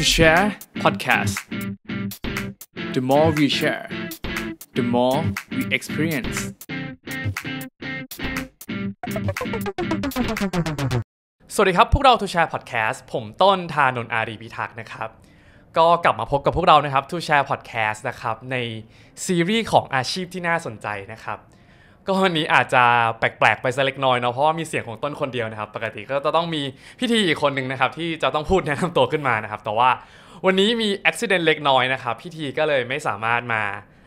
to share podcast the more we share the more we experience สวัสดีครับ พวกเรา To Share Podcast ผมต้น ธานนอารีพิทักษ์นะครับ ก็กลับมาพบกับพวกเรานะครับ To Share Podcast นะครับในซีรีส์ของอาชีพที่น่าสนใจนะครับก็วันนี้อาจจะแปลกๆ ไปสักเล็กน้อยเนาะเพราะว่ามีเสียงของต้นคนเดียวนะครับ ปกติก็จะต้องมีพิธีอีกคนหนึ่งนะครับที่จะต้องพูดแนะนำตัวขึ้นมานะครับ แต่ว่าวันนี้มีอุบิเหตุเล็กน้อยนะครับพิธีก็เลยไม่สามารถมา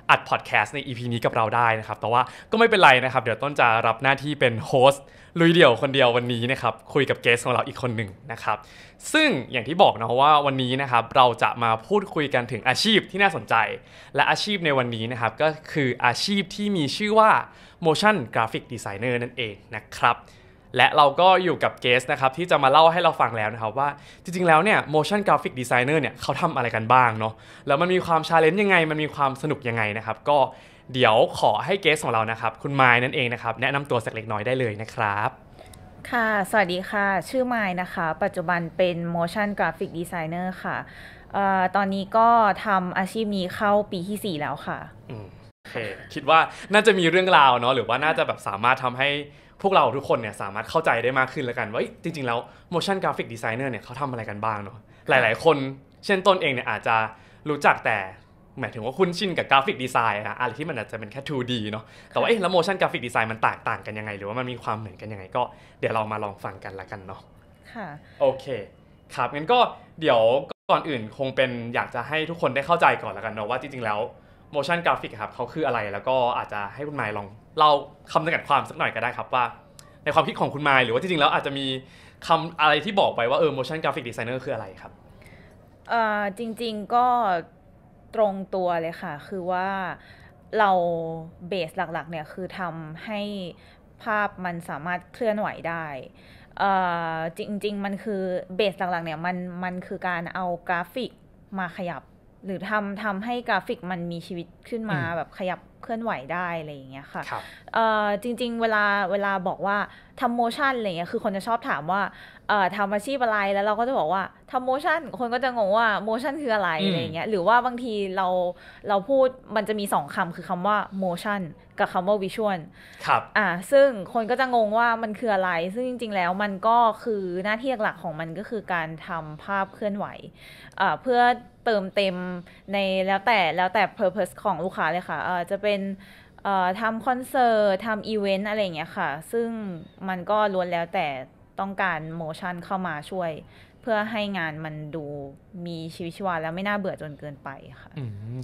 อัดพอดแคสต์ใน EP นี้กับเราได้นะครับ แต่ว่าก็ไม่เป็นไรนะครับเดี๋ยวต้นจะรับหน้าที่เป็นโฮสต์ลุยเดี่ยวคนเดียววันนี้นะครับ คุยกับเกสของเราอีกคนหนึ่งนะครับซึ่งอย่างที่บอกนะว่าวันนี้นะครับเราจะมาพูดคุยกันถึงอาชีพที่น่าสนใจ และอาชีพในวันนี้นะครับก็คืออาชีพที่มีชื่อว่า motion graphic designer นั่นเองนะครับ และเราก็อยู่กับเกสนะครับ ที่จะมาเล่าให้เราฟังแล้วนะครับว่าจริง ๆ แล้วเนี่ย motion graphic designer เนี่ยเขาทำอะไรกันบ้างเนาะแล้วมันมีความชาเลนจ์ยังไง มันมีความสนุกยังไงนะครับ ก็เดี๋ยวขอให้เกสของเรานะครับ คุณไม้นั่นเองนะครับ แนะนำตัวสักเล็กน้อยได้เลยนะครับ ค่ะ สวัสดีค่ะ ชื่อไม้นะคะ ปัจจุบันเป็น motion graphic designer ค่ะออตอนนี้ก็ทำอาชีพนี้เข้าปีที่ 4 แล้วค่ะคิดว่าน่าจะมีเรื่องราวเนาะหรือว่าน่าจะแบบสามารถทำให้พวกเราทุกคนเนี่ยสามารถเข้าใจได้มากขึ้นแล้วกัน ว่าจริงๆแล้ว motion graphic designer เนี่ยเขาทำอะไรกันบ้างเนาะหลายๆคนเช่นต้นเองเนี่ยอาจจะรู้จักแต่หมายถึงว่าคุ้นชินกับกราฟิกดีไซน์นะอะไรที่มันอาจจะเป็นแค่ 2D เนาะแต่ว่าเอ๊ะแล้วโมชั่นกราฟิกดีไซน์มันแตกต่างกันยังไง หรือว่ามันมีความเหมือนกันยังไงก็เดี๋ยวเรามาลองฟังกันละกันเนาะค่ะโอเคครับงั้นก็เดี๋ยวก่อนอื่น คงเป็นอยากจะให้ทุกคนได้เข้าใจก่อนละกันเนาะว่าจริง ๆแล้วโมชั่นกราฟิกครับเขาคืออะไรแล้วก็อาจจะให้คุณไมล์ลองเล่าคำจำกัดความสักหน่อยก็ได้ครับ ว่าในความคิดของคุณไมล์หรือว่าจริงๆแล้วอาจจะมีคำอะไรที่บอกไปว่าเออโมชั่นกราฟิกดีไซเนอร์คืออะไรครับเอ่อจริงๆก็ตรงตัวเลยค่ะ คือว่าเราเบสหลักๆเนี่ยคือทำให้ภาพมันสามารถเคลื่อนไหวได้ จริงๆมันคือเบสหลักๆเนี่ยมันมันคือการเอากราฟิกมาขยับหรือทำทำให้กราฟิกมันมีชีวิตขึ้นมาแบบขยับเคลื่อนไหวได้อะไรอย่างเงี้ยค่ะคจริงๆเวลาเวลาบอกว่าทำโมชั่นอะไรเงี้ย คือ คนจะชอบถามว่าเอ่อทำอาชีพอะไรแล้วเราก็จะบอกว่าทำโมชั่นคนก็จะงงว่าโมชั่นคืออะไรอะไรเงี้ย หรือว่าบางทีเราเราพูดมันจะมีสองคำคือคำว่าโมชั่นกับคำว่าวิชวล ครับ อ่า ซึ่งคนก็จะงงว่ามันคืออะไร ซึ่งจริงๆแล้วมันก็คือหน้าที่หลักของมันก็คือการทำภาพเคลื่อนไหวอ่าเพื่อเติมเต็มในแล้วแต่แล้วแต่เพอร์เพสของลูกค้าเลยค่ะอ่าจะเป็นทำคอนเสิร์ตทำอีเวนต์อะไรเงี้ยค่ะ ซึ่งมันก็ล้วนแล้วแต่ต้องการโมชั่นเข้ามาช่วย เพื่อให้งานมันดูมีชีวิตชีวาแล้วไม่น่าเบื่อจนเกินไปค่ะ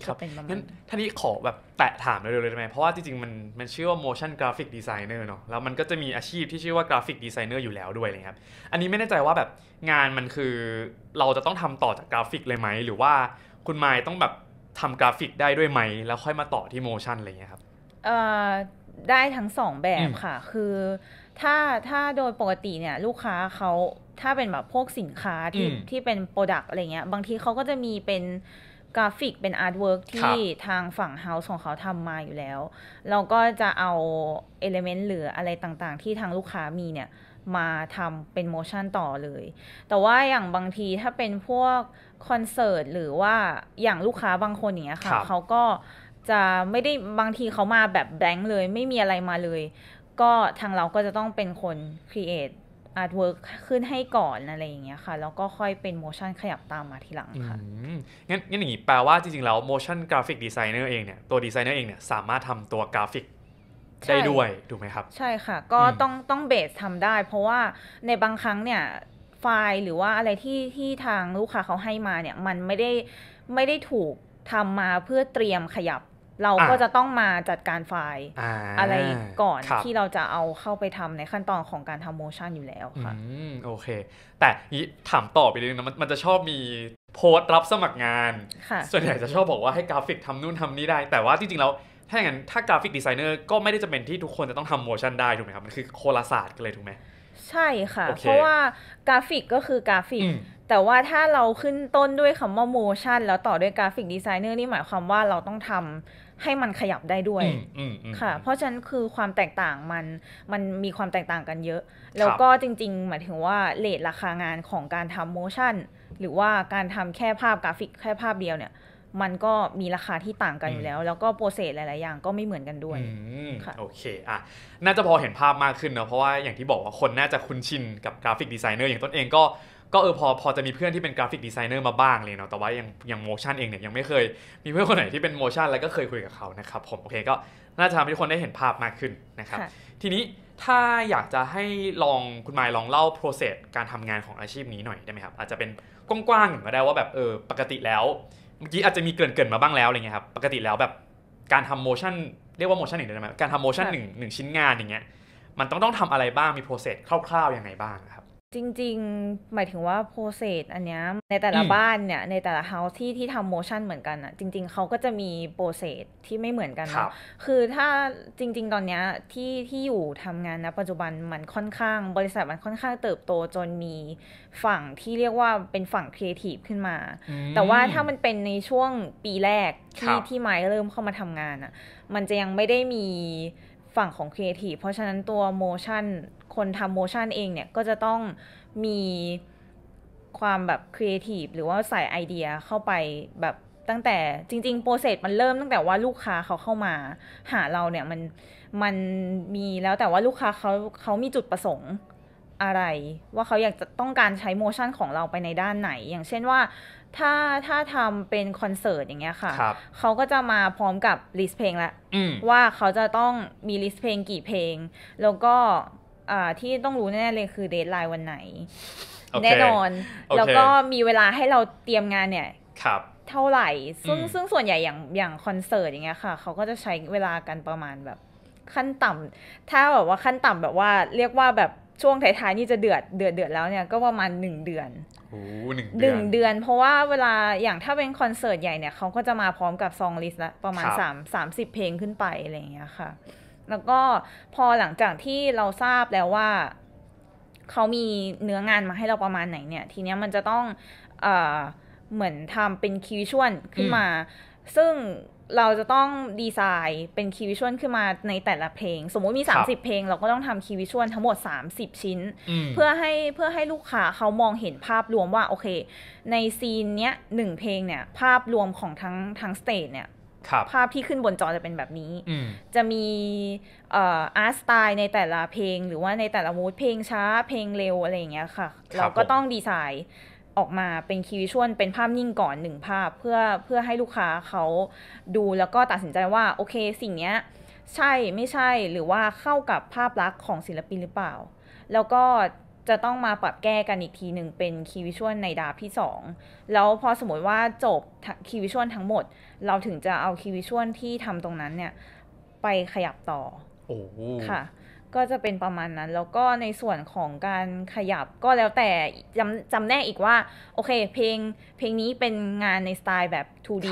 ครับเป็นประมาณท่านี้ขอแบบแตะถามเร็วๆเลยได้ไหม เพราะว่าจริงๆ มันมันชื่อว่าโมชั่นกราฟิกดีไซเนอร์เนาะ แล้วมันก็จะมีอาชีพที่ชื่อว่ากราฟิกดีไซเนอร์อยู่แล้วด้วยเลยครับ อันนี้ไม่แน่ใจว่าแบบงานมันคือ เราจะต้องทำต่อจากกราฟิกเลยไหม หรือว่าคุณไมล์ต้องแบบทำกราฟิกได้ด้วยไหม แล้วค่อยมาต่อที่โมชั่นอะไรเงี้ยครับได้ทั้งสองแบบค่ะคือถ้าถ้าโดยปกติเนี่ยลูกค้าเขาถ้าเป็นแบบพวกสินค้าที่ที่เป็นโปรดักต์อะไรเงี้ย บางทีเขาก็จะมีเป็นกราฟิกเป็นอาร์ตเวิร์กที่ทางฝั่งเฮาส์ของเขาทำมาอยู่แล้วเราก็จะเอาเอลเมนต์หรืออะไรต่างๆ ที่ทางลูกค้ามีเนี่ยมาทำเป็นโมชั่นต่อเลยแต่ว่าอย่างบางทีถ้าเป็นพวกคอนเสิร์ตหรือว่าอย่างลูกค้าบางคนอย่างเงี้ยค่ะเขาก็จะไม่ได้บางทีเขามาแบบแบงค์เลยไม่มีอะไรมาเลย ก็ทางเราก็จะต้องเป็นคน create artwork ขึ้นให้ก่อนอะไรอย่างเงี้ยค่ะแล้วก็ค่อยเป็น motion ขยับตามมาทีหลังค่ะงั้นงั้นอย่างนี้ แปลว่าจริงๆแล้ว motion graphic designer เองเนี่ยตัว designer เองเนี่ยสามารถทำตัวกราฟิก ได้ด้วย ถูกไหมครับ ใช่ค่ะ ก็ต้องต้องเบสทำได้ เพราะว่าในบางครั้งเนี่ยไฟล์หรือว่าอะไรที่ที่ทางลูกค้าเขาให้มาเนี่ยมันไม่ได้ไม่ได้ถูกทำมาเพื่อเตรียมขยับเราก็จะต้องมาจัดการไฟล์อะไรก่อนที่เราจะเอาเข้าไปทำในขั้นตอนของการทำโมชั่นอยู่แล้วค่ะโอเค แต่ถามต่อไปนนึงนะมันจะชอบมีโพสต์รับสมัครงาน ส่วนใหญ่จะชอบบอกว่าให้กราฟิกทำนู่นทำนี่ได้ แต่ว่าจริงๆแล้ว ถ้าอย่างนั้นถ้ากราฟิกดีไซเนอร์ก็ไม่ได้จะเป็นที่ทุกคนจะต้องทำโมชั่นได้ถูกไหมครับมันคือโคราศาสตร์กันเลยถูกไหมใช่ค่ะ okay. เพราะว่ากราฟิกก็คือกราฟิกแต่ว่าถ้าเราขึ้นต้นด้วยคำว่าโมชั่น แล้วต่อด้วยกราฟิกดีไซเนอร์นี่หมายความว่าเราต้องทำให้มันขยับได้ด้วยค่ะ เพราะฉะนั้นคือความแตกต่างมัน มันมีความแตกต่างกันเยอะ แล้วก็จริง ๆ หมายถึงว่าเลทราคางานของการทำโมชั่นหรือว่าการทำแค่ภาพกราฟิกแค่ภาพเดียวเนี่ย มันก็มีราคาที่ต่างกันอยู่แล้ว แล้วก็โปรเซสหลายๆอย่างก็ไม่เหมือนกันด้วยค่ะโอเคอ่ะ น่าจะพอเห็นภาพมากขึ้นเนาะเพราะว่าอย่างที่บอกว่าคนน่าจะคุ้นชินกับกราฟิกดีไซเนอร์อย่างต้นเองก็ก็เออพอพอจะมีเพื่อนที่เป็นกราฟิกดีไซเนอร์มาบ้างเลยเนาะแต่ว่ายังยังโมชั่นเองเนี่ยยังไม่เคย มีเพื่อนคนไหนที่เป็นโมชั่นแล้วก็เคยคุยกับเขานะครับผมโอเค ก็ น่าจะทำให้ทุกคนได้เห็นภาพมากขึ้นนะครับ ทีนี้ถ้าอยากจะให้ลองคุณหมายลองเล่า process การทำงานของอาชีพนี้หน่อยได้ไหมครับ อาจจะเป็นกว้างๆก็ได้ว่าแบบเออปกติแล้วเมื่อกี้อาจจะมีเกินเกินมาบ้างแล้วอะไรเงี้ยครับปกติแล้วแบบการทำโมชั่นเรียกว่าโมชั่นหนึ่งได้ไหมการทำโมชั่นหนึ่งหนึ่งชิ้นงานอย่างเงี้ยมันต้องต้องทำอะไรบ้างมีโปรเซสคร่าวๆยังไงบ้างครับจริงๆ หมายถึงว่าโปรเซสอันนี้ในแต่ละบ้านเนี่ยในแต่ละเฮาส์ที่ที่ทำโมชั่นเหมือนกันอะจริง ๆเขาก็จะมีโปรเซสที่ไม่เหมือนกันคเนาะคือถ้าจริง ๆ ตอนเนี้ยที่ที่อยู่ทำงานนะปัจจุบันมันค่อนข้าง บริษัทมันค่อนข้างเติบโตจนมีฝั่งที่เรียกว่าเป็นฝั่งครีเอทีฟขึ้นมา แต่ว่าถ้ามันเป็นในช่วงปีแรกที่ที่ไม้เริ่มเข้ามาทำงานอ่ะมันจะยังไม่ได้มีฝั่งของครีเอทีฟเพราะฉะนั้นตัวโมชั่นคนทำโมชั่นเองเนี่ยก็จะต้องมีความแบบครีเอทีฟหรือว่าใส่ไอเดียเข้าไปแบบตั้งแต่จริง ๆ โปรเซสมันเริ่มตั้งแต่ว่าลูกค้าเขาเข้ามาหาเราเนี่ยมันมันมีแล้วแต่ว่าลูกค้าเขาเขามีจุดประสงค์อะไร ว่าเขาอยากจะต้องการใช้โมชั่นของเราไปในด้านไหน อย่างเช่นว่าถ้าถ้าทำเป็นคอนเสิร์ตอย่างเงี้ยค่ะ เขาก็จะมาพร้อมกับลิสต์เพลงละว่าเขาจะต้องมีลิสต์เพลงกี่เพลงแล้วก็อที่ต้องรู้แน่เลยคือเดทไลน์วันไหน แน่นอน แล้วก็มีเวลาให้เราเตรียมงานเนี่ย ครับเท่าไหร่ซึ่งซึ่งส่วนใหญ่อย่างอย่างคอนเสิร์ตอย่างเงี้ยค่ะ เขาก็จะใช้เวลากันประมาณแบบขั้นต่ำ ถ้าแบบว่าขั้นต่ำแบบว่าเรียกว่าแบบช่วงท้ายๆนี่จะเดือดเดือดเดือดแล้วเนี่ยก็ประมาณหนึ่งเดือนหนึ่งเดือน เพราะว่าเวลาอย่างถ้าเป็นคอนเสิร์ตใหญ่เนี่ย เขาก็จะมาพร้อมกับซองลิสต์ละประมาณสามสามสิบเพลงขึ้นไปอะไรอย่างเงี้ยค่ะแล้วก็พอหลังจากที่เราทราบแล้วว่า เขามีเนื้องานมาให้เราประมาณไหนเนี่ย ทีเนี้ยมันจะต้องเอ่อเหมือนทำเป็นคีวิชวลขึ้นมา ซึ่งเราจะต้องดีไซน์เป็นคีวิชวลขึ้นมาในแต่ละเพลง สมมุติมี30เพลงเราก็ต้องทำคีวิชวลทั้งหมด 30 ชิ้น เพื่อให้เพื่อให้ลูกค้าเขามองเห็นภาพรวมว่าโอเค ในซีนเนี้ยหนึ่งเพลงเนี่ย ภาพรวมของทั้งทั้งสเตจเนี่ยภาพที่ขึ้นบนจอจะเป็นแบบนี้ จะมีอาร์ตสไตล์ในแต่ละเพลงหรือว่าในแต่ละมูดเพลงช้าเพลงเร็วอะไรอย่างเงี้ยค่ะ เราก็ต้องดีไซน์ออกมาเป็นคีวิชวลเป็นภาพนิ่งก่อนหนึ่งภาพเพื่อเพื่อให้ลูกค้าเขาดูแล้วก็ตัดสินใจว่า โอเคสิ่งเนี้ยใช่ไม่ใช่หรือว่าเข้ากับภาพลักษณ์ของศิลปินหรือเปล่า แล้วก็จะต้องมาปรับแก้กันอีกทีหนึ่งเป็นคีวิชวลในดาบที่2แล้วพอสมมติว่าจบคีวิชวลทั้งหมด เราถึงจะเอาคีวิชวลที่ทำตรงนั้นเนี่ย ไปขยับต่ออค่ะก็จะเป็นประมาณนั้นแล้วก็ในส่วนของการขยับก็แล้วแต่จำจำแนกอีกว่า โอเคเพลงเพลงนี้เป็นงานในสไตล์แบบ 2D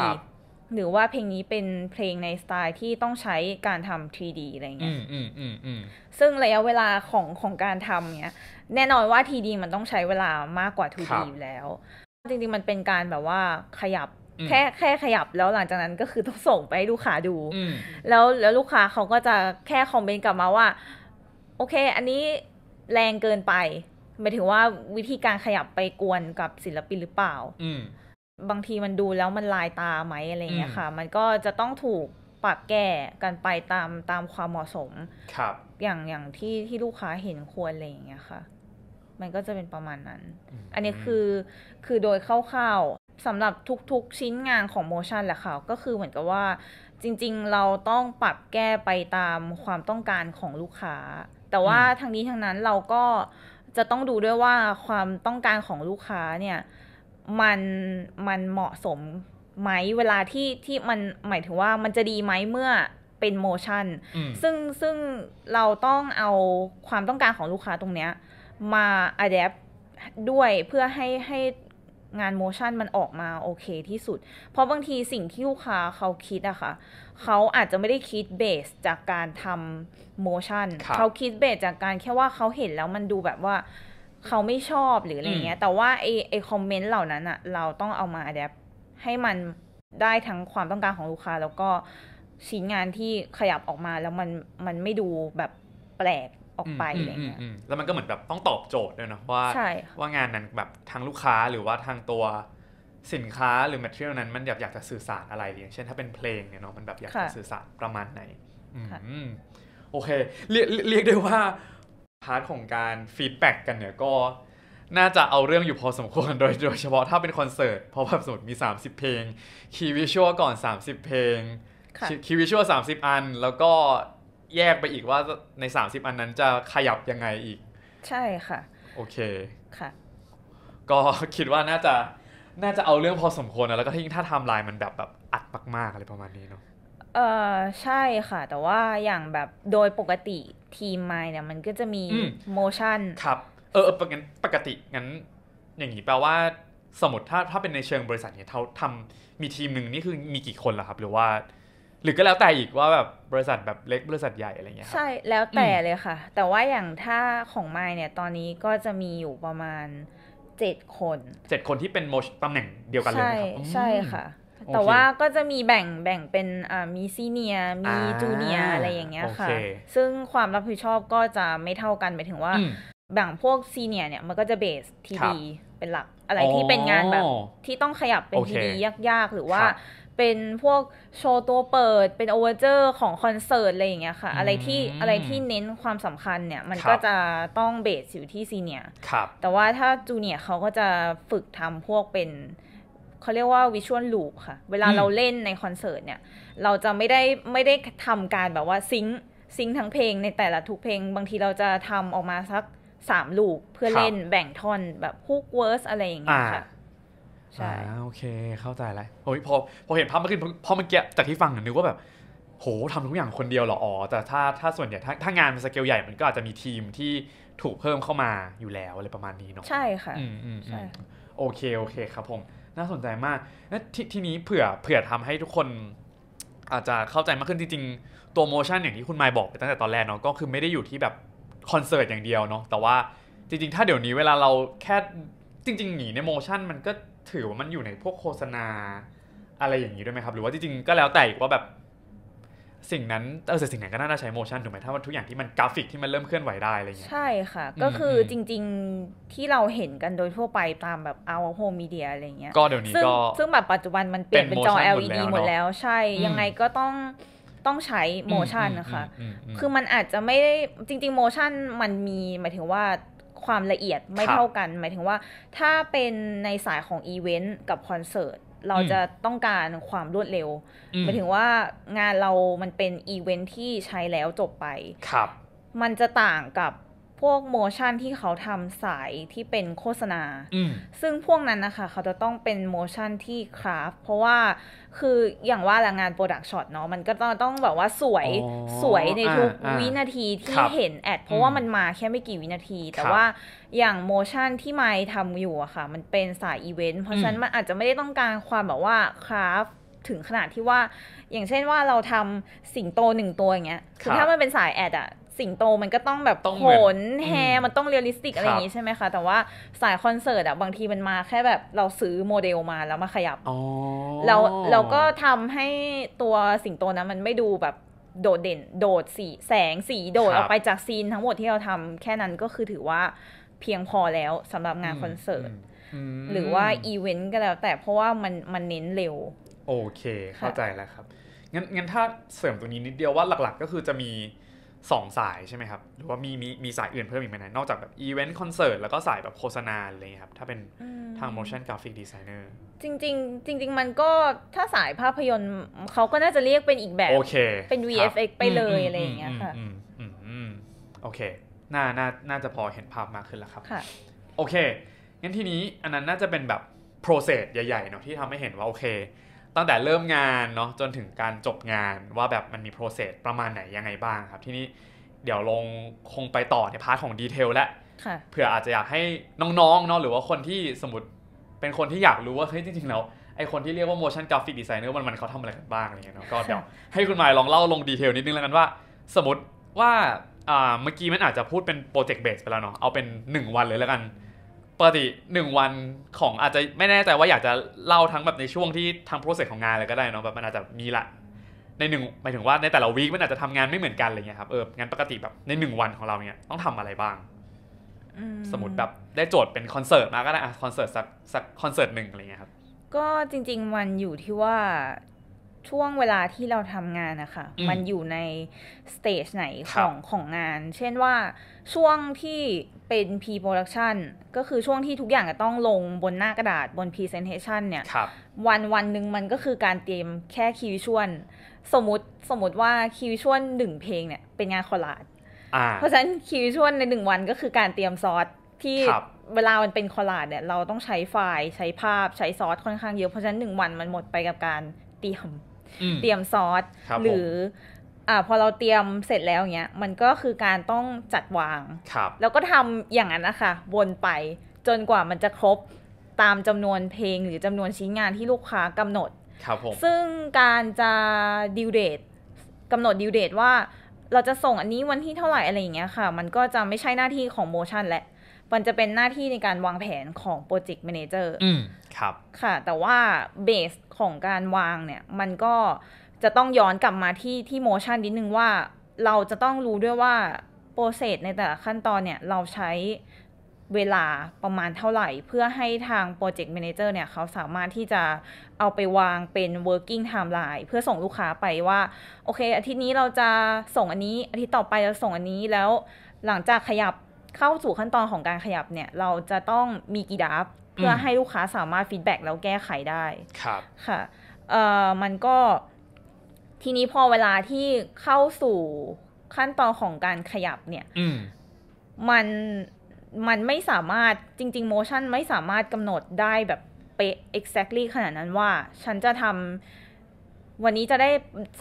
หรือว่าเพลงนี้เป็นเพลงในสไตล์ที่ต้องใช้การทำ 3D อะไรเงี้ยซึ่งระยะเวลาของของการทำเนี้ยแน่นอนว่า 3D มันต้องใช้เวลามากกว่า 2D อยู่แล้ว จริงๆ มันเป็นการแบบว่าขยับแค่แค่ขยับแล้วหลังจากนั้นก็คือต้องส่งไปให้ลูกค้าดู แล้วแล้วลูกค้าเขาก็จะแค่คอมเมนต์กลับมาว่า โอเคอันนี้แรงเกินไปหมายถึงว่าวิธีการขยับไปกวนกับศิลปินหรือเปล่า อืบางทีมันดูแล้วมันลายตาไหมอะไรเงี้ยค่ะ มันก็จะต้องถูกปรับแก้กันไปตามตามความเหมาะสม ครับ อย่างอย่างที่ที่ลูกค้าเห็นควรอะไรเงี้ยค่ะ มันก็จะเป็นประมาณนั้น อันนี้คือคือโดยคร่าวๆสำหรับทุกๆชิ้นงานของโมชั่นแหละค่ะ ก็คือเหมือนกับว่าจริงๆเราต้องปรับแก้ไปตามความต้องการของลูกค้า แต่ว่าทางนี้ทางนั้นเราก็จะต้องดูด้วยว่าความต้องการของลูกค้าเนี่ยมันมันเหมาะสมไหมเวลาที่ที่มันหมายถึงว่ามันจะดีไหมเมื่อเป็นโมชั่นซึ่งซึ่งเราต้องเอาความต้องการของลูกค้าตรงเนี้ยมาอัดแอปด้วยเพื่อให้ให้งานโมชั่นมันออกมาโอเคที่สุด เพราะบางทีสิ่งที่ลูกค้าเขาคิดอะคะ่ะ เขาอาจจะไม่ได้คิดเบสจากการทำโมชั่นเขาคิดเบสจากการแค่ว่าเขาเห็นแล้วมันดูแบบว่าเขาไม่ชอบหรืออะไรเงี้ย แต่ว่า ไอไอคอมเมนต์เหล่านั้นอะเราต้องเอามาอัดแอปให้มันได้ทั้งความต้องการของลูกค้าแล้วก็ชิ้นงานที่ขยับออกมาแล้วมันมันไม่ดูแบบแปลกออกไปอะไรเงี้ยแล้วมันก็เหมือนแบบต้องตอบโจทย์ด้วยนะว่า ว่างานนั้นแบบทางลูกค้าหรือว่าทางตัวสินค้าหรือแมทเทียลนั้นมันอยากอยากจะสื่อสารอะไรอย่างเช่นถ้าเป็นเพลงเนี่ยเนาะมันแบบอยากจะสื่อสารประมาณไหนโอเคเรียกเรียกได้ว่าพาร์ทของการฟีดแบ็กกันเนี่ยก็น่าจะเอาเรื่องอยู่พอสมควรโดยโดยเฉพาะถ้าเป็นคอนเสิร์ตเพราะแบบสมมติมี 30 เพลงคีวิชวลก่อน 30 เพลงคีวิชวล30 อัน แล้วก็แยกไปอีกว่าใน 30 อันนั้นจะขยับยังไงอีก ใช่ค่ะ โอเค ค่ะ ก็คิดว่าน่าจะน่าจะเอาเรื่องพอสมควรนะแล้วก็ทิ่ถ้าทำลายมันแบบแบบอัดมากๆอะไรประมาณนี้เนาะเออใช่ค่ะ แต่ว่าอย่างแบบโดยปกติทีมไมเนี่ยมันก็จะมีโมชั่นครับเออเออปกติปกติงั้น อย่างนี้แปลว่าสมมติถ้าถ้าเป็นในเชิงบริษัทเนี่ยเขาทำมีทีมหนึ่งนี่คือมีกี่คนล่ะครับหรือว่า หรือก็แล้วแต่อีกว่าแบบบริษัทแบบเล็กบริษัทใหญ่อะไรเงี้ยครับใช่แล้วแต่เลยค่ะ แต่ว่าอย่างถ้าของไมเนี่ยตอนนี้ก็จะมีอยู่ประมาณเจ็ดคนเจ็ดคนที่เป็นโมชตำแหน่งเดียวกันเลยครับใช่ค่ะแต่ว่าก็จะมีแบ่งแบ่งเป็นมีซีเนียมีจูเนียอะไรอย่างเงี้ยค่ะ ซึ่งความรับผิดชอบก็จะไม่เท่ากันหมายถึงว่าแบ่งพวกซีเนียเนี่ยมันก็จะเบสทีดีเป็นหลักอะไรที่เป็นงานแบบที่ต้องขยับเป็นทีดียากๆ หรือว่าเป็นพวกโชว์ตัวเปิดเป็นโอเวอร์เจอร์ของคอนเสิร์ตอะไรอย่างเงี้ยค่ะอะไรที่อะไรที่เน้นความสำคัญเนี่ยมันก็จะต้องเบสอยู่ที่ซีเนียแต่ว่าถ้าจูเนียเขาก็จะฝึกทำพวกเป็นเขาเรียกว่าวิชวลลูปค่ะ เวลาเราเล่นในคอนเสิร์ตเนี่ย เราจะไม่ได้ไม่ได้ทำการแบบว่าซิงซิงทั้งเพลง ในแต่ละทุกเพลงบางทีเราจะทำออกมาสักสามลูปเพื่อเล่นแบ่งท่อน แบบฮุกเวิร์สอะไรอย่างเงี้ยค่ะใช่โอเค เข้าใจแล้วโอ้ยพอพอเห็นภาพเมื่อกี้พอเมื่อกี้จากที่ฟังนึกว่าแบบ โหทำทุกอย่างคนเดียวหรออ๋อแต่ถ้าถ้าส่วนใหญ่ถ้าถ้างานมันสเกลใหญ่มันก็อาจจะมีทีมที่ถูกเพิ่มเข้ามาอยู่แล้วอะไรประมาณนี้เนาะใช่ค่ะอืมอืมโอเคโอเคครับผมน่าสนใจมากนะททีนี้เผื่อเผื่อทำให้ทุกคนอาจจะเข้าใจมากขึ้นจริงๆ ตัวโมชั่นอย่างที่คุณไมบอกไปตั้งแต่ตอนแรกเนาะ ก็คือไม่ได้อยู่ที่แบบคอนเสิร์ตอย่างเดียวเนาะ แต่ว่าจริง ๆ ถ้าเดี๋ยวนี้เวลาเราแค่จริง ๆ หนีในโมชั่นมันก็ถือว่ามันอยู่ในพวกโฆษณา อะไรอย่างนี้ด้วยไหมครับ หรือว่าจริงๆ ก็แล้วแต่ว่าแบบสิ่งนั้นเออสิ่งนั้นก็น่าจะใช้โมชั่นถูกไหมถ้าว่าทุกอย่างที่มันกราฟิกที่มันเริ่มเคลื่อนไหวได้อะไรเงี้ยใช่ค่ะ ก็คือจริงๆที่เราเห็นกันโดยทั่วไปตามแบบเอาโฮมมีเดียอะไรเงี้ยก็เดี๋ยวนี้ก็ซึ่งแบบปัจจุบันมันเปลี่ยนเป็นจอ LED หมดแล้วใช่ยังไงก็ต้องต้องใช้โมชั่นนะคะ คือมันอาจจะไม่ได้จริงๆโมชั่นมันมีหมายถึงว่าความละเอียดไม่เท่ากันหมายถึงว่า ถ้าเป็นในสายของอีเวนต์กับคอนเสิร์ตเราจะต้องการความรวดเร็วหมายถึงว่างานเรามันเป็นอีเวนท์ที่ใช้แล้วจบไป ครับ มันจะต่างกับพวกโมชั่นที่เขาทำสายที่เป็นโฆษณา ซึ่งพวกนั้นนะคะเขาจะต้องเป็นโมชั่นที่คราฟ เพราะว่าคืออย่างว่าละงานโปรดักช็อตเนาะมันก็ต้องต้องแบบว่าสวยสวยในทุกวินาทีที่เห็นแอดเพราะว่ามันมาแค่ไม่กี่วินาที แต่ว่าอย่างโมชั่นที่ไม่ทำอยู่อะค่ะมันเป็นสายอีเวนต์เพราะฉะนั้นมันอาจจะไม่ได้ต้องการความแบบว่าคราฟถึงขนาดที่ว่าอย่างเช่นว่าเราทำสิงโตหนึ่งตัวอย่างเงี้ยคือถ้ามันเป็นสายแอดอะสิงโตมันก็ต้องแบบขนแฮมันต้องเรียลลิสติกอะไรอย่างงี้ใช่ไหมคะ แต่ว่าสายคอนเสิร์ตอะบางทีมันมาแค่แบบเราซื้อโมเดลมาแล้วมาขยับเราเราก็ทำให้ตัวสิงโตนะมันไม่ดูแบบโดดเด่น โดดสีแสงสีโดดออกไปจากซีนทั้งหมดที่เราทำแค่นั้นก็คือถือว่าเพียงพอแล้วสำหรับงานคอนเสิร์ตหรือว่าอีเวนต์ก็แล้ว แต่เพราะว่ามันมันเน้นเร็ว โอเคเข้าใจแล้วครับงั้นงั้นถ้าเสริมตรงนี้นิดเดียวว่าหลักๆ ก็คือจะมีสองสายใช่ไหมครับ หรือว่ามีมีมีสายอื่นเพิ่มอีกไหมนะนอกจากแบบอีเวนต์คอนเสิร์ตแล้วก็สายแบบโฆษณาอะไรเงี้ยครับถ้าเป็นทาง motion graphic designer จริงจริงจริง ๆมันก็ถ้าสายภาพยนตร์เขาก็น่าจะเรียกเป็นอีกแบบโอเคเป็น VFX ไปเลยอะไรอย่างเงี้ยค่ะโอเคน่าน่าน่าจะพอเห็นภาพมากขึ้นแล้วครับโอเคงั้นทีนี้อันนั้นน่าจะเป็นแบบ process ใหญ่ๆเนาะที่ทำให้เห็นว่าโอเคตั้งแต่เริ่มงานเนาะจนถึงการจบงานว่าแบบมันมีโปรเซสประมาณไหนยังไงบ้างครับที่นี้เดี๋ยวลงคงไปต่อในพาร์ทของดีเทลและเผื่ออาจจะอยากให้น้องๆเนาะหรือว่าคนที่สมมติ เป็นคนที่อยากรู้ว่าเฮ้ยจริงๆแล้วไอคนที่เรียกว่า motion graphic designer มันมันเขาทำอะไรกันบ้างอะไรเงี้ยเนาะก็เดี๋ยวให้คุณหมายลองเล่าลงดีเทลนิดนึงแล้วกันว่า สมมติว่าเมื่อกี้มันอาจจะพูดเป็นโปรเจกต์เบสไปแล้วเนาะเอาเป็น 1 วันเลยแล้วกันปกติหนึ่งวันของอาจจะไม่แน่ใจว่าอยากจะเล่าทั้งแบบในช่วงที่ทางโปรเซสของงานอะไรก็ได้เนาะแบบมันอาจจะมีละในหนึ่งหมายถึงว่าในแต่ละวีคมันอาจจะทำงานไม่เหมือนกันอะไรเงี้ยครับเอองานปกติแบบในหนึ่งวันของเราเนี่ยต้องทำอะไรบ้างสมมติแบบได้โจทย์เป็นคอนเสิร์ตมาก็ได้อะคอนเสิร์ตสักสักคอนเสิร์ตหนึ่งอะไรเงี้ยครับ ก็จริงๆมันอยู่ที่ว่าช่วงเวลาที่เราทำงานนะคะมมันอยู่ในสเตจไหนของของงาน เช่นว่าช่วงที่เป็น P production ก็คือช่วงที่ทุกอย่างจะต้องลงบนหน้ากระดาษบน presentation เนี่ยวันวันหนึ่งมันก็คือการเตรียมแค่คิวชวนสมมติสมมติว่าคิวชวนหนึ่งเพลงเนี่ย เป็นงานคอลลาดเพราะฉะนั้น คิวชวนในหนึ่งวันก็คือการเตรียมซอสที่เวลามันเป็นคอลาดเนี่ยเราต้องใช้ไฟล์ ใช้ภาพใช้ซอสค่อนข้างเยอะเพราะฉะนั้นหนึ่งวันมันหมดไปกับการเตรียมเตรียมซอสหรืออ่าพอเราเตรียมเสร็จแล้วเนี้ยมันก็คือการต้องจัดวาง แล้วก็ทำอย่างนั้นนะคะวนไปจนกว่ามันจะครบตามจำนวนเพลงหรือจำนวนชิ้นงานที่ลูกค้ากำหนดครับผมซึ่งการจะดิวเดตกำหนดดิวเดตว่าเราจะส่งอันนี้วันที่เท่าไหร่อะไรอย่างเงี้ยค่ะ มันก็จะไม่ใช่หน้าที่ของโมชั่นและมันจะเป็นหน้าที่ในการวางแผนของโปรเจกต์แมเนเจอร์ครับค่ะ แต่ว่าเบสของการวางเนี่ย มันก็จะต้องย้อนกลับมาที่ที่โมชันนิดนึงว่า เราจะต้องรู้ด้วยว่า โปรเซสในแต่ละขั้นตอนเนี่ย เราใช้เวลาประมาณเท่าไหร่ เพื่อให้ทางโปรเจกต์แมเนเจอร์เนี่ย เขาสามารถที่จะเอาไปวางเป็น working timeline เพื่อส่งลูกค้าไปว่าโอเค อาทิตย์นี้เราจะส่งอันนี้ อาทิตย์ต่อไปเราส่งอันนี้แล้วหลังจากขยับเข้าสู่ขั้นตอนของการขยับเนี่ยเราจะต้องมีกี่ดับพื่อให้ลูกค้าสามารถฟีดแบ็กแล้วแก้ไขได้ ครับ ค่ะ เอ่อ มันก็ ทีนี้พอเวลาที่เข้าสู่ขั้นตอนของการขยับเนี่ย มัน มันไม่สามารถ จริงๆ motion ไม่สามารถกำหนดได้แบบเป๊ะ exactly ขนาดนั้นว่า ฉันจะทำวันนี้จะได้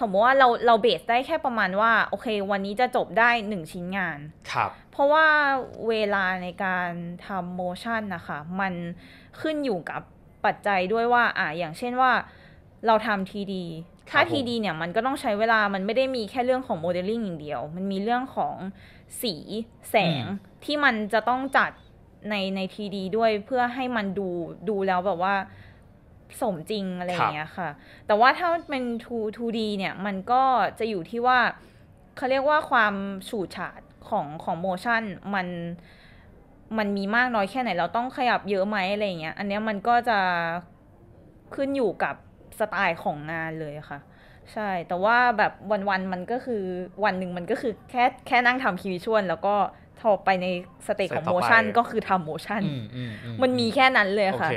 สมมติว่าเราเราเบสได้แค่ประมาณว่าโอเค วันนี้จะจบได้หนึ่งชิ้นงาน ครับ เพราะว่าเวลาในการทำโมชั่นนะคะมันขึ้นอยู่กับปัจจัยด้วยว่า อ่าอย่างเช่นว่าเราทำทีดีถ้าทีดีเนี่ยมันก็ต้องใช้เวลามันไม่ได้มีแค่เรื่องของโมเดลลิ่งอย่างเดียว มันมีเรื่องของสีแสงที่มันจะต้องจัดในในทีดีด้วยเพื่อให้มันดูดูแล้วแบบว่าสมจริงอะไรอย่างเงี้ยค่ะ แต่ว่าถ้าเป็น2 2D เนี่ยมันก็จะอยู่ที่ว่าเขาเรียกว่าความฉูดฉาด ของของโมชั่นมันมันมีมากน้อยแค่ไหนเราต้องขยับเยอะไหมอะไรเงี้ยอันเนี้ยมันก็จะขึ้นอยู่กับสไตล์ของงานเลยค่ะ ใช่ แต่ว่าแบบวันๆมันก็คือวันหนึ่งมันก็คือแค่แค่นั่งทำคิวชวนแล้วก็ทอไปใน สเตจของโมชั่นก็คือทำโมชั่น มันมีแค่นั้นเลยค่ะ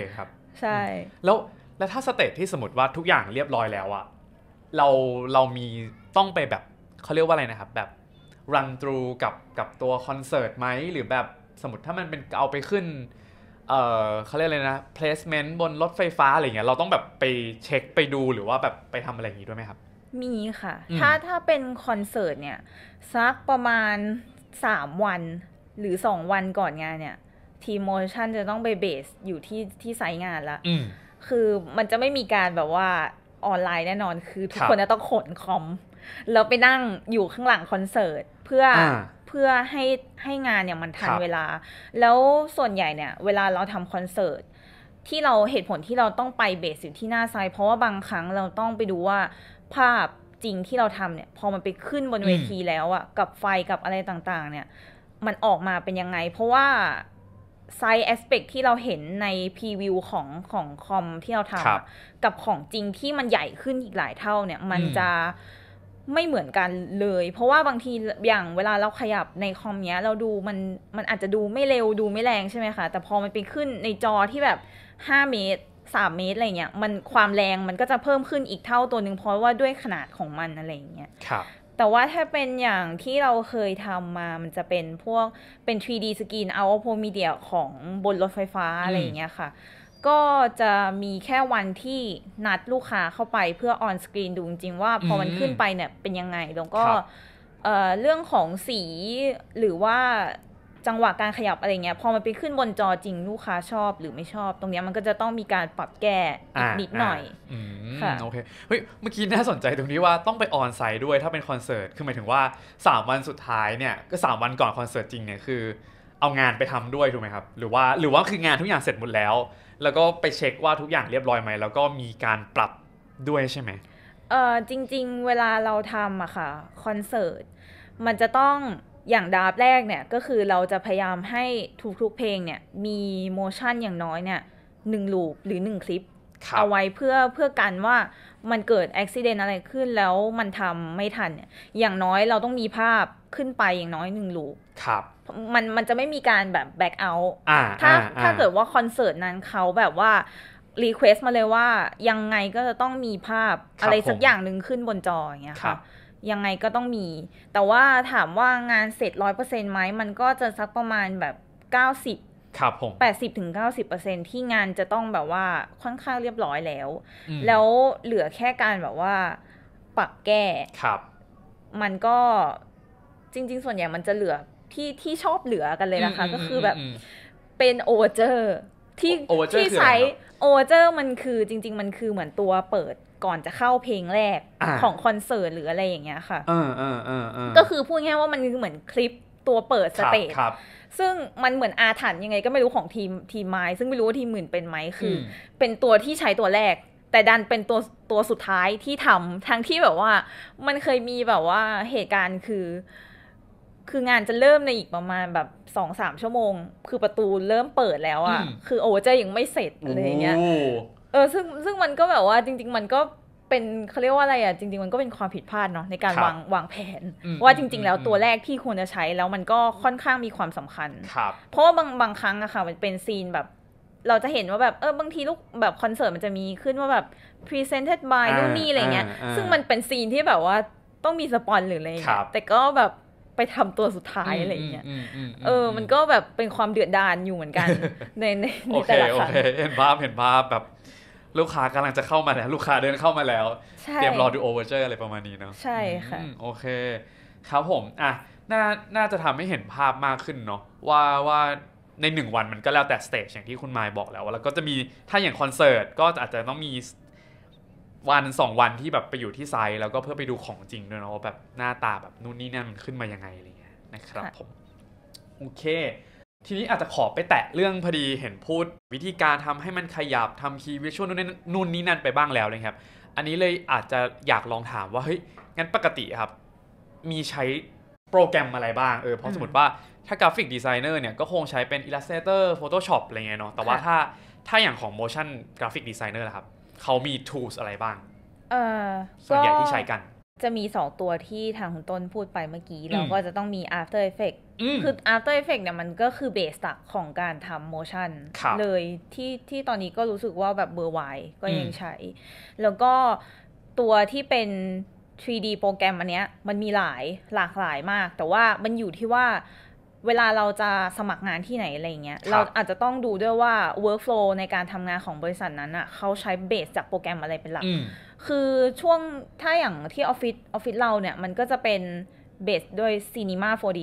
ใช่แล้วแล้วถ้าสเตจที่สมมติว่าทุกอย่างเรียบร้อยแล้วอะเราเรามีต้องไปแบบ เขาเรียกว่าอะไรนะครับแบบรันทรูกับกับตัวคอนเสิร์ตไหม หรือแบบสมมติถ้ามันเป็นเอาไปขึ้น เออเขาเรียกอะไรนะ placement บนรถไฟฟ้าอะไรเงี้ยเราต้องแบบไปเช็คไปดูหรือว่าแบบไปทำอะไรอย่างงี้ด้วยไหมครับ มีค่ะ ถ้าถ้าเป็นคอนเสิร์ตเนี่ยสักประมาณ3วันหรือ2วันก่อนงานเนี่ยทีมโมชั่นจะต้องไปเบสอยู่ที่ที่ไซต์งานละคือมันจะไม่มีการแบบว่าออนไลน์แน่นอน คือทุกคนจะต้องขนคอมแล้วไปนั่งอยู่ข้างหลังคอนเสิร์ตเพื่อเพื่อให้ให้งานเนี่ยมันทันเวลา แล้วส่วนใหญ่เนี่ยเวลาเราทำคอนเสิร์ตที่เราเหตุผลที่เราต้องไปเบสอยู่ที่หน้าไซเพราะว่าบางครั้งเราต้องไปดูว่าภาพจริงที่เราทำเนี่ยพอมันไปขึ้นบนเวทีแล้วอะกับไฟกับอะไรต่างๆ เนี่ย มันออกมาเป็นยังไง เพราะว่าไซส์แอสเปกที่เราเห็นในพรีวิวของของคอมที่เราทำกับของจริงที่มันใหญ่ขึ้นอีกหลายเท่าเนี่ยมันจะไม่เหมือนกันเลย เพราะว่าบางทีอย่างเวลาเราขยับในคอมเนี้ยเราดูมันมันอาจจะดูไม่เร็วดูไม่แรงใช่ไหมคะ แต่พอมันไปขึ้นในจอที่แบบห้าเมตรสามเมตรอะไรเงี้ยมันความแรงมันก็จะเพิ่มขึ้นอีกเท่าตัวหนึ่งเพราะว่าด้วยขนาดของมันอะไรเงี้ยครับแต่ว่าถ้าเป็นอย่างที่เราเคยทำมามันจะเป็นพวกเป็น 3D สกรีนเอาโพมีเดียของบนรถไฟฟ้าอะไรอย่างเงี้ยค่ะ ก็จะมีแค่วันที่นัดลูกค้าเข้าไปเพื่อออนสกรีนดูจริงว่า พอมันขึ้นไปเนี่ยเป็นยังไงแล้วก็เรื่องของสีหรือว่าจังหวะการขยับอะไรเงี้ย พอมันไปขึ้นบนจอจริงลูกค้าชอบ หรือไม่ชอบตรงเนี้ยมันก็จะต้องมีการปรับแก้นิดหน่อยค่ะโอเคเฮ้ยเมื่อกี้น่าสนใจตรงที่ว่าต้องไปออนไซต์ด้วยถ้าเป็นคอนเสิร์ตคือหมายถึงว่า 3 วันสุดท้ายเนี่ยก็3วันก่อนคอนเสิร์ตจริงเนี่ยคือเอางานไปทำด้วยถูกไหมครับ หรือว่าหรือว่าคืองานทุกอย่างเสร็จหมดแล้ว แล้วก็ไปเช็คว่าทุกอย่างเรียบร้อยไหมแล้วก็มีการปรับด้วยใช่ไหมเออจริง ๆเวลาเราทำอะค่ะคอนเสิร์ตมันจะต้องอย่างดาบแรกเนี่ยก็คือเราจะพยายามให้ทุกๆ เพลงเนี่ย มีโมชั่นอย่างน้อยเนี่ยหนึ่งลูปหรือหนึ่งคลิป เอาไว้เพื่อเพื่อกันว่ามันเกิดอุบิเหตุอะไรขึ้นแล้วมันทำไม่ทันเนี่ยอย่างน้อยเราต้องมีภาพขึ้นไปอย่างน้อยหนึ่งลูป ครับ มันมันจะไม่มีการแบบแบ็กเอาท์ถ้าถ้าเกิดว่าคอนเสิร์ตนั้นเขาแบบว่ารีเควสต์มาเลยว่ายังไงก็จะต้องมีภาพอะไรสักอย่างหนึ่งขึ้นบนจออย่างเงี้ยค่ะยังไงก็ต้องมี แต่ว่าถามว่างานเสร็จร้อยเปอร์เซ็นต์ไหม มันก็จะสักประมาณแบบเก้าสิบครับผมแปดสิบถึงเก้าสิบเปอร์เซ็นต์ที่งานจะต้องแบบว่าค่อนข้างเรียบร้อยแล้ว แล้วเหลือแค่การแบบว่าปรับแก้ครับ มันก็จริงๆส่วนใหญ่มันจะเหลือที่ที่ชอบเหลือกันเลยนะคะก็คือแบบเป็นโอเจอร์ที่ที่ใช้โอเจอร์ มันคือจริงๆมันคือเหมือนตัวเปิดก่อนจะเข้าเพลงแรกของคอนเสิร์ตหรืออะไรอย่างเงี้ยค่ะก็คือพูดง่ายว่ามันเหมือนคลิปตัวเปิดสเตจซึ่งมันเหมือนอาถรรพ์ยังไงก็ไม่รู้ของทีมทีมไม้ซึ่งไม่รู้ว่าทีมหมื่นเป็นไหมคือ เป็นตัวที่ใช้ตัวแรก แต่ดันเป็นตัวตัวสุดท้ายที่ทำ ทั้งที่แบบว่ามันเคยมีแบบว่าเหตุการณ์คือ คืองานจะเริ่มในอีกประมาณแบบสองสามชั่วโมง คือประตูเริ่มเปิดแล้วอะ่ะคือโอเจอยังไม่เสร็จอะไรเงี้ยเออซึ่งซึ่งมันก็แบบว่าจริงๆมันก็เป็นเขาเรียกว่าอะไรอ่ะจริงๆ มันก็เป็นความผิดพลาดเนาะในการรวางวางแผนว่าจริง ๆ แล้วตัวแรกที่ควรจะใช้แล้วมันก็ค่อนข้างมีความสำคัญครับเพราะว่าบางบางครั้งอะค่ะ มันเป็นซีนแบบ เราจะเห็นว่าแบบเออบางทีลูกแบบคอนเสิร์ตมันจะมีขึ้นว่าแบบ presented by านู่นนี่อะไรเงี้ยซึ่งมันเป็นซีนที่แบบว่าต้องมีสปอนหรืออะไรแต่ก็แบบไปทำตัวสุดท้ายอะไรเงี้ยเออมันก็แบบเป็นความเดือดดาลอยู่เหมือนกันในในแต่ละคโอรั้งเคเห็นภาพเห็นภาพแบบลูกค้ากำลังจะเข้ามาแล้วลูกค้าเดินเข้ามาแล้ว เตรียมรอดูโอเวอร์เจอร์อะไรประมาณนี้เนาะใช่ค่ะโอเค ครับผม อ่ะ น่าน่าจะทำให้เห็นภาพมากขึ้นเนาะว่าว่าในหนึ่งวันมันก็แล้วแต่สเตจอย่างที่คุณมายบอกแล้ว แล้วก็จะมีถ้าอย่างคอนเสิร์ตก็อาจจะต้องมีวันสองวันที่แบบไปอยู่ที่ไซต์แล้วก็เพื่อไปดูของจริงด้วยเนาะแบบหน้าตาแบบนู่นนี่นั่นมันขึ้นมายังไงอะไรเงี้ยนะครับผมโอเคทีนี้อาจจะขอไปแตะเรื่องพอดีเห็นพูด วิธีการทำให้มันขยับทำคีย์วิชวลนู่นนี่นั่นไปบ้างแล้วเลยครับ อันนี้เลยอาจจะอยากลองถามว่าเฮ้ยงั้นปกติครับ มีใช้โปรแกรมอะไรบ้างเออเพราะสมมติว่าถ้ากราฟิกดีไซเนอร์เนี่ยก็คงใช้เป็น Illustrator Photoshop อะไรเงี้ยเนาะแต่ว่าถ้าถ้าอย่างของ motion graphic designer ละครับ เขามี tools อะไรบ้างเออส่วนใหญ่ที่ใช้กัน จะมี 2 ตัวที่ทางคุณต้นพูดไปเมื่อกี้เราก็จะต้องมี After Effects คือ After Effect เนี่ยมันก็คือเบสตักของการทำโมชั่นเลยที่ที่ตอนนี้ก็รู้สึกว่าแบบเบอร์ไวก็ยังใช้ แล้วก็ตัวที่เป็น 3D โปรแกรมอันเนี้ยมันมีหลายหลากหลายมาก แต่ว่ามันอยู่ที่ว่าเวลาเราจะสมัครงานที่ไหน อะไรเงี้ยเราอาจจะต้องดูด้วยว่า workflow ในการทำงานของบริษัทนั้นอะ่ะเขาใช้เบสจากโปรแกรมอะไรเป็นหลัก คือช่วงถ้าอย่างที่ออฟฟิศออฟฟิศเราเนี่ยมันก็จะเป็นเบสด้วย Cinema 4D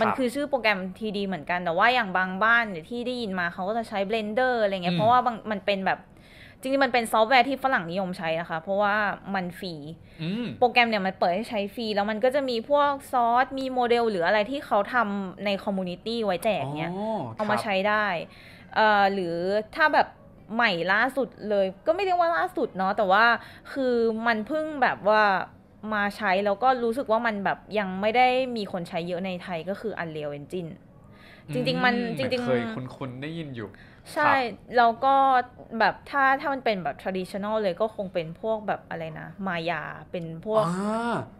มันคือชื่อโปรแกรมทีดีเหมือนกัน แต่ว่าอย่างบางบ้านเนี่ยที่ได้ยินมาเขาก็จะใช้ Blender อะไรเงี้ยเพราะว่ามันเป็นแบบ จริงๆมันเป็นซอฟต์แวร์ที่ฝรั่งนิยมใช้นะคะ เพราะว่ามันฟรีโปรแกรมเนี่ยมันเปิดให้ใช้ฟรี แล้วมันก็จะมีพวกซอสมีโมเดลหรืออะไรที่เขาทำในคอมมูนิตี้ไว้แจกเนี่ยเอามาใช้ได้หรือถ้าแบบใหม่ล่าสุดเลย ก็ไม่เรียกว่าล่าสุดเนาะแต่ว่าคือมันเพิ่งแบบว่ามาใช้แล้วก็รู้สึกว่ามันแบบยังไม่ได้มีคนใช้เยอะในไทยก็คือ Unreal Engine จริงๆ มันจริงๆเคยคุ้นๆได้ยินอยู่ ใช่ แล้วก็แบบถ้าถ้ามันเป็นแบบ traditional เลยก็คงเป็นพวกแบบอะไรนะ มายาเป็นพวก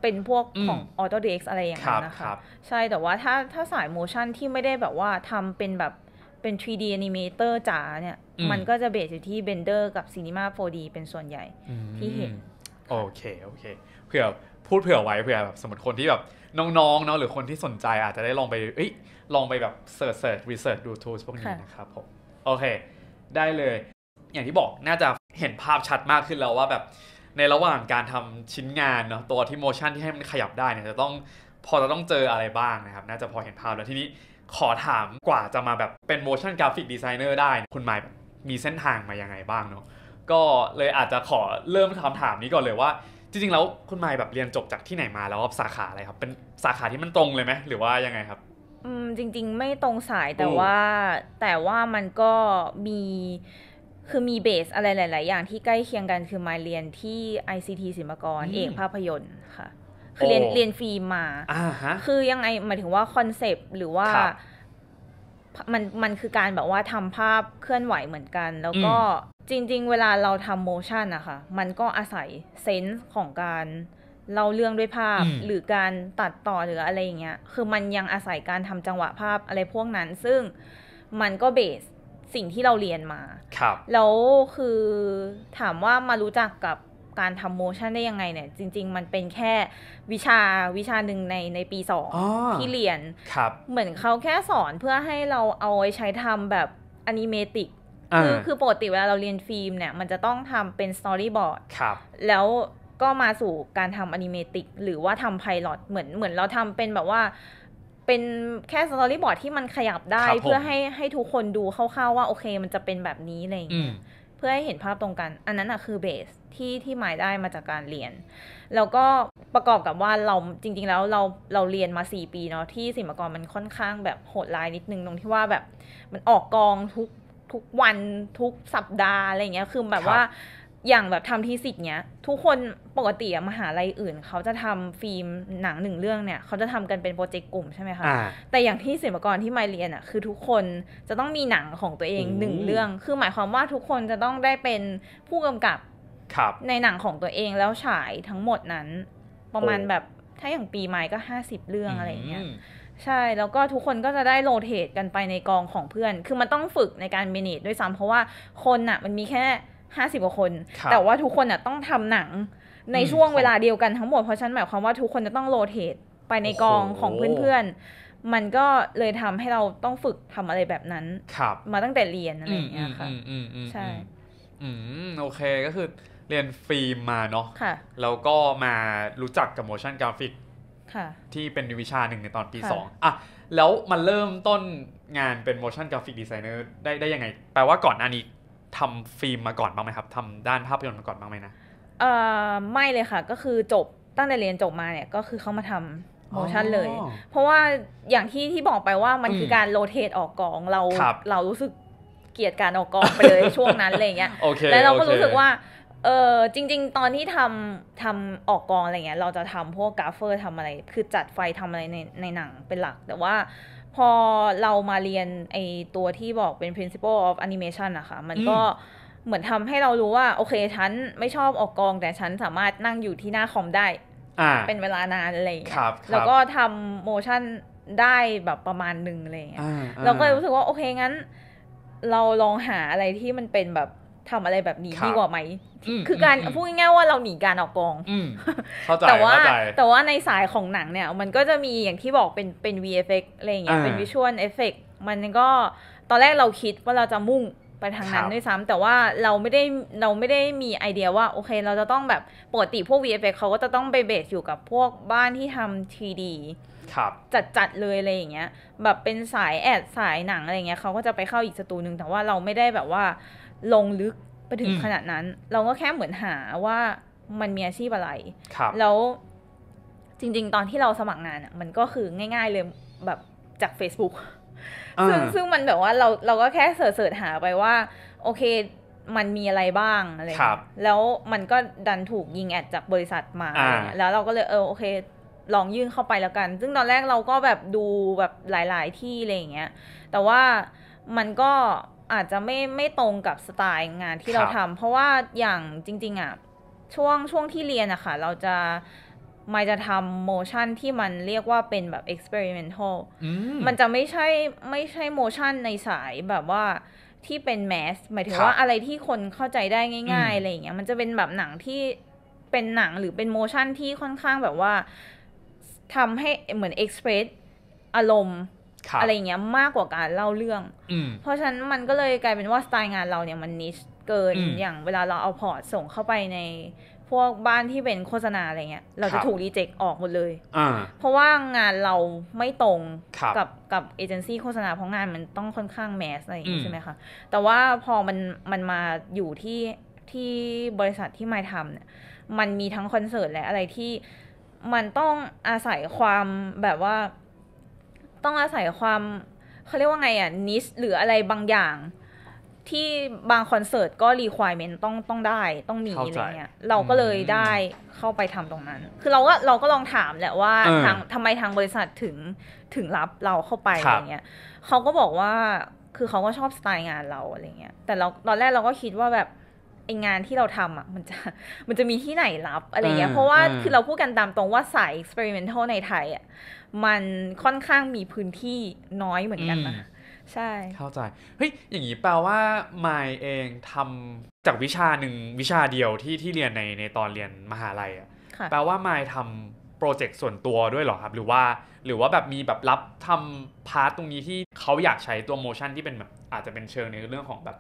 เป็นพวกของ Auto DX อะไรอย่างเงี้ยนะคะใช่แต่ว่าถ้าถ้าสาย motion ที่ไม่ได้แบบว่าทำเป็นแบบเป็น 3D animator จ๋าเนี่ย มันก็จะเบสอยู่ที่ Blender กับ Cinema 4D เป็นส่วนใหญ่ที่เห็นโอเคโอเคเผื่อพูดเผื่อไว้เผื่อแบบสมมติคนที่แบบน้องๆเนาะหรือคนที่สนใจอาจจะได้ลองไปเอ้ยลองไปแบบเสิร์ชเสิร์ชรีเิร์ชดูทูสพวกนี้นะครับผมโอเค ได้เลย อย่างที่บอกน่าจะเห็นภาพชัดมากขึ้นแล้วว่าแบบในระหว่างการทำชิ้นงานเนาะตัวที่โมชั่นที่ให้มันขยับได้เนี่ยจะต้องพอจะต้องเจออะไรบ้างนะครับ น่าจะพอเห็นภาพแล้วทีนี้ขอถามกว่าจะมาแบบเป็นโมชั่นกราฟิกดีไซเนอร์ได้คุณหมายมีเส้นทางมายังไงบ้างเนาะก็เลยอาจจะขอเริ่มคำถามนี้ก่อนเลยว่าจริงๆ แล้วคุณไมายแบบเรียนจบจากที่ไหนมาแล้วสาขาอะไรครับ เป็นสาขาที่มันตรงเลยไหมหรือว่ายังไงครับ อืมจริง ๆไม่ตรงสายแต่ว่า แต่ว่ามันก็มีคือมีเบสอะไรหลาย ๆ อย่างที่ใกล้เคียงกัน คือมาเรียนที่ ICT ศิลปากรเอกภาพยนตร์ ค่ะ คือเรียนเรียนฟรีมาคือยังไงหมายถึงว่าคอนเซปต์ หรือว่ามันมันคือการแบบว่าทำภาพเคลื่อนไหวเหมือนกัน แล้วก็จริง ๆ เวลาเราทำโมชั่นอะคะ่ะมันก็อาศัยเซนส์ของการเราเรื่องด้วยภาพหรือการตัดต่อหรืออะไรอย่างเงี้ยคือมันยังอาศัยการทำจังหวะภาพอะไรพวกนั้น ซึ่งมันก็เบสสิ่งที่เราเรียนมา ครับ แล้วคือถามว่ามารู้จักกับการทำโมชั่นได้ยังไงเนี่ย จริงๆ มันเป็นแค่วิชาวิชาหนึ่งในในปีสองอที่เรียนครับ เหมือนเขาแค่สอนเพื่อให้เราเอาไว้ใช้ทำแบบอนิเมติกคือคือปกติเวลาเราเรียนฟิล์มเนี่ยมันจะต้องทำเป็นสตอรี่บอร์ดครับ แล้วก็มาสู่การทำอนิเมติกหรือว่าทำไพลอตเหมือนเหมือนเราทำเป็นแบบว่าเป็นแค่สตอรี่บอร์ดที่มันขยับได้ เพื่อให้ให้ทุกคนดูคร่าวๆว่าโอเคมันจะเป็นแบบนี้อะไรอย่างเงี้ยเพื่อให้เห็นภาพตรงกัน อันนั้นอะคือเบสที่ที่หมายได้มาจากการเรียน แล้วก็ประกอบกับว่าเราจริง ๆแล้วเราเราเรียนมา 4 ปีเนาะที่สิมกรมันค่อนข้างแบบโหดร้ายนิดนึง ตรงที่ว่าแบบมันออกกองทุกทุกวันทุกสัปดาห์อะไรเงี้ยคือแบบว่าอย่างแบบทำทีสิทธิ์เนี้ย ทุกคนปกติมหาลัยอื่นเขาจะทำฟิล์มหนังหนึ่งเรื่องเนี่ยเขาจะทำกันเป็นโปรเจกต์กลุ่มใช่ไหมคะะแต่อย่างที่ศิลปกรที่มาเรียนอะคือทุกคนจะต้องมีหนังของตัวเองหนึ่งเรื่อง คือหมายความว่าทุกคนจะต้องได้เป็นผู้กำกับครับในหนังของตัวเองแล้วฉายทั้งหมดนั้น ประมาณแบบถ้าอย่างปีใหม่ก็ 50 เรื่องอะไรเงี้ยใช่แล้วก็ทุกคนก็จะได้โรเทตกันไปในกองของเพื่อนคือมันต้องฝึกในการเมเนจด้วยซ้ำเพราะว่าคนะ่ะมันมีแค่ห้าสิบกว่าคน แต่ว่าทุกคนอ่ะต้องทำหนังในช่วงเวลาเดียวกันทั้งหมดเพราะฉันหมายความว่าทุกคนจะต้องโรเตทไปในกองของเพื่อน ๆ มันก็เลยทำให้เราต้องฝึกทำอะไรแบบนั้น มาตั้งแต่เรียนอะไรอย่างเงี้ยค่ะใช่อืมโอเคก็คือเรียนฟิล์มมาเนาะะแล้วก็มารู้จักกับโมชั่นกราฟิกที่เป็นวิชาหนึ่งในตอนปีสองอ่ะแล้วมันเริ่มต้นงานเป็นโมชั่นกราฟิกดีไซเนอร์ได้ได้ยังไง แปลว่าก่อนอันนี้ทำฟิล์มมาก่อนบ้างไหมครับทำด้านภาพยนตร์มาก่อนบ้างไหมนะ เอ่อไม่เลยค่ะ ก็คือจบตั้งแต่เรียนจบมาเนี่ยก็คือเข้ามาทำโมชั่นเลย เพราะว่าอย่างที่ที่บอกไปว่ามันคือการโรเตออกกองเราเรารู้สึกเกลียดการออกกองไปเลยช่วงนั้นอะไรเงี้ยแล้วเราก็รู้สึกว่าเออจริง ๆตอนที่ทำทำออกกองอะไรเงี้ยเราจะทำพวกกราฟเฟอร์ทำอะไร คือจัดไฟทำอะไรในในหนังเป็นหลักแต่ว่าพอเรามาเรียนไอตัวที่บอกเป็น principle of animation อะคะ่ะมันก็เหมือนทำให้เรารู้ว่าโอเคฉันไม่ชอบออกกองแต่ฉันสามารถนั่งอยู่ที่หน้าคอมได้เป็นเวลานานอะไรครับแล้วก็ทำโมชั่นได้แบบประมาณหนึ่งอะไรอย่างเงี้ยเราก็เลยรู้สึกว่าโอเคงั้น เราลองหาอะไรที่มันเป็นแบบทำอะไรแบบนี้ดีกว่าไหม คือการพูดง่ายๆว่าเราหนีการออกกองอแต่ว่าแต่ว่าในสายของหนังเนี่ยมันก็จะมีอย่างที่บอกเป็นเป็น VFX อะไรอย่างเงี้ย เป็น Visual Effect มันก็ตอนแรกเราคิดว่าเราจะมุ่งไปทางนั้นด้วยซ้ำแต่ว่าเราไม่ได้เราไม่ได้มีไอเดียว่าโอเค เราจะต้องแบบปกติพวก VFX เขาก็จะต้องไปเบสอยู่กับพวกบ้านที่ทำ 3D จัดจัดเลยอะไรอย่างเงี้ยแบบเป็นสายแอดสายหนังอะไรเงี้ยเขาก็จะไปเข้าอีกสตูนึงแต่ว่าเราไม่ได้แบบว่าลงลึกไปถึงขนาดนั้น เราก็แค่เหมือนหาว่ามันมีอาชีพอะไรรแล้วจริงๆตอนที่เราสมัครงานอ่ะ มันก็คือง่าย ๆเลยแบบจาก Facebook ซึ่งซึ่งมันแบบว่าเราเราก็แค่เสิร์ชหาไปว่า โอเคมันมีอะไรบ้างอะไรแล้วมันก็ดันถูกยิงแอดจากบริษัทมา แล้วเราก็เลยเออ โอเค ลองยื่นเข้าไปแล้วกัน ซึ่งตอนแรกเราก็แบบดูแบบหลายๆ ที่ อะไรอย่างเงี้ย แต่ว่ามันก็อาจจะไม่ไม่ตรงกับสไตล์งานที่เราทำเพราะว่าอย่างจริงๆอะช่วงช่วงที่เรียนอะคะ่ะเราจะมายจะทำโมชั่นที่มันเรียกว่าเป็นแบบ experimental มมันจะไม่ใช่ไม่ใช่โมชั่นในสายแบบว่าที่เป็นแมสหมายถึงว่าอะไรที่คนเข้าใจได้ง่าย ๆอะไรอย่างเงี้ยมันจะเป็นแบบหนังที่เป็นหนังหรือเป็นโมชั่นที่ค่อนข้างแบบว่าทำให้เหมือน express อารมณ์อะไรอย่างเงี้ยมากกว่าการเล่าเรื่อง เพราะฉะนั้นมันก็เลยกลายเป็นว่า สไตล์งานเราเนี่ยมันนิชเกิน อย่างเวลาเราเอาพอร์ตส่งเข้าไปใน พวกบ้านที่เป็นโฆษณาอะไรเงี้ย เราจะถูกรีเจ็คออกหมดเลยเพราะว่างานเราไม่ตรงรกับกับเอเจนซี่โฆษณา เพราะงานมันต้องค่อนข้างแมสอะไรอย่างงี้ใช่ไหมคะ แต่ว่าพอมันมันมาอยู่ที่ที่บริษัทที่ไม่ทำเนี่ยมันมีทั้งคอนเสิร์ตและอะไรที่มันต้องอาศัยความแบบว่าต้องอาศัยความเขาเรียกว่าไงอ่ะนิสหรืออะไรบางอย่างที่บางคอนเสิร์ตก็รีควายเมนต้องต้องได้ต้องมีอะไรเงี้ยเราก็เลยได้เข้าไปทำตรงนั้น คือเราก็เราก็ลองถามแหละว่าทางทำไมทางบริษัทถึงถึงรับเราเข้าไปอะไรเงี้ยเขาก็บอกว่าคือเขาก็ชอบสไตล์งานเราอะไรเงี้ยแต่เราตอนแรกเราก็คิดว่าแบบไองานที่เราทำอ่ะมันจะมันจะมีที่ไหนรับอะไรเงี้ยเพราะว่าคือเราพูดกันตามตรงว่าสายเอ็ซ์เพร์เมนทัลในไทยอ่ะมันค่อนข้างมีพื้นที่น้อยเหมือนกันนะใช่ เข้าใจ เฮ้ย อย่างนี้แปลว่าไมเองทำจากวิชาหนึ่งวิชาเดียวที่ที่เรียนในในตอนเรียนมหาลัยอ่ะแปลว่าไมทํทำโปรเจกต์ส่วนตัวด้วยเหรอครับ หรือว่าหรือว่าแบบมีแบบรับทำพาร์ตตรงนี้ที่เขาอยากใช้ตัวโมชั่นที่เป็นแบบอาจจะเป็นเชิงในเรื่องของแบบ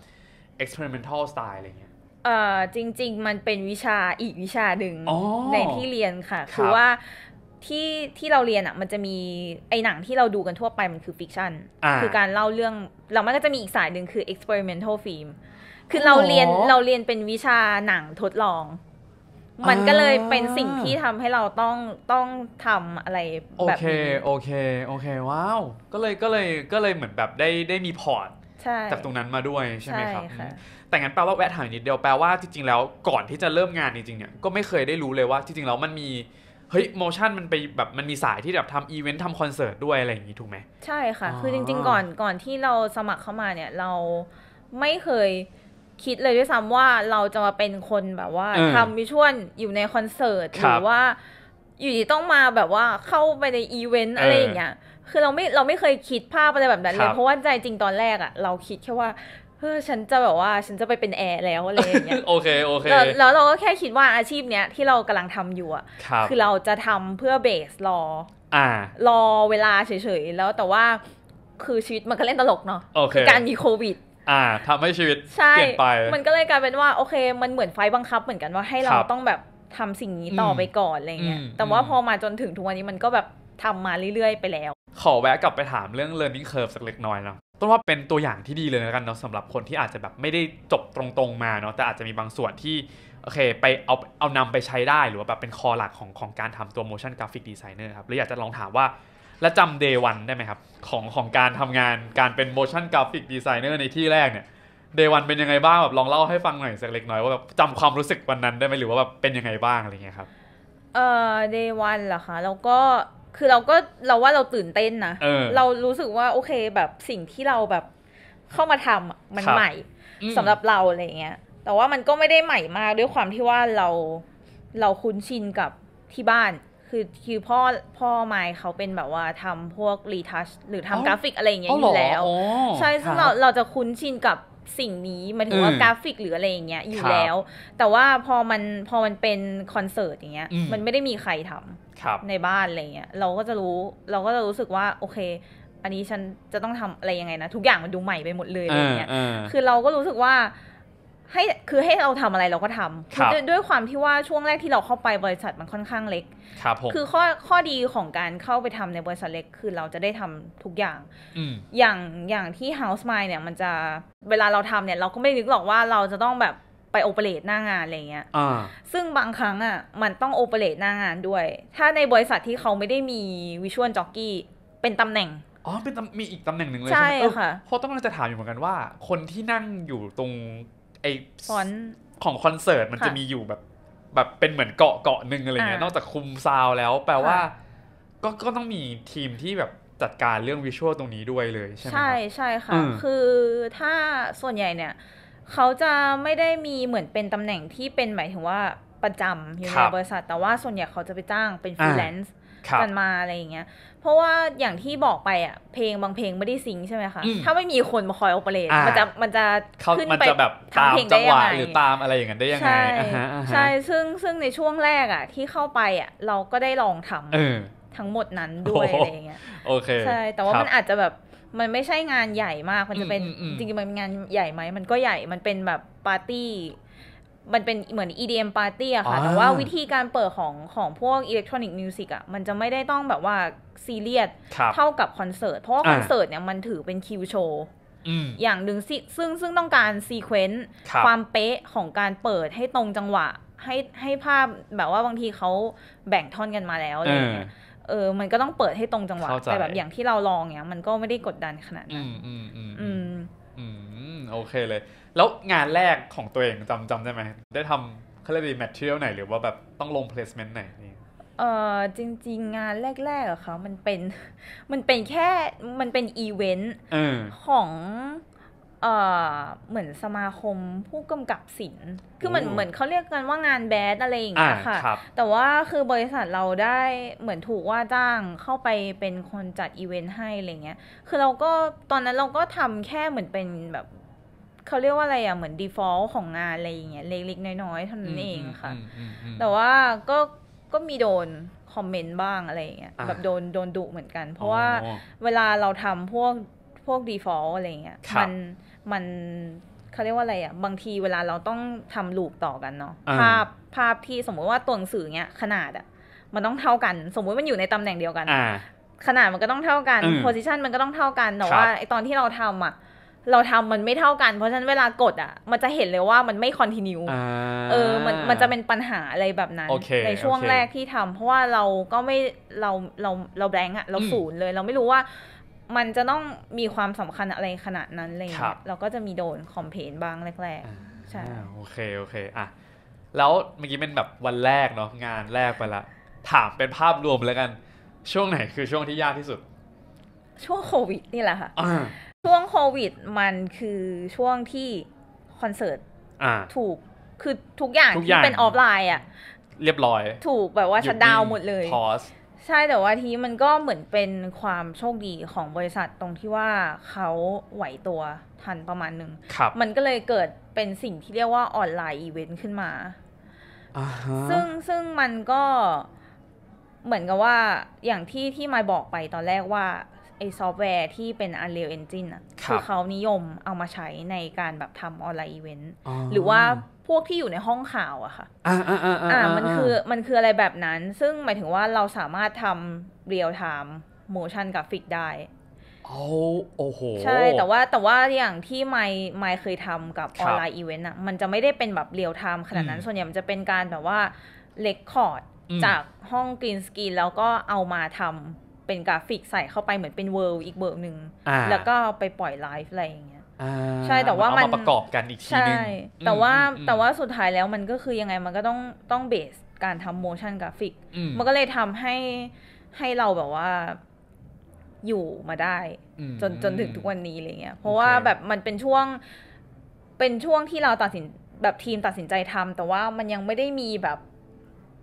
experimental style อะไรเงี้ยเออจริง ๆ มันเป็นวิชาอีกวิชาหนึ่งในที่เรียนค่ะ คือว่าที่ที่เราเรียนอ่ะมันจะมีไอหนังที่เราดูกันทั่วไปมันคือฟิกชันคือการเล่าเรื่องเรามันก็จะมีอีกสายหนึ่งคือ experimental film คือเราเรียนเราเรียนเป็นวิชาหนังทดลอง มันก็เลยเป็นสิ่งที่ทำให้เราต้องต้องทำอะไรแบบโอเคโอเคโอเค ว้าว ก็เลยก็เลยก็เลยเหมือนแบบได้ได้มีพอร์ตจากตรงนั้นมาด้วยใช่ไหมครับแต่งั้นแปลว่าแวะถามนิดเดียวแปลว่าจริงๆแล้วก่อนที่จะเริ่มงานจริงๆเนี่ยก็ไม่เคยได้รู้เลยว่า จริงๆแล้วมันมีเฮ้ยโมชั่นมันไปแบบมันมีสายที่แบบทำอีเวนต์ทำคอนเสิร์ตด้วยอะไรอย่างนี้ถูกไหมใช่ค่ะคือจริง ๆ ก่อนก่อนที่เราสมัครเข้ามาเนี่ย เราไม่เคยคิดเลยด้วยซ้ำว่าเราจะมาเป็นคนแบบว่าทำมิชวลอยู่ในคอนเสิร์ตหรือว่าอยู่ดีต้องมาแบบว่าเข้าไปในอีเวนต์อะไรอย่างเงี้ยคือเราไม่เราไม่เคยคิดภาพอะไรแบบนั้นเลยเพราะว่าใจจริงตอนแรกอะเราคิดแค่ว่าเออฉันจะแบบว่าฉันจะไปเป็นแอร์แล้วอะไรอย่างเงี้ยโอเคโอเคแล้วเราก็แค่คิดว่าอาชีพเนี้ยที่เรากำลังทำอยู่อ่ะ คือเราจะทำเพื่อเบสรออ่า รอเวลาเฉยๆแล้วแต่ว่า คือชีวิตมันก็เล่นตลกเนาะคอการมีโควิด อ่าทำให้ชีวิตเปลี่ยนไป มันก็เลยกลายเป็นว่าโอเคมันเหมือนไฟบังคับเหมือนกันว่าให้เราต้องแบบทำสิ่งนี้ต่อไปก่อนอะไรเงี้ยแต่ว่าพอมาจนถึงทุกวันนี้มันก็แบบทำมาเรื่อย ๆ ไปแล้ว ขอแวะกลับไปถามเรื่อง learning curve สักเล็กน้อยเนาะต้นว่าเป็นตัวอย่างที่ดีเลยนะกันเนาะสำหรับคนที่อาจจะแบบไม่ได้จบตรงๆมาเนาะ แต่อาจจะมีบางส่วนที่โอเคไปเอาเอานำไปใช้ได้หรือว่าแบบเป็นคอหลักของของการทำตัว motion graphic designer ครับหรืออยากจะลองถามว่าและจำ day one ได้ไหมครับของของการทำงานการเป็น motion graphic designer ในที่แรกเนี่ย day one เป็นยังไงบ้างแบบลองเล่าให้ฟังหน่อยสักเล็กน้อยว่าแบบจำความรู้สึกวันนั้นได้ไหมหรือว่าแบบเป็นยังไงบ้างอะไรเงี้ยครับ เอ่อ day one เหรอคะแล้วก็คือเราก็เราว่าเราตื่นเต้นนะเเรารู้สึกว่าโอเคแบบสิ่งที่เราแบบเข้ามาทำมันใหม่สำหรับเราอะไรเงี้ย แต่ว่ามันก็ไม่ได้ใหม่มาก ด้วยความที่ว่าเราเราคุ้นชินกับที่บ้าน คือคือพ่อพ่อไมค์เขาเป็นแบบว่าทำพวกรีทัชหรือทำกราฟิกอะไรอย่างเงี้ยอยู่แล้วใช่ซึ่งเราเราจะคุ้นชินกับสิ่งนี้มาถึงว่ากราฟิกหรืออะไรอย่างเงี้ยอยู่แล้ว แต่ว่าพอมันพอมันเป็นคอนเสิร์ตอย่างเงี้ยมันไม่ได้มีใครทำในบ้านอะไรเงี้ยเราก็จะรู้ เราก็จะรู้สึกว่าโอเค อันนี้ฉันจะต้องทำอะไรยังไงนะ ทุกอย่างมันดูใหม่ไปหมดเลยอะไรเงี้ยคือเราก็รู้สึกว่าให้คือให้เราทำอะไรเราก็ทำดด้วยความที่ว่าช่วงแรกที่เราเข้าไปบริษัทมันค่อนข้างเล็ก ครับคือข้อข้อดีของการเข้าไปทำในบริษัทเล็กคือเราจะได้ทำทุกอย่างอย่างอย่างที่ House Mind เนี่ยมันจะเวลาเราทำเนี่ย เราก็ไม่นึกหรอกว่าเราจะต้องแบบไปโอเปเรตหน้างานอะไรเงี้ยซึ่งบางครั้งอ่ะมันต้องโอเปเรตหน้างานด้วย ถ้าในบริษัทที่เขาไม่ได้มีวิชวลจ็อกกี้เป็นตำแหน่งอ๋อเป็นมีอีกตำแหน่งหนึ่งเลยใช่ไหมใช่ค่ะต้องราจะถามอยู่เหมือนกันว่า คนที่นั่งอยู่ตรงไอฟอนของคอนเสิร์ตมันจะมีอยู่แบบ แบบเป็นเหมือนเกาะเกาะหนึ่งอะไรเงี้ยนอกจากคุมซาวแล้วแปลว่าก็ก็ต้องมีทีมที่แบบจัดการเรื่องวิชวลตรงนี้ด้วยเลยใช่ไหมใช่ใช่ค่ะ คือถ้าส่วนใหญ่เนี่ย เขาจะไม่ได้มีเหมือนเป็นตำแหน่งที่เป็นหมายถึงว่าประจำอยู่ในบริษัท แต่ว่าส่วนใหญ่เขาจะไปจ้างเป็นฟรีแลนซ์กันมาอะไรอย่างเงี้ยเพราะว่าอย่างที่บอกไปอ่ะเพลงบางเพลงไม่ได้ซิงใช่ไหมคะถ้าไม่มีคนมาคอยโอเปเรตมันจะมันจะขึ้นไปแบบตามจังหวะหรือตามอะไรอย่างนั้นได้ยังไงใช่ซึ่งซึ่งในช่วงแรกอ่ะที่เข้าไปอ่ะเราก็ได้ลองทำทั้งหมดนั้นด้วยอะไรอย่างเงี้ยโอเคใช่แต่ว่ามันอาจจะแบบมันไม่ใช่งานใหญ่มากมันจะเป็นจริงๆมันเป็นงานใหญ่ไหมมันก็ใหญ่มันเป็นแบบปาร์ตี้ มันเป็นเหมือน EDM ปาร์ตี้อะค่ะแต่ว่าวิธีการเปิดของของพวกอิเล็กทรอนิกส์มิวสิกอะมันจะไม่ได้ต้องแบบว่าซีเรียสเท่ากับคอนเสิร์ตเพราะว่าคอนเสิร์ตเนี่ยมันถือเป็นคิวโชว์อย่างหนึ่งซึ่งซึ่งต้องการซีเควนต์ความเป๊ะของการเปิดให้ตรงจังหวะให้ให้ภาพแบบว่าบางทีเขาแบ่งท่อนกันมาแล้วอะไรเงี้ยเออมันก็ต้องเปิดให้ตรงจังหวะแต่แบบอย่างที่เราลองเนี่ยมันก็ไม่ได้กดดันขนาดนั้นอืมอืมอืมโอเคเลย แล้วงานแรกของตัวเองจำจำได้ไหมได้ทำเขาเรียกดาแมทเทียลไหนหรือว่าแบบต้องลงเพลสเมนต์ไหนเออจริงๆงานแรกๆอเขามันเป็นมันเป็นแค่มันเป็นอีเวนต์ของ เออเหมือนสมาคมผู้กำกับศิลป์คือเหมือนเหมือนเขาเรียกกันว่างานแบดอะไรอย่างเงี้ยค่ะแต่ว่าคือบริษัทเราได้เหมือนถูกว่าจ้าง เข้าไปเป็นคนจัด อีเวนต์ให้ อะไรเงี้ยคือเราก็ตอนนั้นเราก็ทำแค่เหมือนเป็นแบบเขาเรียกว่าอะไรอ่ะเหมือน default ของงานอะไรอย่างเงี้ยเล็กๆน้อยๆเท่านั้นเองค่ะ แต่ว่าก็ก็มีโดนคอมเมนต์บ้างอะไรเงี้ยแบบโดนโดนดุเหมือนกัน เพราะว่าเวลาเราทำพวกพวก default อะไรเงี้ยมันมันเขาเรียกว่าอะไรอ่ะบางทีเวลาเราต้องทำลูปต่อกันเนาะภาพภาพที่สมมติว่าตัวหนังสือเงี้ยขนาดอ่ะมันต้องเท่ากัน สมมติมันอยู่ในตำแหน่งเดียวกันขนาดมันก็ต้องเท่ากันโพซิชันมันก็ต้องเท่ากันแต่ว่าไอตอนที่เราทำอ่ะเราทำมันไม่เท่ากันเพราะฉะนั้นเวลากดอ่ะมันจะเห็นเลยว่ามันไม่คอนติเนียเออ มันมันจะเป็นปัญหาอะไรแบบนั้น okay, ในช่วง okay. แรกที่ทำ เพราะว่าเราก็ไม่เราเราเราแบงค์อ่ะ เราศูนย์เลย เราไม่รู้ว่า มันจะต้องมีความสำคัญอะไรขนาดนั้นเลยเราก็จะมีโดนคอมเพนบ้างแรกๆใช่โอเคโอเคอ่ะแล้วเมื่อกี้เป็นแบบวันแรกเนาะงานแรกไปละ ถามเป็นภาพรวมแล้วกันช่วงไหนคือช่วงที่ยากที่สุด ช่วงโควิดนี่แหละค่ะช่วงโควิดมันคือช่วงที่คอนเสิร์ตถูกคือทุกอย่างที่เป็นออฟไลน์อ่ะ เรียบร้อย ถูกแบบว่าชัดดาวหมดเลย ใช่แต่ว่าทีมันก็เหมือนเป็นความโชคดีของบริษัทตรงที่ว่าเขาไหวตัวทันประมาณหนึ่งมันก็เลยเกิดเป็นสิ่งที่เรียกว่าออนไลน์อีเวนต์ขึ้นมา uh-huh. ซึ่งซึ่งมันก็เหมือนกับว่าอย่างที่ที่มาบอกไปตอนแรกว่าไอซอฟต์แวร์ที่เป็น Unreal Engine อะคือเขานิยมเอามาใช้ในการแบบทำออนไลน์อีเวนต์หรือว่าพวกที่อยู่ในห้องข่าวอะค่ะอ่าอ่าอ่าอ่ามันคือมันคืออะไรแบบนั้น ซึ่งหมายถึงว่าเราสามารถทำเรียลไทม์โมชั่นกราฟิกได้โอ้โห ใช่ แต่ว่าแต่ว่าอย่างที่ไมไมเคยทำกับออนไลน์อีเวนต์อะมันจะไม่ได้เป็นแบบเรียลไทม์ขนาดนั้นส่วนใหญ่มันจะเป็นการแบบว่าเลคคอร์ดจากห้องกรีนสกรีนแล้วก็เอามาทำเป็นกราฟิกใส่เข้าไปเหมือนเป็นเวิร์อีกเวิร์หนึ่งแล้วก็ไปปล่อยไลฟ์อะไรอย่างเงี้ยใช่แต่ว่ามันประกอบกันอีกทีนึงแต่ว่าแต่ว่าสุดท้ายแล้วมันก็คือยังไงมันก็ต้องต้องเบสการทำโมชั่นกราฟิกมันก็เลยทำให้ให้เราแบบว่าอยู่มาได้ จนจนถึงทุกวันนี้อะไรเงี้ยเพราะว่าแบบมันเป็นช่วงเป็นช่วงที่เราตัดสินแบบทีมตัดสินใจทำแต่ว่ามันยังไม่ได้มีแบบ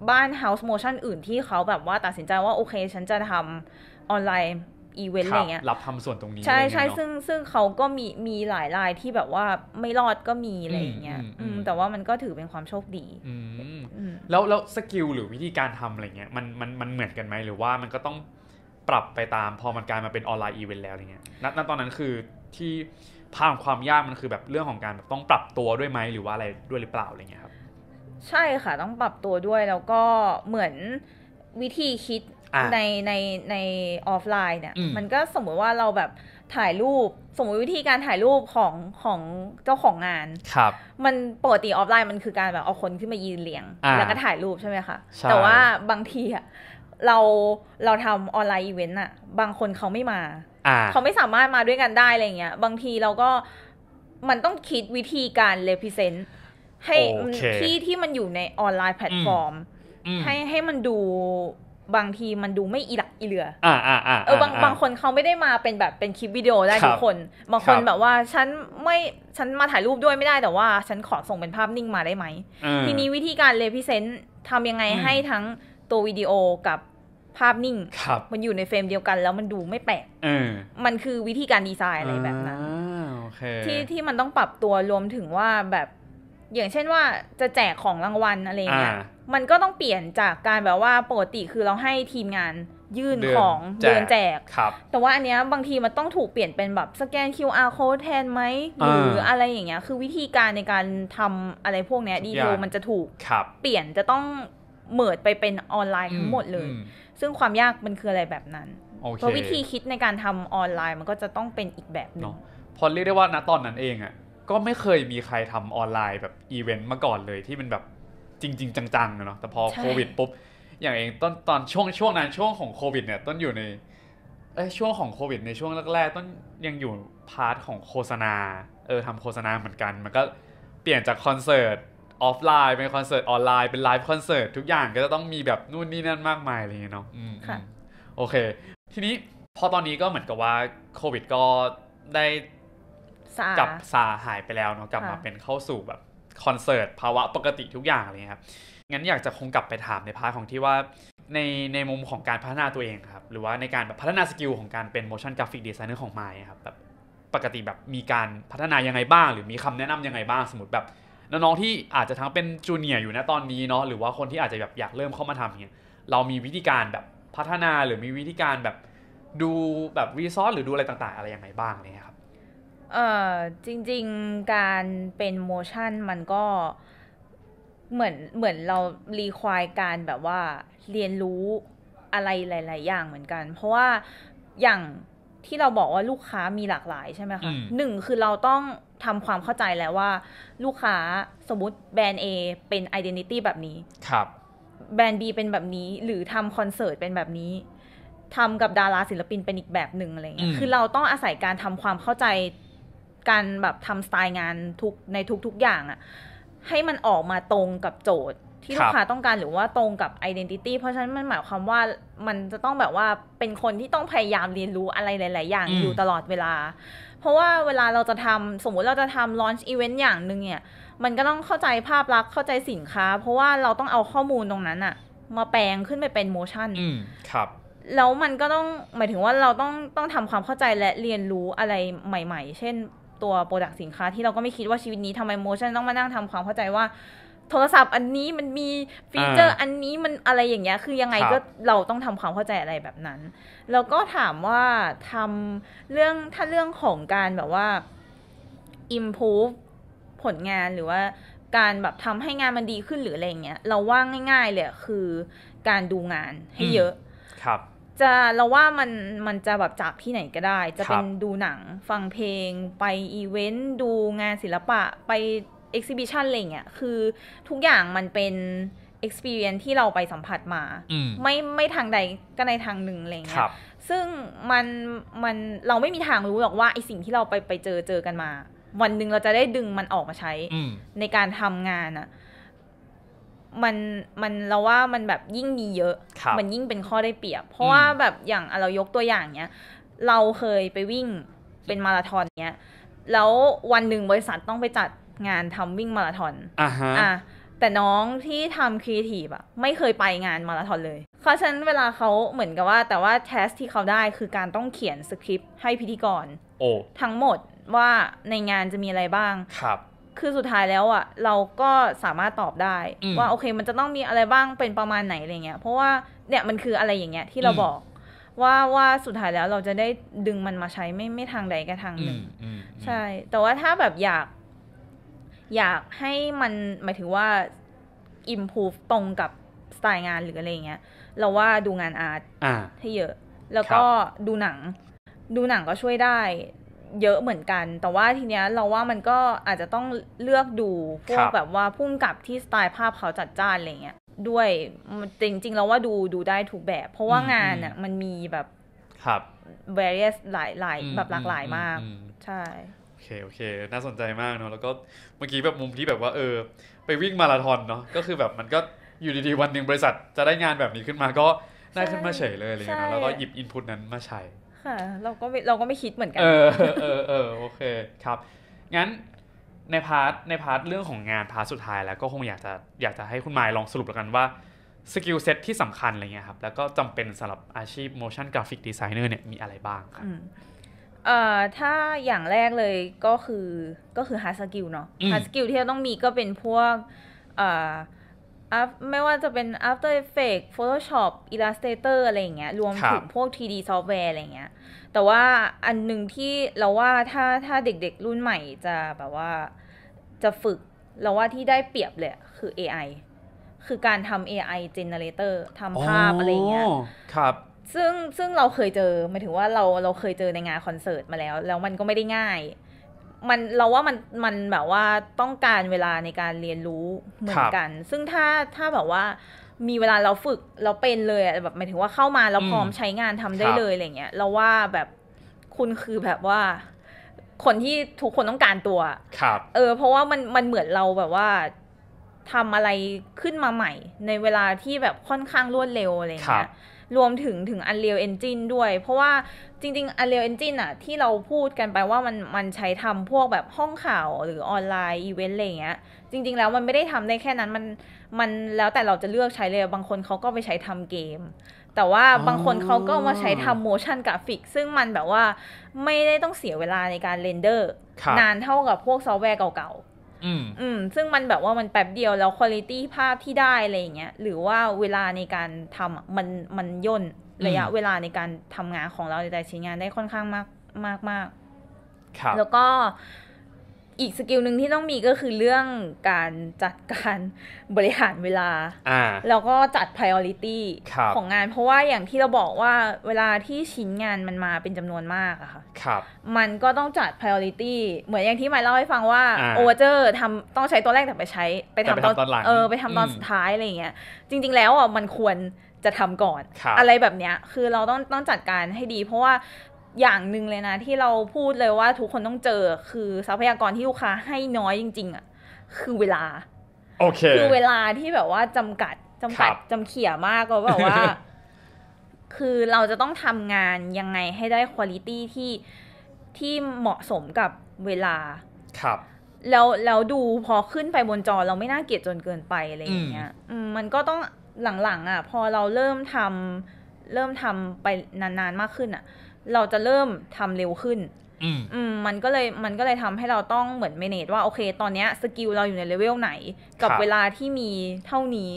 บ้าน House Motion อื่นที่เขาแบบว่าตัดสินใจว่า โอเคฉันจะทำออนไลน์ อีเวนต์อะไรเงี้ยรับทำส่วนตรงนี้ ใช่ใช่ซึ่งซึ่งเขาก็มีมีหลายรายที่แบบว่าไม่รอดก็มีอะไรเงี้ยแต่ว่ามันก็ถือเป็นความโชคดีแล้วแล้วสกิลหรือวิธีการทำอะไรเงี้ยมันมันมันเหมือนกันไหมหรือว่ามันก็ต้องปรับไปตามพอมันกลายมาเป็นออนไลน์อีเวนต์แล้วอะไรเงี้ยณตอนนั้นคือที่ภาพความยากมันคือแบบเรื่องของการแบบต้องปรับตัวด้วยไหมหรือว่าอะไรด้วยหรือเปล่าอะไรเงี้ยครับใช่ค่ะ ต้องปรับตัวด้วย แล้วก็เหมือนวิธีคิดในในในออฟไลน์เนี่ยมันก็สมมติว่าเราแบบถ่ายรูป สมมติวิธีการถ่ายรูปของของเจ้าของงาน ครับ มันปกติออฟไลน์มันคือการแบบเอาคนขึ้นมายืนเรียง แล้วก็ถ่ายรูปใช่ไหมคะ แต่ว่าบางทีอะเราเราทำออนไลน์อีเวนต์อะบางคนเขาไม่มา เขาไม่สามารถมาด้วยกันได้อะไรเงี้ยบางทีเราก็มันต้องคิดวิธีการเลพิเซนต์ให้ที่ที่มันอยู่ในออนไลน์แพลตฟอร์ม ให้ให้มันดูบางทีมันดูไม่อีหลักอีเหลือ อ่าอ่าอ่าเออบางบางคนเขาไม่ได้มาเป็นแบบเป็นคลิปวิดีโอได้ทุกคนบางคนแบบว่า ฉันไม่ฉันมาถ่ายรูปด้วยไม่ได้แต่ว่าฉันขอส่งเป็นภาพนิ่งมาได้ไหมทีนี้วิธีการเลพิเซนต์ทำยังไงให้ทั้งตัววิดีโอกับภาพนิ่งมันอยู่ในเฟรมเดียวกัน แล้วมันดูไม่แปลกมันคือวิธีการดีไซน์อะไรแบบนั้นที่ที่มันต้องปรับตัวรวมถึงว่าแบบอย่างเช่นว่าจะแจกของรางวัลอะไรเงี้ยมันก็ต้องเปลี่ยนจากการแบบว่าปกติคือเราให้ทีมงานยื่นของเดือนแจก แต่ว่าอันเนี้ยบางทีมันต้องถูกเปลี่ยนเป็นแบบสแกน QR code แทนไหมหรืออะไรอย่างเงี้ยคือวิธีการในการทำอะไรพวกเนี้ยดีเทลมันจะถูก เปลี่ยนจะต้องเหมิดไปเป็นออนไลน์ทั้งหมดเลย ซึ่งความยากมันคืออะไรแบบนั้นเพราะวิธีคิดในการทำออนไลน์ มันก็จะต้องเป็นอีกแบบนึงพอเรียกได้ว่าณตอนนั้นเองอะก็ไม่เคยมีใครทำออนไลน์แบบอีเวนต์มาก่อนเลยที่มันแบบจริงๆ จังๆเนาะแต่พอโควิดปุ๊บ อย่างเองต้นตอนช่วงช่วงนั้นช่วงของโควิด เนี่ยต้นอยู่ในเอ้ช่วงของโควิด ในช่วงแรกๆต้นยังอยู่พาร์ทของโฆษณาเออทำโฆษณาเหมือนกัน มันก็เปลี่ยนจากคอนเสิร์ตออฟไลน์เป็นคอนเสิร์ตออนไลน์เป็นไลฟ์คอนเสิร์ตทุกอย่างก็จะต้องมีแบบนู่นนี่นั่นมากมายอะไรเงี้ยเนาะโอเค ทีนี้พอตอนนี้ก็เหมือนกับว่าโควิด ก็ได้จับซาหายไปแล้วเนาะกลับมาเป็นเข้าสู่แบบคอนเสิร์ตภาวะปกติทุกอย่างเลยครับงั้นอยากจะคงกลับไปถามในพาร์ทของที่ว่าในในมุมของการพัฒนาตัวเองครับหรือว่าในการแบบพัฒนาสกิลของการเป็นโมชั่นกราฟิกดีไซเนอร์ของไมค์ครับแบบปกติแบบมีการพัฒนายังไงบ้าง หรือมีคำแนะนํำยังไงบ้างสมมติแบบน้องๆที่อาจจะทั้งเป็นจูเนียร์อยู่นะตอนนี้เนาะหรือว่าคนที่อาจจะแบบอยากเริ่มเข้ามาทำเนี่ยเรามีวิธีการแบบพัฒนาหรือมีวิธีการแบบดูแบบรีซอสหรือดูอะไรต่าง ๆ อะไรยังไงบ้างเนี่ยเอ่อจริงๆการเป็นโมชั่นมันก็เหมือนเหมือนเรา รีควายการแบบว่าเรียนรู้อะไรหลายๆ อย่างเหมือนกัน เพราะว่าอย่างที่เราบอกว่าลูกค้ามีหลากหลาย ใช่ไหมคะหนึ่งคือเราต้องทำความเข้าใจแล้วว่า ลูกค้าสมมติแบรนด์ A เป็นไอดีนิตี้แบบนี้ ครับ แบรนด์ B เป็นแบบนี้หรือทำคอนเสิร์ตเป็นแบบนี้ทำกับดาราศิลปินเป็นอีกแบบหนึ่งอะไรเงี้ยคือเราต้องอาศัยการทำความเข้าใจการแบบทำสไตล์งานทุกในทุก ๆ อย่างอะให้มันออกมาตรงกับโจทย์ที่ลูกค้าต้องการหรือว่าตรงกับไอดีนิตี้เพราะฉะนั้นมันหมายความว่ามันจะต้องแบบว่าเป็นคนที่ต้องพยายามเรียนรู้อะไรหลาย ๆ อย่าง อยู่ตลอดเวลา เพราะว่าเวลาเราจะทำสมมุติเราจะทำอนช์อีเวนต์อย่างหนึ่งเนี่ย มันก็ต้องเข้าใจภาพลักษณ์เข้าใจสินค้า เพราะว่าเราต้องเอาข้อมูลตรงนั้นอะมาแปลงขึ้นไปเป็นโมชั่นครับแล้วมันก็ต้องหมายถึงว่าเราต้องต้องทำความเข้าใจและเรียนรู้อะไรใหม่ ๆ เช่นตัวโปรดักสินค้าที่เราก็ไม่คิดว่าชีวิตนี้ทำไมโมชั่นต้องมานั่งทำความเข้าใจว่า โทรศัพท์อันนี้มันมีฟีเจอร์อันนี้มันอะไรอย่างเงี้ยคือยังไงก็เราต้องทำความเข้าใจอะไรแบบนั้นแล้วก็ถามว่าทำเรื่องถ้าเรื่องของการแบบว่า improve ผลงานหรือว่าการแบบทำให้งานมันดีขึ้นหรืออะไรเงี้ยเราว่าง่าย ๆเลยคือการดูงานให้เยอะครับจะเราว่ามันมันจะแบบจากที่ไหนก็ได้ จะเป็นดูหนัง ฟังเพลง ไปอีเวนต์ ดูงานศิลปะ ไปเอ็กซิบิชันอะไรเงี้ยคือทุกอย่างมันเป็น experience ที่เราไปสัมผัสมาไม่ไม่ทางใดก็ในทางหนึ่งอะไรเงี้ยซึ่งมันมันเราไม่มีทางรู้หรอกว่าไอสิ่งที่เราไปไปเจอเจอกันมา วันหนึ่งเราจะได้ดึงมันออกมาใช้ในการทำงานอะมันมันเราว่ามันแบบยิ่งมีเยอะมันยิ่งเป็นข้อได้เปรียบ เพราะว่าแบบอย่างเรายกตัวอย่างเนี้ยเราเคยไปวิ่งเป็นมาราธอนเนี้ยแล้ววันหนึ่งบริษัทต้องไปจัดงานทำวิ่งมาราธอนอ่าฮะแต่น้องที่ทำครีเอทีฟอะไม่เคยไปงานมาราธอนเลยเพราะฉะนั้นเวลาเขาเหมือนกับว่าแต่ว่าเทสที่เขาได้คือการต้องเขียนสคริปต์ให้พิธีกรโอ้ทั้งหมดว่าในงานจะมีอะไรบ้างครับคือสุดท้ายแล้วอะ่ะเราก็สามารถตอบได้ ว่าโอเคมันจะต้องมีอะไรบ้างเป็นประมาณไหนอะไรเงี้ยเพราะว่าเนี่ยมันคืออะไรอย่างเงี้ย ที่เราบอกว่าว่าสุดท้ายแล้วเราจะได้ดึงมันมาใช้ไม่ไม่ทางใดก็ทางหนึ่งใช่ แต่ว่าถ้าแบบอยากอยากให้มันหมายถึงว่า improve ตรงกับสไตล์งานหรืออะไรเงี้ยเราว่าดูงานอาร์ตให้เยอะ แล้วก็ดูหนัง ดูหนังก็ช่วยได้เยอะเหมือนกัน แต่ว่าทีเนี้ยเราว่ามันก็อาจจะต้องเลือกดูพวกแบบว่าพุ่มกับที่สไตล์ภาพเขาจัดจ้านอะไรเงี้ย ด้วยจริงๆ เราว่าดูดูได้ทุกแบบ เพราะว่างานอ่ะมันมีแบบครับ various หลายหลายแบบหลากหลายมากใช่ โอเคโอเคน่าสนใจมากเนาะแล้วก็เมื่อกี้แบบมุมที่แบบว่าเออ ไปวิ่งมาราธอนเนาะก็คือแบบมันก็อยู่ดีๆวันหนึ่งบริษัท จะได้งานแบบนี้ขึ้นมาก็ได้ขึ้นมาเฉยเลยอะไรเงี้ยแล้วก็หยิบอินพุตนั้นมาใช้ค่ะเราก็เราก็ไม่คิดเหมือนกันเออเออเออโอเคครับ งั้นในพาร์ทในพาร์ทเรื่องของงานพาร์ทสุดท้ายแล้วก็คงอยากจะอยากจะให้คุณมายลองสรุปแล้วกันว่า สกิลเซ็ตที่สำคัญอะไรเงี้ยครับแล้วก็จำเป็นสำหรับอาชีพ motion graphic designer เนี่ยมีอะไรบ้างครับเอ่อถ้าอย่างแรกเลยก็คือก็คือ hard skill เนาะ hard skill ที่เราต้องมีก็เป็นพวกเอ่อไม่ว่าจะเป็น After Effects Photoshop Illustrator อะไรอย่างเงี้ยรวมถึงพวก 3D ซอฟต์แวร์อะไรอย่างเงี้ย แต่ว่าอันหนึ่งที่เราว่าถ้าถ้าเด็กๆรุ่นใหม่จะแบบว่าจะฝึกเราว่าที่ได้เปรียบเลยคือ AI คือการทำ AI generator ทำภาพ อะไรเงี้ยครับ ซึ่งซึ่งเราเคยเจอหมายถึงว่าเราเราเคยเจอในงานคอนเสิร์ตมาแล้ว แล้วมันก็ไม่ได้ง่ายมันเราว่ามันมันแบบว่าต้องการเวลาในการเรียนรู้เหมือนกัน ซึ่งถ้าถ้าแบบว่ามีเวลาเราฝึกเราเป็นเลยแบบหมายถึงว่าเข้ามาเราพร้อมใช้งานทำได้เลยอะไรเงี้ย เราว่าแบบคุณคือแบบว่า คนที่ทุกคนต้องการตัวครับ เออ เพราะว่ามันมันเหมือนเราแบบว่าทำอะไรขึ้นมาใหม่ ในเวลาที่แบบค่อนข้างรวดเร็วอะไรเงี้ยรวมถึงถึง Unreal Engine ด้วย เพราะว่าจริงๆ Unreal Engine อะที่เราพูดกันไปว่ามันมันใช้ทำพวกแบบห้องข่าวหรือออนไลน์อีเวนต์อะไรเงี้ยจริง ๆ แล้วมันไม่ได้ทำได้แค่นั้นมันมันแล้วแต่เราจะเลือกใช้เลย บางคนเขาก็ไปใช้ทำเกม แต่ว่าบางคนเขาก็มาใช้ทำโมชั่นกราฟิกซึ่งมันแบบว่าไม่ได้ต้องเสียเวลาในการเรนเดอร์นานเท่ากับพวกซอฟต์แวร์เก่าๆอืม ซึ่งมันแบบว่ามันแป๊บเดียวแล้วคุณภาพภาพที่ได้อะไรเงี้ย หรือว่าเวลาในการทำมันมันย่น ระยะเวลาในการทำงานของเราในแต่ชิ้นงานได้ค่อนข้างมากมากมากแล้วก็อีกสกิลหนึ่งที่ต้องมีก็คือเรื่องการจัดการบริหารเวลา แล้วก็จัด priority ของงาน เพราะว่าอย่างที่เราบอกว่าเวลาที่ชิ้นงานมันมาเป็นจำนวนมากอะค่ะมันก็ต้องจัด priority เหมือนอย่างที่หมายเล่าให้ฟังว่าโอเวอร์เจอร์ทำต้องใช้ตัวแรกแต่ไปใช้ ไปทำตอนหลังเออไปทำตอนสุดท้ายอะไรเงี้ยจริง ๆแล้วอ่ะมันควรจะทำก่อน อะไรแบบเนี้ยคือเราต้องต้องจัดการให้ดีเพราะว่าอย่างหนึ่งเลยนะที่เราพูดเลยว่าทุกคนต้องเจอคือทรัพยากรที่ลูกค้าให้น้อยจริงๆอะ่ะคือเวลาโอเค คือเวลาที่แบบว่าจำกัดจำกัดจำเขี่ยมากก็แบบว่า คือเราจะต้องทำงานยังไงให้ได้คุณลิตี้ที่ที่เหมาะสมกับเวลาครับ แล้วแล้วดูพอขึ้นไปบนจอเราไม่น่าเกลียดจนเกินไปอะไรอย่างเงี้ยมันก็ต้องหลังๆอ่ะ พอเราเริ่มทำเริ่มทำไปนานๆมากขึ้นอ่ะเราจะเริ่มทำเร็วขึ้น อืมมันก็เลยมันก็เลยทำให้เราต้องเหมือนเมเนจว่าโอเคตอนเนี้ยสกิลเราอยู่ในเลเวลไหน กับเวลาที่มีเท่านี้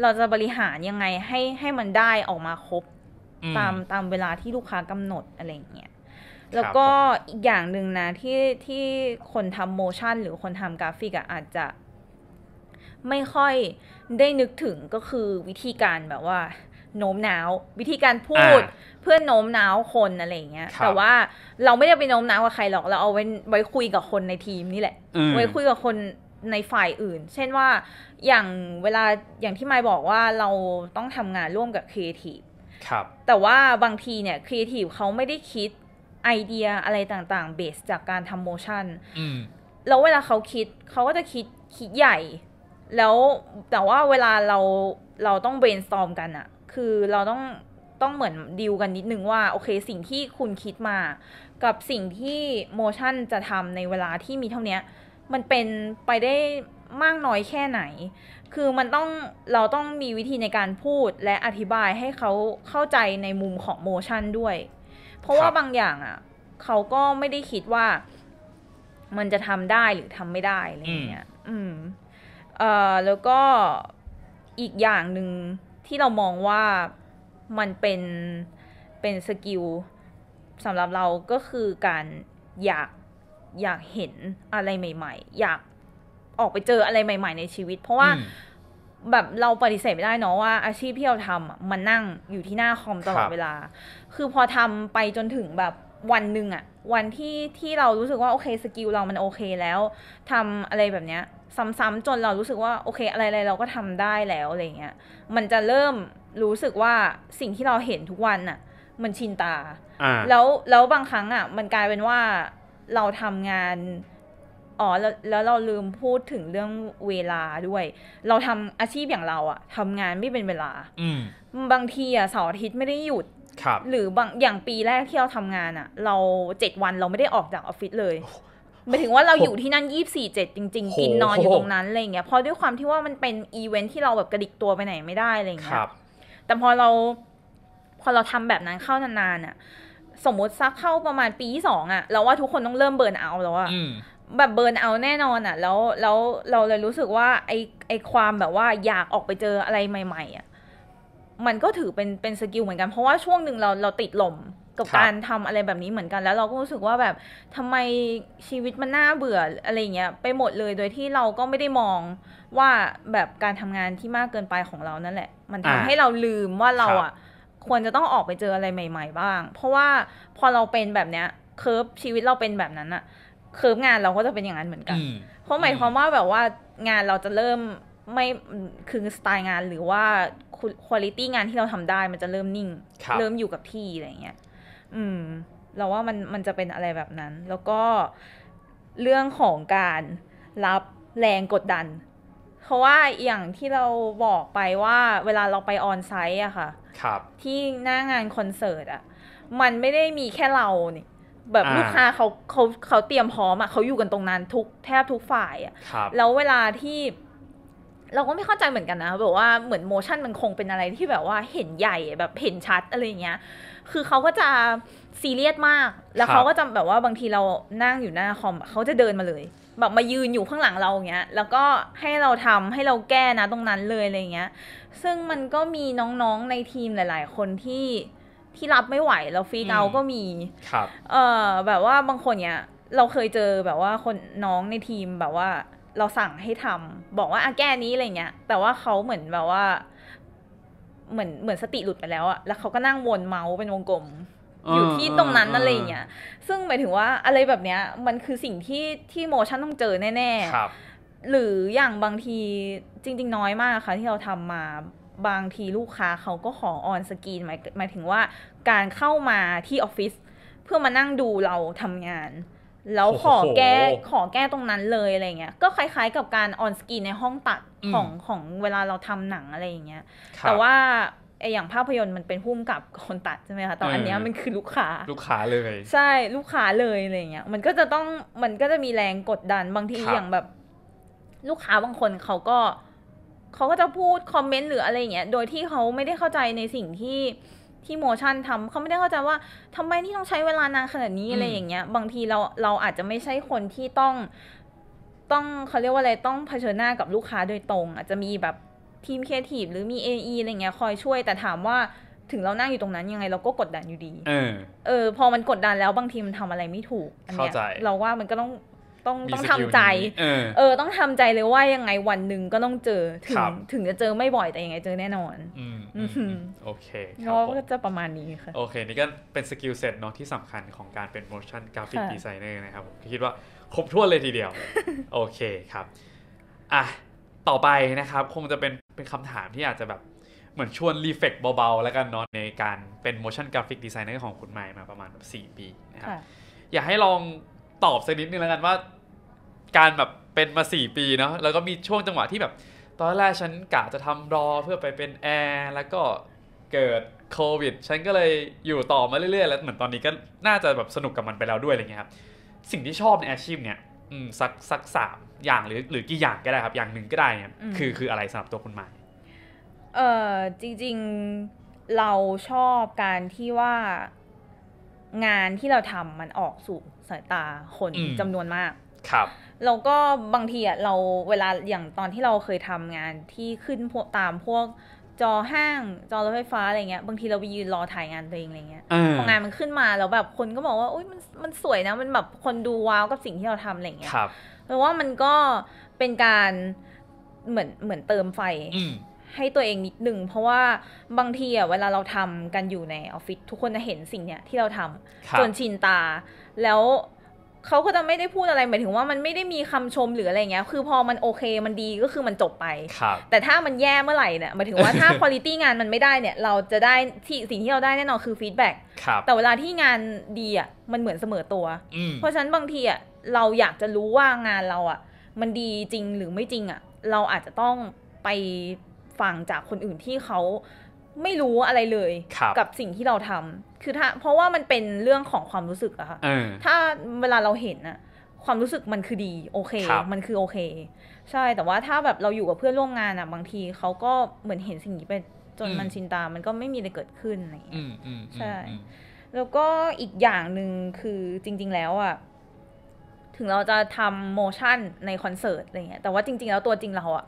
เราจะบริหารยังไงให้ให้มันได้ออกมาครบ ตามตามเวลาที่ลูกค้ากำหนดอะไรอย่างเงี้ยแล้วก็อีกอย่างหนึ่งนะที่ที่คนทำโมชั่น หรือคนทำกราฟิกอะอาจจะ ไม่ค่อยได้นึกถึงก็คือวิธีการแบบว่า โน้มน้าววิธีการพูดพื่อนโน้มน้าวคนอะไรเงี้ย แต่ว่าเราไม่ได้ไปโน้มน้าวกับใครหรอก เราเอาไว้ไว้คุยกับคนในทีมนี่แหละ ไว้คุยกับคนในฝ่ายอื่น เช่นว่าอย่างเวลา อย่างที่ไม่บอกว่าเราต้องทำงานร่วมกับครีเอทีฟครับ แต่ว่าบางทีเนี่ยครีเอทีฟเขาไม่ได้คิดไอเดียอะไรต่างๆ เบสจากการทำโมชั่นแล้วเวลาเขาคิดเขาก็จะคิดคิดใหญ่ แล้วแต่ว่าเวลาเราเราต้อง brainstorm กันอะ คือเราต้องต้องเหมือนดีลกันนิดนึงว่าโอเคสิ่งที่คุณคิดมากับสิ่งที่โมชั่นจะทำในเวลาที่มีเท่านี้มันเป็นไปได้มากน้อยแค่ไหน คือมันต้องเราต้องมีวิธีในการพูดและอธิบายให้เขาเข้าใจในมุมของโมชั่นด้วย เพราะว่าบางอย่างอ่ะเขาก็ไม่ได้คิดว่า มันจะทำได้หรือทำไม่ได้อะไรเงี้ยอืม เอ่อแล้วก็อีกอย่างหนึ่งที่เรามองว่ามันเป็นเป็นสกิลสำหรับเราก็คือการอยากอยากเห็นอะไรใหม่ ๆ อยากออกไปเจออะไรใหม่ ๆ ในชีวิต เพราะว่าแบบเราปฏิเสธไม่ได้เนาะว่าอาชีพที่เราทำมันนั่งอยู่ที่หน้าคอมตลอดเวลา คือพอทำไปจนถึงแบบวันหนึ่งอะวันที่ที่เรารู้สึกว่าโอเคสกิลเรา มันโอเคแล้วทำอะไรแบบเนี้ยซ้ำๆจนเรารู้สึกว่าโอเคอะไรๆเราก็ทำได้แล้วอะไรเงี้ยมันจะเริ่มรู้สึกว่าสิ่งที่เราเห็นทุกวันน่ะ มันชินตา แล้ว แล้วบางครั้งอ่ะ มันกลายเป็นว่าเราทำงาน อ๋อแล้วแล้วเราลืมพูดถึงเรื่องเวลาด้วย เราทำอาชีพอย่างเราอะทำงานไม่เป็นเวลาบางทีอะเสาร์อาทิตย์ไม่ได้หยุดรหรือบางอย่างปีแรกที่เราทำงานอะเราเจ็ดวันเราไม่ได้ออกจากออฟฟิศเลย หมายถึงว่าเราอยู่ที่นั่นยี่บสี่เจ็ดจริงๆกินนอนอยู่ตรงนั้นอะไรเงี้ย เพราะด้วยความที่ว่ามันเป็นอีเวนท์ที่เราแบบกระดิกตัวไปไหนไม่ได้อะไรเงี้ยแต่พอเรา พอเราทำแบบนั้นเข้านานๆอ่ะสมมติซักเข้าประมาณปีที่สองอ่ะเราว่าทุกคนต้องเริ่มเบิร์นเอา แล้วอ่ะแบบเบิร์นเอาแน่นอนอ่ะแล้วแล้วเราเลยรู้สึกว่าไอไอความแบบว่าอยากออกไปเจออะไรใหม่ ๆอ่ะมันก็ถือเป็นเป็นสกิลเหมือนกัน เพราะว่าช่วงหนึ่งเราเราติดลมกับการทำอะไรแบบนี้เหมือนกัน แล้วเราก็รู้สึกว่าแบบทำไมชีวิตมันน่าเบื่ออะไรเงี้ยไปหมดเลยโดยที่เราก็ไม่ได้มองว่าแบบการทำงานที่มากเกินไปของเรานั่นแหละ มันทำให้เราลืมว่าเราอ่ะควรจะต้องออกไปเจออะไรใหม่ ๆบ้าง เพราะว่าพอเราเป็นแบบเนี้ยเคิร์ฟชีวิตเราเป็นแบบนั้นอะเคิร์ฟงานเราก็จะเป็นอย่างนั้นเหมือนกัน เพราะหมายความว่าแบบว่างานเราจะเริ่มไม่คือสไตล์งาน หรือว่าคุณคุณลิตี้งานที่เราทำได้ มันจะเริ่มนิ่งเริ่มอยู่กับที่อะไรเงี้ยอืมเราว่ามันมันจะเป็นอะไรแบบนั้น แล้วก็เรื่องของการรับแรงกดดันเพราะว่าอย่างที่เราบอกไปว่าเวลาเราไปออนไซต์อะค่ะ ครับที่หน้างานคอนเสิร์ตอะมันไม่ได้มีแค่เราเนี่ยแบบลูกค้าเขาเขาเขาเตรียมพร้อมอะเขาอยู่กันตรงนั้นทุกแทบทุกฝ่ายอะแล้วเวลาที่เราก็ไม่เข้าใจเหมือนกันนะ แบบว่าเหมือนโมชั่นมันคงเป็นอะไรที่แบบว่าเห็นใหญ่แบบเห็นชัดอะไรเงี้ย คือเขาก็จะซีเรียสมาก แล้วเขาก็จะแบบว่าบางทีเรานั่งอยู่หน้าคอมเขาจะเดินมาเลยแบบมายืนอยู่ข้างหลังเราอย่างเงี้ย แล้วก็ให้เราทำให้เราแก้นะตรงนั้นเลยอะไรเงี้ย ซึ่งมันก็มีน้องๆในทีมหลาย ๆ คนที่ที่รับไม่ไหวแล้วฟรีเอาก็มีครับเออแบบว่าบางคนเนี้ยเราเคยเจอแบบว่าคนน้องในทีมแบบว่าเราสั่งให้ทำ บอกว่าอาแก้นี้อะไรเงี้ย แต่ว่าเขาเหมือนแบบว่า เหมือนเหมือนสติหลุดไปแล้วอะแล้วเขาก็นั่งวนเมาส์เป็นวงกลม อยู่ที่ตรงนั้นอะไรเงี้ยซึ่งหมายถึงว่าอะไรแบบเนี้ย มันคือสิ่งที่ที่โมชั่นต้องเจอแน่ๆหรืออย่างบางทีจริง ๆ น้อยมากค่ะที่เราทำมาบางทีลูกค้าเขาก็ขอออนสกรีนหมายหมายถึงว่าการเข้ามาที่ออฟฟิศเพื่อมานั่งดูเราทำงานแล้วขอแก้ขอแก้ตรงนั้นเลยอะไรเงี้ย ก็คล้ายๆ กับการออนสกีในห้องตัดของของเวลาเราทำหนังอะไรอย่างเงี้ย แต่ว่าไออย่างภาพยนตร์มันเป็นพุ่มกับคนตัดใช่ไหมคะแต่อันเนี้ยมันคือลูกค้า ลูกค้าเลย ใช่ลูกค้าเลยอะไรเงี้ย มันก็จะต้องมันก็จะมีแรงกดดันบางทีอย่างแบบลูกค้าบางคนเขาก็เขาก็จะพูดคอมเมนต์หรืออะไรเงี้ย โดยที่เขาไม่ได้เข้าใจในสิ่งที่ที่โมชั่นทำเขาไม่ได้เข้าใจว่าทำไมที่ต้องใช้เวลานานขนาดนี้อะไรอย่างเงี้ย บางทีเราเราอาจจะไม่ใช่คนที่ต้องต้องเขาเรียกว่าอะไรต้องเผชิญหน้ากับลูกค้าโดยตรง อาจจะมีแบบทีมคียทีฟหรือมี AE อะไรเงี้ยคอยช่วยแต่ถามว่าถึงเรานั่งอยู่ตรงนั้นยังไงเราก็กดดันอยู่ดีเออเออ พอมันกดดันแล้วบางทีมันทำอะไรไม่ถูกเเข้าใจเราว่ามันก็ต้องต้องต้องทำใจเออต้องทำใจเลยว่ายังไงวันหนึ่งก็ต้องเจอถึงถึงจะเจอไม่บ่อย แต่ยังไงเจอแน่นอนโอเคก็จะประมาณนี้ค่ะ โอเค นี่ก็เป็นสกิลเซ็ตเนาะที่สำคัญของการเป็นโมชั่นกราฟิกดีไซเนอร์นะครับผมคิดว่าครบถ้วนเลยทีเดียวโอเคครับ อ่ะ ต่อไปนะครับคงจะเป็นเป็นคำถามที่อาจจะแบบเหมือนชวนรีเฟกเบา ๆ แล้วกันเนาะในการเป็น motion graphic designer ของคุณไมมาประมาณแบบ4ปีนะครับอยากให้ลองตอบสักนิดนึงแล้วกันว่าการแบบเป็นมา 4 ปีเนาะแล้วก็มีช่วงจังหวะที่แบบ ตอนแรกฉันกะจะทำรอเพื่อไปเป็นแอร์ แล้วก็เกิดโควิด ฉันก็เลยอยู่ต่อมาเรื่อย ๆ แล้ว เหมือนตอนนี้ก็น่าจะแบบสนุกกับมันไปแล้วด้วยอะไรเงี้ยครับ สิ่งที่ชอบในอาชีพเนี่ยสักสักสามอย่างหรือหรือกี่อย่างก็ได้ครับ อย่างหนึ่งก็ได้เนี่ยคือคืออะไรสำหรับตัวคุณหม่เออจริง ๆเราชอบการที่ว่า งานที่เราทำมันออกสู่สายตาคนจำนวนมากครับเราก็บางทีอะเราเวลาอย่างตอนที่เราเคยทำงานที่ขึ้นตามพวก จอห้างจอรถไฟฟ้าอะไรเงี้ย บางทีเราไปยืนรอถ่ายงานตัวเองอะไรเงี้ยพองานมันขึ้นมาแล้วแบบคนก็บอกว่าอุ้ยมันมันสวยนะ มันแบบคนดูว้าวกับสิ่งที่เราทำอะไรเงี้ยเพราะว่ามันก็เป็นการเหมือนเหมือนเติมไฟให้ตัวเองนิดหนึ่งเพราะว่าบางทีอ่ะเวลาเราทำกันอยู่ในออฟฟิศทุกคนจะเห็นสิ่งเนี้ยที่เราทำจนชินตาแล้วเขาก็จะไม่ได้พูดอะไรหมายถึงว่ามันไม่ได้มีคำชมหรืออะไรเงี้ย คือพอมันโอเคมันดีก็คือมันจบไป แต่ถ้ามันแย่เมื่อไหร่เนี่ยหมายถึงว่าถ้าคุณภาตี้งานมันไม่ได้เนี่ย เราจะได้ที่สิ่งที่เราได้แน่นอนคือฟีดแบ็กแต่เวลาที่งานดีอ่ะมันเหมือนเสมอตัว เพราะฉะนั้นบางทีอ่ะเราอยากจะรู้ว่างานเราอ่ะมันดีจริงหรือไม่จริงอ่ะเราอาจจะต้องไปฟังจากคนอื่นที่เขาไม่รู้อะไรเลยกับสิ่งที่เราทำ คือถ้าเพราะว่ามันเป็นเรื่องของความรู้สึกอะค่ะถ้าเวลาเราเห็นอะความรู้สึกมันคือดีโอเคมันคือโอเค ใช่ แต่ว่าถ้าแบบเราอยู่กับเพื่อนร่วมงานอะบางทีเขาก็เหมือนเห็นสิ่งนี้ไปจนมันชินตามันก็ไม่มีอะไรเกิดขึ้นอะไรอย่างเงี้ยใช่ แล้วก็อีกอย่างหนึ่งคือจริงๆแล้วอะถึงเราจะทำโมชั่นในคอนเสิร์ตอะไรเงี้ยแต่ว่าจริงๆแล้วตัวจริงเราอะ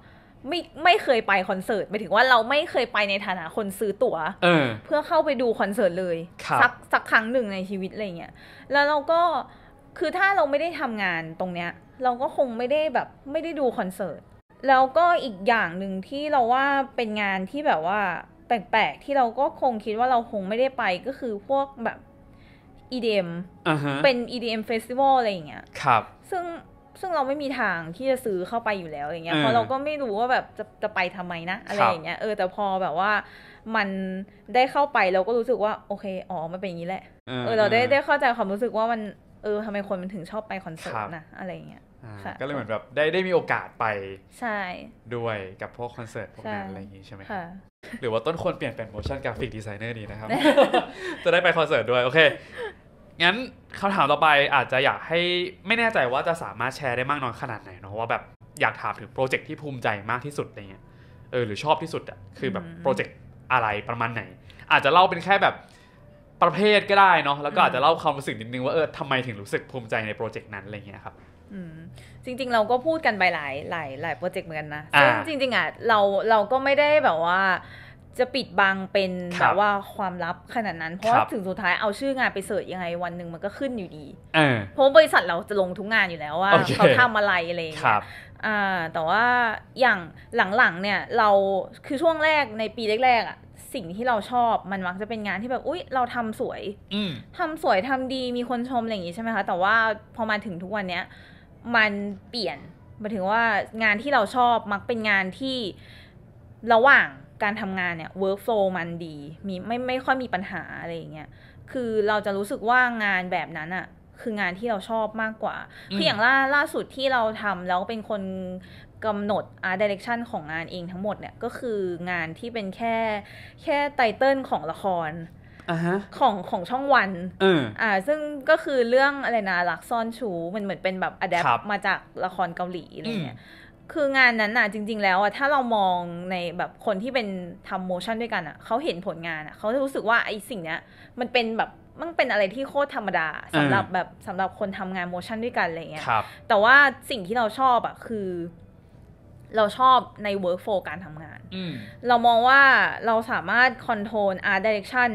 ไม่ไม่เคยไปคอนเสิร์ตหมายถึงว่าเราไม่เคยไปในฐานะคนซื้อตัว๋วเออเพื่อเข้าไปดูคอนเสิร์ตเลยสักสักครั้งหนึ่งในชีวิตอะไรเงี้ยแล้วเราก็คือถ้าเราไม่ได้ทำงานตรงเนี้ยเราก็คงไม่ได้แบบไม่ได้ดูคอนเสิร์ตแล้วก็อีกอย่างหนึ่งที่เราว่าเป็นงานที่แบบว่าแปลกๆที่เราก็คงคิดว่าเราคงไม่ได้ไปก็คือพวกแบบ EDM เป็น EDM Festival อะไรอย่างเงี้ยครับ ซึ่งซึ่งเราไม่มีทางที่จะซื้อเข้าไปอยู่แล้วอย่างเงี้ยเพราะเราก็ไม่รู้ว่าแบบจะจะไปทำไมนะอะไรอย่างเงี้ยเออแต่พอแบบว่ามันได้เข้าไปเราก็รู้สึกว่าโอเคอ๋อมันเป็นอย่างนี้แหละเออเราได้ได้เข้าใจความรู้สึกว่ามันเออทำไมคนมันถึงชอบไปคอนเสิร์ตนะอะไรอย่างเงี้ยก็เลยเหมือนแบบได้ได้มีโอกาสไปใช่ด้วยกับพวกคอนเสิร์ตพวกนั้นอะไรอย่างงี้ใช่ไหมหรือว่าต้นควรเปลี่ยนเป็นโมชั่นกราฟิกดีไซเนอร์ดีนะครับจะได้ไปคอนเสิร์ตด้วยโอเคงั้นคำถามต่อไปอาจจะอยากให้ไม่แน่ใจว่าจะสามารถแชร์ได้มากน้อยขนาดไหนเนาะว่าแบบอยากถามถึงโปรเจกต์ที่ภูมิใจมากที่สุดอะไรเงี้ยเออหรือชอบที่สุดอะคือแบบโปรเจกต์อะไรประมาณไหน อาจจะเล่าเป็นแค่แบบประเภทก็ได้เนาะแล้วก็อาจจะเล่าความรู้สึกนิดนึงว่าเออทำไมถึงรู้สึกภูมิใจในโปรเจกต์นั้นอะไรเงี้ยครับจริงๆเราก็พูดกันไปหลายหลายหลายโปรเจกต์เหมือนกันนะซึ่งจริงๆอ่ะเราเราก็ไม่ได้แบบว่าจะปิดบังเป็นแบบว่าความลับขนาดนั้น เพราะถึงสุดท้ายเอาชื่องานไปเสิร์ชยังไงวันหนึ่งมันก็ขึ้นอยู่ดีเพราะบริษัทเราจะลงทุกงานอยู่แล้วว่าเขาทำอะไรอะไรอย่างเงี้ยแต่ว่าอย่างหลังๆ เนี่ยเราคือช่วงแรกในปีแรกๆอ่ะสิ่งที่เราชอบมันมักจะเป็นงานที่แบบอุ๊ย เราทำสวยทำสวยทำดีมีคนชมอะไรอย่างงี้ใช่ไหมคะแต่ว่าพอมาถึงทุกวันเนี้ยมันเปลี่ยนหมายถึงว่างานที่เราชอบมักเป็นงานที่ระหว่างการทำงานเนี่ย workflow มันดีมีไม่ไม่ค่อยมีปัญหาอะไรอย่างเงี้ยคือเราจะรู้สึกว่างานแบบนั้นอะคืองานที่เราชอบมากกว่าคืออย่างล่าล่าสุดที่เราทำแล้วเป็นคนกำหนด art direction ของงานเองทั้งหมดเนี่ยก็คืองานที่เป็นแค่แค่ไตเติลของละคร uh-huh. ของของช่องวันอ่า ซึ่งก็คือเรื่องอะไรนะลักซ่อนชูมันเหมือนเป็นแบบอะแดปมาจากละครเกาหลีอะไรเงี้ยคืองานนั้นน่ะจริงๆ แล้วอะถ้าเรามองในแบบคนที่เป็นทำโมชั่นด้วยกันอะเขาเห็นผลงานอะเขาจะรู้สึกว่าไอ้สิ่งเนี้ยมันเป็นแบบมันเป็นอะไรที่โคตรธรรมดา สำหรับแบบสำหรับคนทำงานโมชั่นด้วยกันอะไรเงี้ยแต่ว่าสิ่งที่เราชอบอะคือ เราชอบในเวิร์กโฟการทำงานเรามองว่าเราสามารถคอนโทรลอาร์ตดิเรกชัน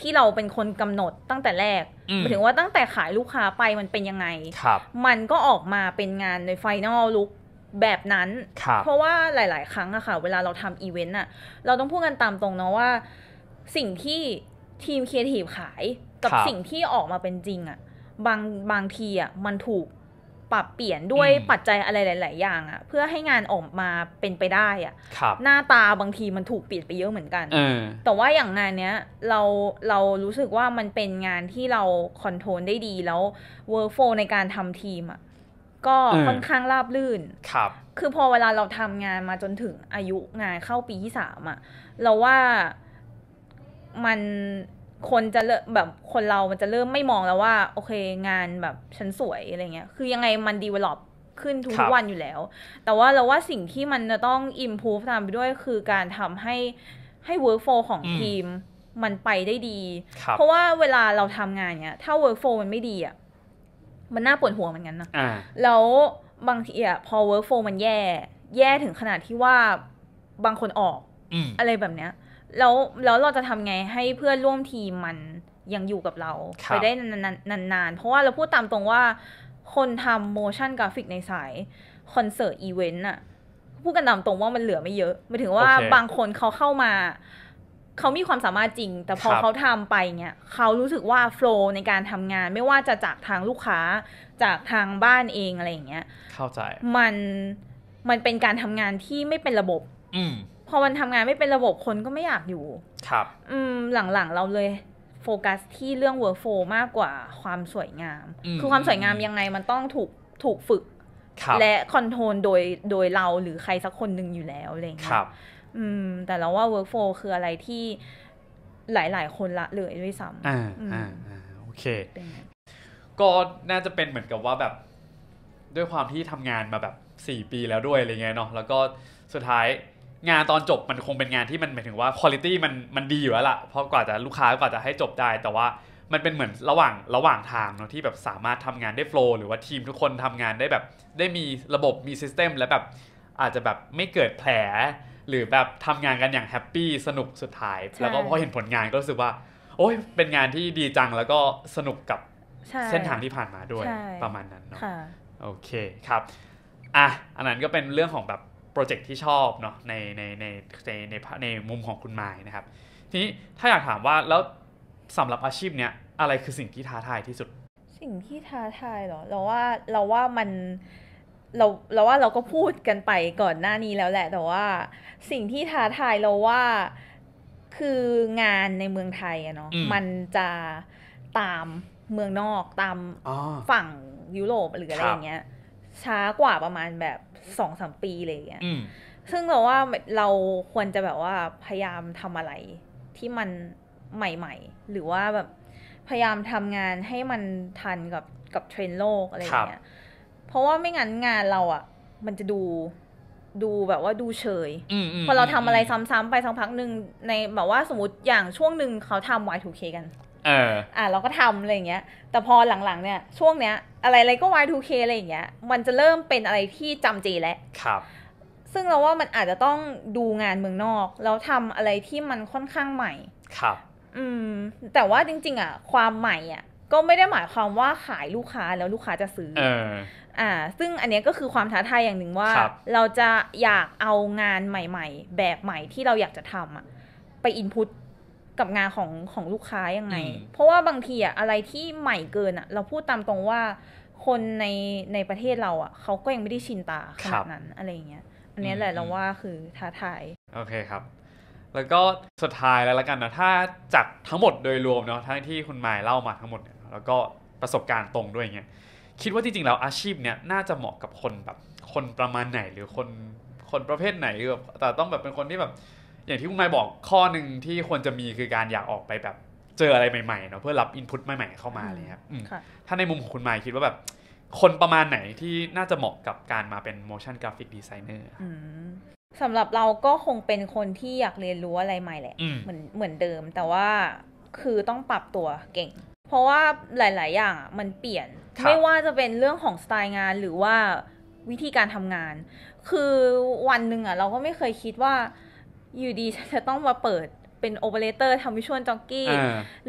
ที่เราเป็นคนกำหนดตั้งแต่แรกหมายถึงว่าตั้งแต่ขายลูกค้าไปมันเป็นยังไงมันก็ออกมาเป็นงานในไฟนอลลุคแบบนั้น เพราะว่าหลาย ๆ ครั้งอะค่ะ เวลาเราทำอีเวนต์อะเราต้องพูดกันตามตรงเนาะว่า สิ่งที่ทีมครีเอทีฟขายกับสิ่งที่ออกมาเป็นจริงอะบางบางทีอะมันถูกปรับเปลี่ยนด้วยปัจจัยอะไรหลาย ๆ อย่างอะเพื่อให้งานออกมาเป็นไปได้อะหน้าตาบางทีมันถูกเปลี่ยนไปเยอะเหมือนกัน แต่ว่าอย่างงานเนี้ย เราเรารู้สึกว่ามันเป็นงานที่เราคอนโทรลได้ดีแล้วเวิร์กโฟในการทำทีมอะก็ค่อนข้างราบลื่นครับ คือพอเวลาเราทำงานมาจนถึงอายุงานเข้าปีที่สามอะ เราว่ามันคนจะเแบบคนเรา มันจะเริ่มไม่มองแล้วว่าโอเคงานแบบฉันสวยอะไรเงี้ย คือยังไงมันดีเวล็อปขึ้นทุกวันอยู่แล้ว แต่ว่าเราว่าสิ่งที่มันจะต้องอิมพูฟตามไปด้วยคือการทำให้ให้วิร์กโฟลของทีม มันไปได้ดี เพราะว่าเวลาเราทำงานเนี้ยถ้าวิร์กโฟลมันไม่ดีอะมันน่าปวดหัวเหมือนกันนะะแล้วบางทีอ่ะ พอ work flow มันแย่ แย่ถึงขนาดที่ว่าบางคนออกออะไรแบบเนี้ย แล้วแล้วเราจะทำไงให้เพื่อนร่วมทีมมันยังอยู่กับเรารไปได้นานๆ เพราะว่าเราพูดตามตรงว่าคนทำโมชั่นกราฟิกในสายคอนเสิร์ตอีเวนต์อะพูดกันตามตรงว่ามันเหลือไม่เยอะ หมายถึงว่า okay. บางคนเขาเข้ามาเขามีความสามารถจริงแต่พอเขาทำไปเนี่ยเขารู้สึกว่าโฟล์ในการทำงาน ไม่ว่าจะจากทางลูกค้า จากทางบ้านเองอะไรอย่างเงี้ยเข้าใจมันมันเป็นการทำงานที่ไม่เป็นระบบ อืพอมันทำงานไม่เป็นระบบคนก็ไม่อยากอยู่ ครับ อืมหลังๆ เราเลยโฟกัส ที่เรื่องเวิร์กโฟมากกว่าความสวยงาม คือความสวยงามยังไงมันต้องถูกถูกฝึกและคอนโทรลโดยโดยเราหรือใครสักคนหนึ่งอยู่แล้วอะไรเงี้ยอืมแต่เราว่า work flow คืออะไรที่หลายๆคนละเลยด้วยซ้ำอ่าอ่า อ่า โอเค ก็น่าจะเป็นเหมือนกับว่าแบบด้วยความที่ทำงานมาแบบสี่ปีแล้วด้วยอะไรเงี้ยเนาะ แล้วก็สุดท้ายงานตอนจบมันคงเป็นงานที่มันหมายถึงว่าคุณภาพมันมันดีอยู่แล้วละ่ะเพราะกว่าจะลูกค้ากว่าจะให้จบได้ แต่ว่ามันเป็นเหมือนระหว่างระหว่างทางเนาะที่แบบสามารถทำงานได้โฟล์หรือว่าทีมทุกคนทำงานได้แบบได้มีระบบมีซิสเต็มและแบบอาจจะแบบไม่เกิดแผลหรือแบบทำงานกันอย่างแฮปปี้สนุกสุดท้าย แล้วก็พอเห็นผลงานก็รู้สึกว่า โอ้ยเป็นงานที่ดีจังแล้วก็สนุกกับเส้นทางที่ผ่านมาด้วยประมาณนั้นเนาะโอเคครับอ่ะอันนั้นก็เป็นเรื่องของแบบ โปรเจกต์ที่ชอบเนาะในในในในในในมุมของคุณหมยนะครับ ทีนี้ถ้าอยากถามว่าแล้วสำหรับอาชีพเนี้ยอะไรคือสิ่งที่ท้าทายที่สุด สิ่งที่ท้าทายเหรอเราว่าเราว่ามันเราเราว่าเราก็พูดกันไปก่อนหน้านี้แล้วแหละ แต่ว่าสิ่งที่ท้าทายเราว่าคืองานในเมืองไทยอะเนาะมันจะตามเมืองนอกตามฝั่งยุโรปหรืออะไรอย่างเงี้ยช้ากว่าประมาณแบบสองสามปีเลยอ่ะซึ่งเราว่าเราควรจะแบบว่าพยายามทำอะไรที่มันใหม่ๆ หรือว่าแบบพยายามทำงานให้มันทันกับกับเทรนด์โลกอะไรอย่างเงี้ยราะว่าไม่งั้นงานเราอะ่ะ มันจะดูดูแบบว่าดูเฉยพอเราทำอะไรซ้ำๆไปสักพักหนึ่งในแบบว่าสมมติอย่างช่วงหนึ่งเขาทำ Y2K กัน เออ อ่ะเราก็ทำอะไรเงี้ย แต่พอหลังๆ เนี่ยช่วงเนี้ยอะไรอะไรก็ Y2K อะไรอย่างเงี้ย มันจะเริ่มเป็นอะไรที่จำเจแล้วครับ ซึ่งเราว่ามันอาจจะต้องดูงานเมืองนอก แล้วทำอะไรที่มันค่อนข้างใหม่ ครับ อืมแต่ว่าจริง ๆอ่ะความใหม่อ่ะก็ไม่ได้หมายความว่าขายลูกค้าแล้วลูกค้าจะซื้อออ่า ซึ่งอันนี้ก็คือความท้าทายอย่างหนึ่งว่า เราจะอยากเอางานใหม่ๆ แบบใหม่ที่เราอยากจะทำอะไปอินพุตกับงานของของลูกค้ายังไง เพราะว่าบางทีอะอะไรที่ใหม่เกินอะเราพูดตามตรงว่า คนในในประเทศเราอะเขาก็ยังไม่ได้ชินตาขนาดนั้นอะไรเงี้ย อันนี้แหละเราว่าคือท้าทาย โอเคครับ แล้วก็สุดท้ายแล้วละกันนะถ้าจากทั้งหมดโดยรวมเนาะ ทั้งที่คุณหมายเล่ามาทั้งหมดเนี่ยแล้วก็ประสบการณ์ตรงด้วยเงี้ยคิดว่าจริง ๆ แล้วอาชีพเนี้ยน่าจะเหมาะกับคนแบบ คนประมาณไหนหรือคนคน ประเภทไหนแบบแต่ต้องแบบเป็นคนที่แบบ อย่างที่คุณนายบอกข้อหนึ่งที่ควรจะมีคือการอยากออกไปแบบเจออะไรใหม่ ๆเนาะเพื่อรับอินพุตใหม่ๆเข้ามาเลยครับถ้าในมุมของคุณมายคิดว่าแบบคนประมาณไหนที่น่าจะเหมาะกับการมาเป็น motion graphic designer สำหรับเราก็คงเป็นคนที่อยากเรียนรู้อะไรใหม่แหละเหมือนเหมือนเดิม แต่ว่าคือต้องปรับตัวเก่งราะว่าหลาย ๆ อย่างมันเปลี่ยนไม่ว่าจะเป็นเรื่องของสไตล์งานหรือว่าวิธีการทำงาน คือวันหนึ่งอ่ะเราก็ไม่เคยคิดว่าอยู่ดีจะต้องมาเปิดเป็นโอเปอเรเตอร์ทำวิชวลจ็อกกี้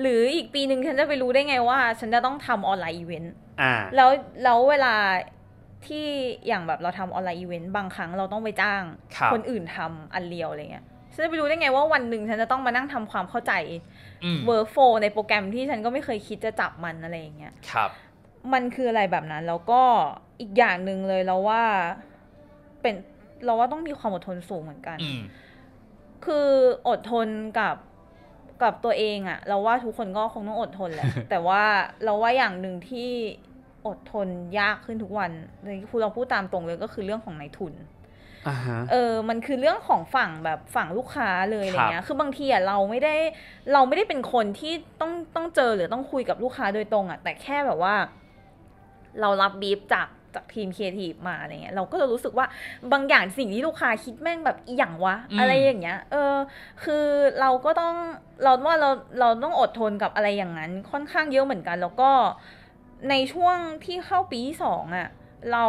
หรืออีกปีหนึ่งฉันจะไปรู้ได้ไงว่าฉันจะต้องทำออนไลน์อีเวนต์แล้วแล้วเวลาที่อย่างแบบเราทำออนไลน์อีเวนต์บางครั้งเราต้องไปจ้างคคนอื่นทำอันเดียวอะไรเงี้ยฉันจะไปรู้ได้ไงว่าวันหนึ่งฉันจะต้องมานั่งทำความเข้าใจเวอร์โฟในโปรแกรมที่ฉันก็ไม่เคยคิดจะจับมันอะไรอย่างเงี้ยครับ มันคืออะไรแบบนั้น แล้วก็อีกอย่างหนึ่งเลยเราว่าเป็นเราว่าต้องมีความอดทนสูงเหมือนกันคืออดทนกับกับตัวเองอะเราว่าทุกคนก็คงต้องอดทนแหละแต่ว่าเราว่าอย่างหนึ่งที่อดทนยากขึ้นทุกวันเลยคเราพูดตามตรงเลยก็คือเรื่องของนายทุนเออ มันคือเรื่องของฝั่งแบบฝั่งลูกค้าเลยอะไรเงี้ย คือบางทีอ่ะเราไม่ได้เราไม่ได้เป็นคนที่ต้องต้องเจอหรือต้องคุยกับลูกค้าโดยตรงอ่ะ แต่แค่แบบว่า เรารับบีฟจากจากทีมครีเอทีฟมาอะไรเงี้ย เราก็จะรู้สึกว่าบางอย่างสิ่งที่ลูกค้าคิดแม่งแบบอีหยังวะอะไรอย่างเงี้ย เออ คือเราก็ต้องเราว่าเราเราต้องอดทนกับอะไรอย่างนั้น ค่อนข้างเยอะเหมือนกัน แล้วก็ในช่วงที่เข้าปีที่สองอะ่ะ เรา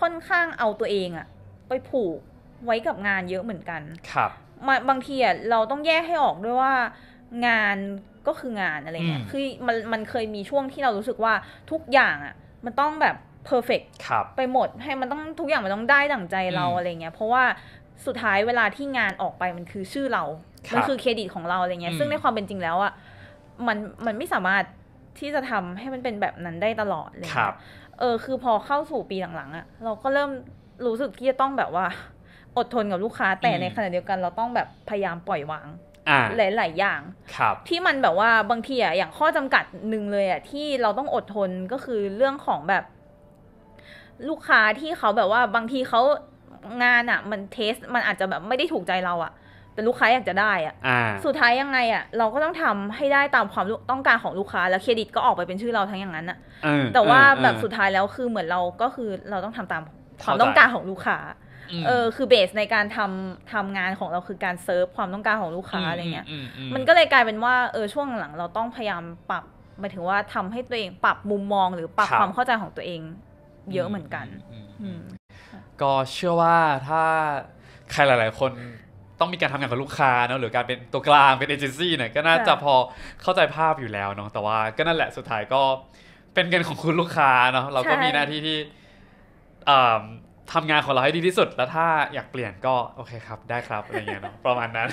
ค่อนข้างเอาตัวเองอะ่ะไปผูกไว้กับงานเยอะเหมือนกัน ครับมาบางทีอ่ะ เราต้องแยกให้ออกด้วยว่างานก็คืองานอะไรเงี้ย คือมันมันเคยมีช่วงที่เรารู้สึกว่าทุกอย่างอ่ะมันต้องแบบเพอร์เฟกไปหมดให้มันต้องทุกอย่างมันต้องได้ดั่งใจเราอะไรเงี้ย เพราะว่าสุดท้ายเวลาที่งานออกไปมันคือชื่อเรา มันคือเครดิตของเราอะไรเงี้ย ซึ่งในความเป็นจริงแล้วอ่ะมันมันไม่สามารถที่จะทำให้มันเป็นแบบนั้นได้ตลอดเลยเออคือพอเข้าสู่ปีหลังๆอ่ะเราก็เริ่มรู้สึกที่จะต้องแบบว่าอดทนกับลูกค้าแต่ในขณะเดียวกันเราต้องแบบพยายามปล่อยวาง หลายหลายอย่างที่มันแบบว่าบางทีอะอย่างข้อจำกัดหนึ่งเลยอะที่เราต้องอดทนก็คือเรื่องของแบบ ลูกค้าที่เขาแบบว่า บางทีเขางานอะมันเทสมันอาจจะแบบไม่ได้ถูกใจเราอะแต่ลูกค้าอยากจะได้อะะสุดท้ายยังไงอะเราก็ต้องทำให้ได้ตามความต้องการของลูกค้า แล้วเครดิตก็ออกไปเป็นชื่อเราทั้งอย่างนั้นอะแต่ว่าแบบสุดท้ายแล้วคือเหมือนเราก็คือเราต้องทำตามความต้องการของลูกค้า เออ คือเบสในการทำทำงานของเราคือการเซิร์ฟ ความต้องการของลูกค้าอะไรเงี้ย มันก็เลยกลายเป็นว่า เออ ช่วงหลัง เราต้องพยายามปรับ หมายถึงว่า ทำให้ตัวเองปรับมุมมอง หรือปรับความเข้าใจของตัวเอง เยอะเหมือนกัน ก็เชื่อว่าถ้าใครหลาย ๆ คนต้องมีการทำงานกับลูกค้าเนาะหรือการเป็นตัวกลางเป็นเอเจนซี่เนี่ย ก็น่าจะพอเข้าใจภาพอยู่แล้วเนาะแต่ว่า ก็นั่นแหละสุดท้ายก็เป็นเงินของคุณลูกค้าเนาะเราก็มีหน้าที่ที่ทำงานของเราให้ดีที่สุด แล้วถ้าอยากเปลี่ยนก็โอเคครับได้ครับอะไรเงี้ยเนาะประมาณนั้น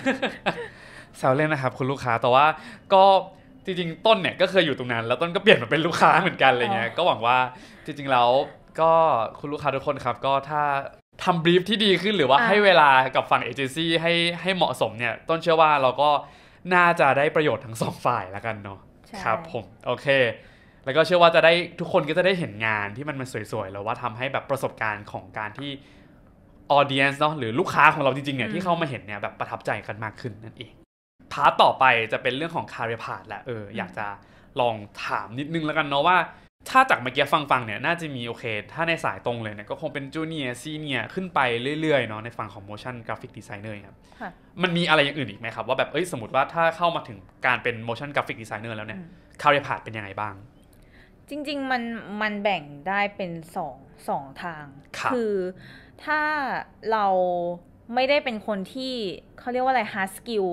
แซวเล่นนะครับคุณลูกค้าแต่ว่าก็จริงๆต้นเนี่ยก็เคยอยู่ตรงนั้นแล้วต้นก็เปลี่ยนมาเป็นลูกค้าเหมือนกันอะไรเงี้ยก็หวังว่าจริงๆแล้วก็คุณลูกค้าทุกคนครับก็ถ้าทำบรีฟที่ดีขึ้นหรือว่าให้เวลากับฝั่งเอเจนซี่ให้ให้เหมาะสมเนี่ยต้นเชื่อว่าเราก็น่าจะได้ประโยชน์ทั้งสองฝ่ายแล้วกันเนาะครับผมโอเคแล้วก็เชื่อว่าจะได้ทุกคนก็จะได้เห็นงานที่มันมันสวยๆแล้วว่าทำให้แบบประสบการณ์ของการที่ ออเดียนส์เนาะหรือลูกค้าของเราจริงๆเนี่ยที่เข้ามาเห็นเนี่ยแบบประทับใจกันมากขึ้นนั่นเองพาต่อไปจะเป็นเรื่องของคารีพาร์ตแหละเอออยากจะลองถามนิดนึงแล้วกันเนาะว่า ถ้าจากเมื่อกี้ฟังๆเนี่ยน่าจะมีโอเค ถ้าในสายตรงเลยเนี่ยก็คงเป็นจูเนียร์ซีเนียร์ขึ้นไปเรื่อยๆเนาะในฝั่งของโมชั่นกราฟิกดีไซเนอร์ครับมันมีอะไรอย่างอื่นอีกไหมครับว่าแบบเอ้ยสมมติว่าถ้าเข้ามาถึงการเป็นโมชั่นกราฟิกดีไซเนอร์แล้วเนี่ยคาริพาร์ตเป็นยังไงบ้างจริงๆมันมันแบ่งได้เป็นสองสองทาง คือถ้าเราไม่ได้เป็นคนที่เขาเรียกว่าอะไร hard skill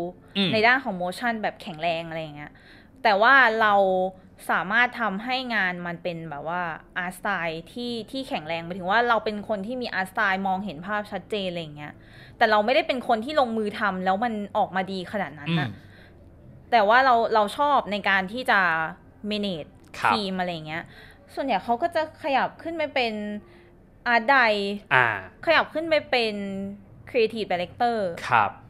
ในด้านของ motion แบบแข็งแรง อะไรเงี้ยแต่ว่าเราสามารถทำให้งานมันเป็นแบบว่าอาร์ตสไตล์ที่ที่แข็งแรงหมายถึงว่าเราเป็นคนที่มีอาร์ตสไตล์มองเห็นภาพชัดเจนอะไรเงี้ยแต่เราไม่ได้เป็นคนที่ลงมือทำแล้วมันออกมาดีขนาดนั้นนะแต่ว่าเราเราชอบในการที่จะ manage ทีมอะไรเงี้ย ส่วนใหญ่เขาก็จะขยับขึ้นไปเป็นอาร์ไดขยับขึ้นไปเป็นครีเอทีฟบลเลกเตอร์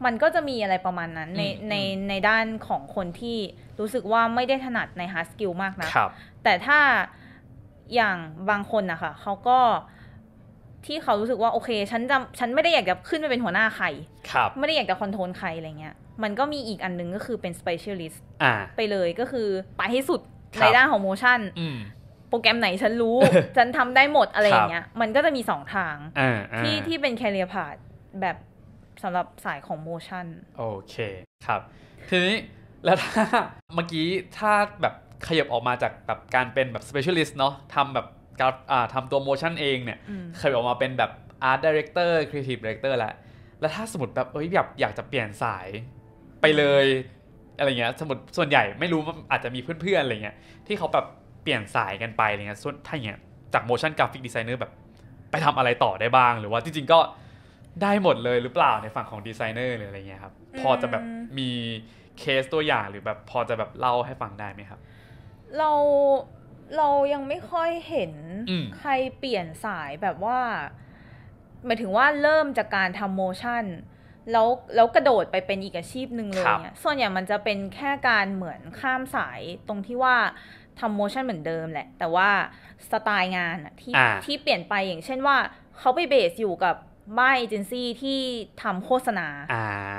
มันก็จะมีอะไรประมาณนั้นในในในด้านของคนที่รู้สึกว่าไม่ได้ถนัดในฮาร์ดสกิลมากนะ แต่ถ้าอย่างบางคนนะคะเขาก็ที่เขารู้สึกว่าโอเคฉันจะฉันไม่ได้อยากจะขึ้นไปเป็นหัวหน้าใคร ครไม่ได้อยากจะคอนโทรลใครอะไรเงี้ย มันก็มีอีกอันนึงก็คือเป็นสเปเชียลิสต์ไปเลยก็คือไปให้สุดในด้านของโมชั่นโปรแกรมไหนฉันรู้ ฉันทำได้หมดอะไรอย่างเงี้ยมันก็จะมีสองทางที่ที่เป็นแคเรียพาดแบบสำหรับสายของโมชั่นโอเคครับทีนี้ แล้วถ้าเมื่อกี้ถ้าแบบขยับออกมาจากแบบการเป็นแบบสเปเชียลิสต์เนาะทำแบบการทำตัวโมชั่นเองเนี่ยเคยออกมาเป็นแบบอาร์ีเร d เตอร์ครีเอทีฟดีเร r เตอร์แล้ว แล้วถ้าสมมติแบบเอ้ยแบบอยากจะเปลี่ยนสายไปเลยอะไรเงี้ยสมมติส่วนใหญ่ไม่รู้ว่าอาจจะมีเพื่อนๆอะไรเงี้ยที่เขาแบบเปลี่ยนสายกันไปอะไรเงี้ยส่วนถ้าอย่างเงี้ยจากโมชั่นกราฟิกดีไซเนอร์แบบไปทำอะไรต่อได้บ้าง หรือว่าจริงๆก็ได้หมดเลยหรือเปล่าในฝั่งของดีไซเนอร์หรืออะไรเงี้ยครับ พอจะแบบมีเคสตัวอย่างหรือแบบ พอจะแบบเล่าให้ฟังได้ไหมครับเราเรายังไม่ค่อยเห็นใครเปลี่ยนสายแบบว่า หมายถึงว่าเริ่มจากการทำโมชั่นแล้วแล้วกระโดดไปเป็นอีกอาชีพหนึ่งเลยเนี่ยส่วนใหญ่มันจะเป็นแค่การเหมือนข้ามสายตรงที่ว่าทำโมชั่นเหมือนเดิมแหละ แต่ว่าสไตล์งานที่ที่เปลี่ยนไปอย่างเช่นว่าเขาไปเบสอยู่กับบ้านเอเจนซี่ที่ทำโฆษณา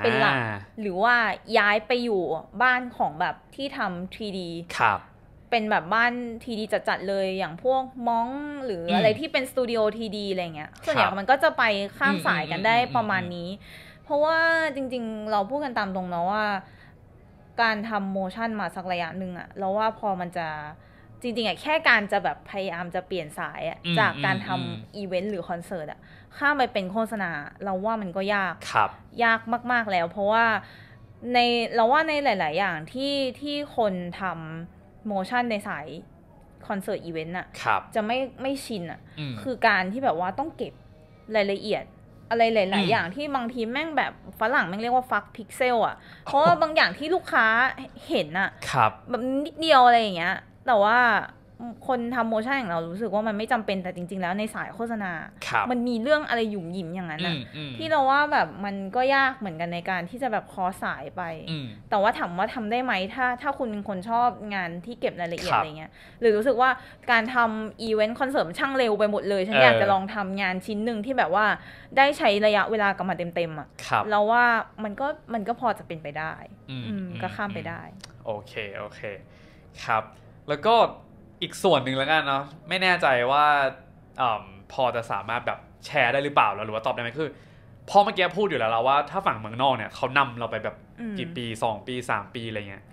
เป็นหลักหรือว่าย้ายไปอยู่บ้านของแบบที่ทำ 3D ครับ เป็นแบบบ้านทีดีจัดๆเลยอย่างพวกมองหรืออะไรที่เป็นสตูดิโอทีดีอะไรเงี้ยส่วนใหญ่มันก็จะไปข้ามสายกันได้ประมาณนี้เพราะว่าจริงๆ เราพูดกันตามตรงเนาะว่า การทำโมชั่นมาสักระยะหนึ่งอะเราว่าพอมันจะจริงๆอะแค่การจะแบบพยายามจะเปลี่ยนสายอะจากการทำอีเวนต์หรือคอนเสิร์ตอะข้ามไปเป็นโฆษณาเราว่ามันก็ยากครับ ยากมากๆแล้ว เพราะว่าในเราว่าในหลาย ๆ อย่างที่ที่คนทำโมชั่นในสายคอนเสิร์ตอีเวนต์อะจะไม่ไม่ชินอะคือการที่แบบว่าต้องเก็บรายละเอียดอะไรหลายๆอย่างที่บางทีแม่งแบบฝรั่งแม่งเรียกว่าฟักพิกเซลอ่ะ เพราะว่าบางอย่างที่ลูกค้าเห็นอ่ะแบบนิดเดียวอะไรอย่างเงี้ยแต่ว่าคนทำโมชั่นอย่างเรารู้สึกว่ามันไม่จำเป็นแต่จริง ๆ แล้วในสายโฆษณา มันมีเรื่องอะไรหยุ่มยิมอย่างนั้นนะที่เราว่าแบบมันก็ยากเหมือนกันในการที่จะแบบคอสายไป แต่ว่าถามว่าทำได้ไหมถ้า ถ้าคุณเป็นคนชอบงานที่เก็บรายละเอียดอะไรเงี้ย หรือรู้สึกว่าการทำอีเวนต์คอนเสิร์ตช่างเร็วไปหมดเลย ฉันอยากจะลองทำงานชิ้นหนึ่งที่แบบว่าได้ใช้ระยะเวลากับมาเต็มๆอ่ะเราว่ามันก็มันก็พอจะเป็นไปได้ก็ข้ามไปได้ โอเคโอเคครับแล้วก็อีกส่วนหนึ่งแล้วกันเนาะไม่แน่ใจว่าอพอจะสามารถแบบแชร์ได้หรือเปล่าหรือว่าตอบได้ไหมคือพอเมื่อกี้พูดอยู่แล้วเราว่าถ้าฝั่งเมืองนอกเนี่ยเขานำเราไปแบบกี่ปีสองปีสามปี อะไรเงี้ย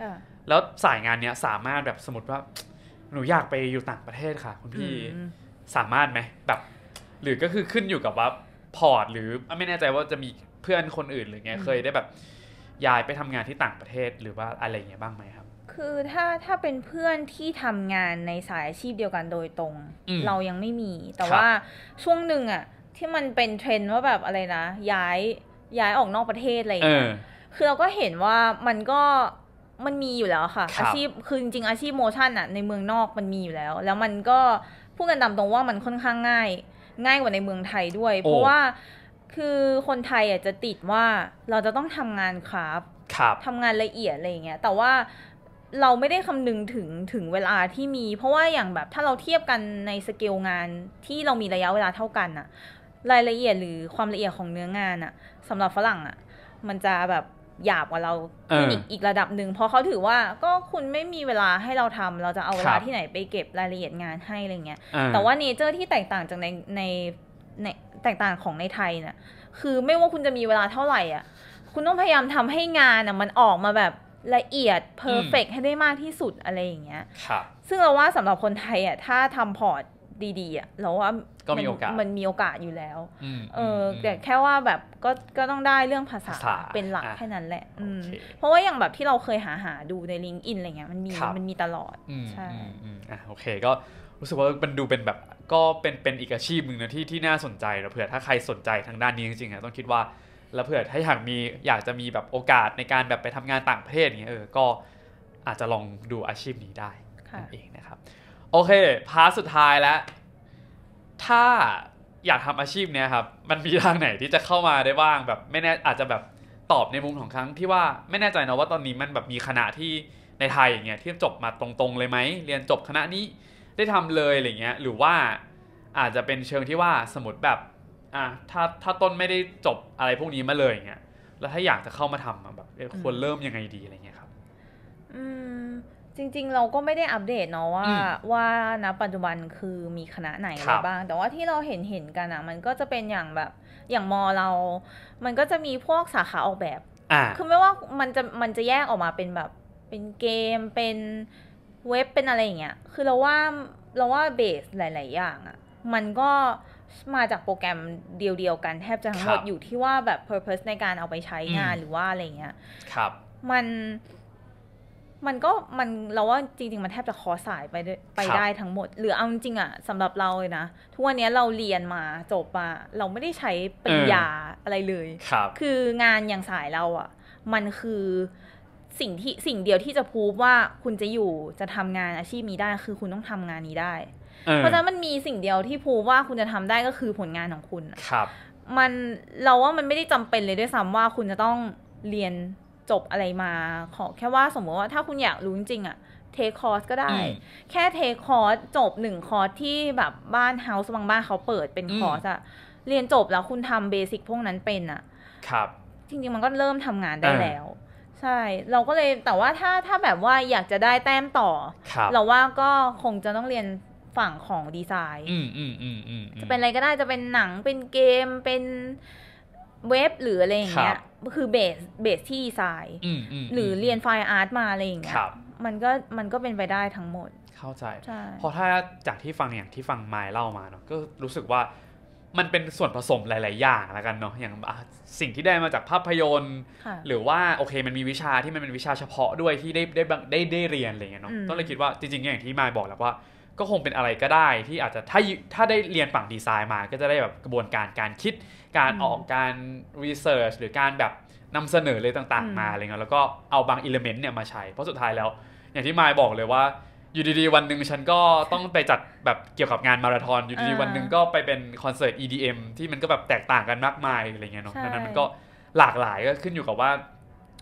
แล้วสายงานเนี้ยสามารถแบบสมมติว่าหนูอยากไปอยู่ต่างประเทศค่ะคุณพี่สามารถไหมแบบ หรือก็คือขึ้นอยู่กับว่าพอร์ตหรือไม่แน่ใจว่าจะมีเพื่อนคนอื่นหรือไงเคยได้แบบย้ายไปทำงานที่ต่างประเทศหรือว่าอะไรเงี้ยบ้างไหมครับคือถ้าถ้าเป็นเพื่อนที่ทำงานในสายอาชีพเดียวกันโดยตรง เรายังไม่มี แต่ว่าช่วงหนึ่งอะที่มันเป็นเทรนด์ว่าแบบอะไรนะย้ายย้ายออกนอกประเทศอะไรอย่างเงี้ยคือเราก็เห็นว่ามันก็มันมีอยู่แล้วค่ะคอาชีพคือจริงๆ อาชีพโมชั่นอะในเมืองนอกมันมีอยู่แล้วแล้วมันก็พูดกันตามตรงว่ามันค่อนข้างง่าย ง่ายกว่าในเมืองไทยด้วย เพราะว่าคือคนไทยอะจะติดว่าเราจะต้องทำงานครครับทำงานละเอียดอะไรอย่างเงี้ยแต่ว่าเราไม่ได้คำนึงถึงถึงเวลาที่มี เพราะว่าอย่างแบบถ้าเราเทียบกันในสเกลงานที่เรามีระยะเวลาเท่ากันอะรายละเอียดหรือความละเอียดของเนื้องานอะสำหรับฝรั่งอะมันจะแบบหยาบกว่าเราขึ้นอีกอีกระดับหนึ่งเพราะเขาถือว่าก็คุณไม่มีเวลาให้เราทำ เราจะเอาเวลาที่ไหนไปเก็บรายละเอียดงานให้อะไรเงี้ย แต่ว่าเนเจอร์ที่แตกต่างจากในในในแตกต่างของในไทยนะ่ะคือไม่ว่าคุณจะมีเวลาเท่าไหร่อ่ะคุณต้องพยายามทำให้งานอ่ะ มันออกมาแบบละเอียดเพอร์เฟกให้ได้มากที่สุดอะไรอย่างเงี้ยครับซึ่งเราว่าสำหรับคนไทยอ่ะถ้าทำพอร์ตดีๆอ่ะเราว่าก็มีโอกาสมันมีโอกาสอยู่แล้ว เออแต่แค่ว่าแบบก็ก็ต้องได้เรื่องภาษาเป็นหลักแค่นั้นแหละ เพราะว่าอย่างแบบที่เราเคยหาหาดูในลิงก์อินอะไรเงี้ยมันมีมันมีตลอดใช่อ่ะโอเค ก็รู้สึกว่ามันดูเป็นแบบก็เป็นเป็นอีกอาชีพหนึ่งนะที่ที่น่าสนใจเราเผื่อถ้าใครสนใจทางด้านนี้จริงๆนะต้องคิดว่าแล้วเผื่อถ้าอยากมีอยากจะมีแบบโอกาสในการแบบไปทำงานต่างประเทศอย่างเงี้ยเออก็อาจจะลองดูอาชีพนี้ได้นั่นเองนะครับโอเคพาร์ทสุดท้ายแล้วถ้าอยากทำอาชีพเนี้ยครับมันมีทางไหนที่จะเข้ามาได้บ้างแบบไม่แน่อาจจะแบบตอบในมุมของครั้งที่ว่าไม่แน่ใจนะว่าตอนนี้มันแบบมีคณะที่ในไทยอย่างเงี้ยที่จบมาตรง ๆเลยไหมเรียนจบคณะนี้ได้ทำเลยอะไรเงี้ยหรือว่าอาจจะเป็นเชิงที่ว่าสมมติแบบอ่ะ ถ้า ถ้าต้นไม่ได้จบอะไร พวกนี้ มา เลยอย่างเงี้ย แล้วถ้าอยากจะเข้ามาทำแบบ ควรเริ่มยังไงดี อะไร เงี้ย ครับ อืมจริงๆ เราก็ไม่ได้อัปเดตเนาะว่า ว่า ณ ปัจจุบัน คือ มี คณะ ไหน อะไร บ้าง แต่ว่า ที่ เรา เห็นเห็นกันอะมัน ก็ จะ เป็น อย่าง แบบ อย่างมอเรา มัน ก็ จะ มี พวก สาขา ออกแบบ คือ ไม่ ว่า มัน จะ มันจะแยก ออกมา เป็น แบบ เป็นเกม เป็น เว็บ เป็น อะไรอย่างเงี้ย คือ เรา ว่า เรา ว่า เบส หลาย ๆ อย่างอะมัน ก็มาจากโปรแกรมเดียวๆกัน แทบจะทั้งหมดอยู่ที่ว่าแบบ purpose ในการเอาไปใช้งานหรือว่าอะไรเงี้ย ครับ มัน มันก็มันเราว่าจริง ๆ มันแทบจะคอสายไปไปได้ทั้งหมด หรือเอาจริงอะสำหรับเราเลยนะทุกวันนี้เราเรียนมา จบมา เราไม่ได้ใช้ปริญญาอะไรเลยคคืองานอย่างสายเราอะมันคือสิ่งที่สิ่งเดียวที่จะพูดว่าคุณจะอยู่จะทำงานอาชีพนี้ได้คือคุณต้องทำงานนี้ได้เพราะฉะนั้นมันมีสิ่งเดียวที่พูว่าคุณจะทำได้ก็คือผลงานของคุณครับ มันเราว่ามันไม่ได้จำเป็นเลยด้วยซ้ำว่าคุณจะต้องเรียนจบอะไรมาขอแค่ว่าสมมติว่าถ้าคุณอยากรู้จริงอะเทคอร์สก็ได้ แค่เทคอร์สจบหนึ่งคอร์สที่แบบบ้านเฮาส์บางบ้านเขาเปิดเป็นคอร์สอะเรียนจบแล้วคุณทำเบสิกพวกนั้นเป็นอะครับจริงๆมันก็เริ่มทำงานได้แล้ว ใช่ เราก็เลยแต่ว่าถ้าถ้าแบบว่าอยากจะได้แต้มต่อเราว่าก็คงจะต้องเรียนฝั่งของดีไซน์อออืืืมมมจะเป็นอะไรก็ได้จะเป็นหนังเป็นเกมเป็นเว็บหรืออะไรอย่างเงี้ยคือเบสเบสที่ดีไซน์หรือเรียนไฟอาร์ตมาอะไรอย่างเงี้ยมันก็มันก็เป็นไปได้ทั้งหมด เข้าใจเพราะถ้าจากที่ฟังอย่างที่ฟังไมล์เล่ามาเนาะก็รู้สึกว่ามันเป็นส่วนผสมหลาย ๆ อย่างแล้วกันเนาะอย่างสิ่งที่ได้มาจากภาพยนตร์ หรือว่า โอเค มันมีวิชาที่มันเป็นวิชาเฉพาะด้วยที่ได้ได้ได้ได้เรียนอะไรเงี้ยเนาะต้องเลยคิดว่าจริงๆอย่างที่มายบอกแล้วว่าก็คงเป็นอะไรก็ได้ที่อาจจะถ้าถ้าได้เรียนฝั่งดีไซน์มา ก็จะได้แบบกระบวนการการคิด การออกการรีเสิร์ชหรือการแบบนำเสนอเลยต่างๆมาอะไรเงี้ยแล้วก็เอาบางอิเลเมนต์เนี่ยมาใช้ เพราะสุดท้ายแล้ว อย่างที่มายบอกเลยว่า อยู่ดีๆวันหนึ่งฉันก็ต้องไปจัดแบบเกี่ยวกับงานมาราธอนอยู่ดีๆวันหนึ่งก็ไปเป็นคอนเสิร์ต EDM ที่มันก็แบบแตกต่างกันมากมายอะไรเงี้ยเนาะดังนั้นมันก็หลากหลายก็ขึ้นอยู่กับว่า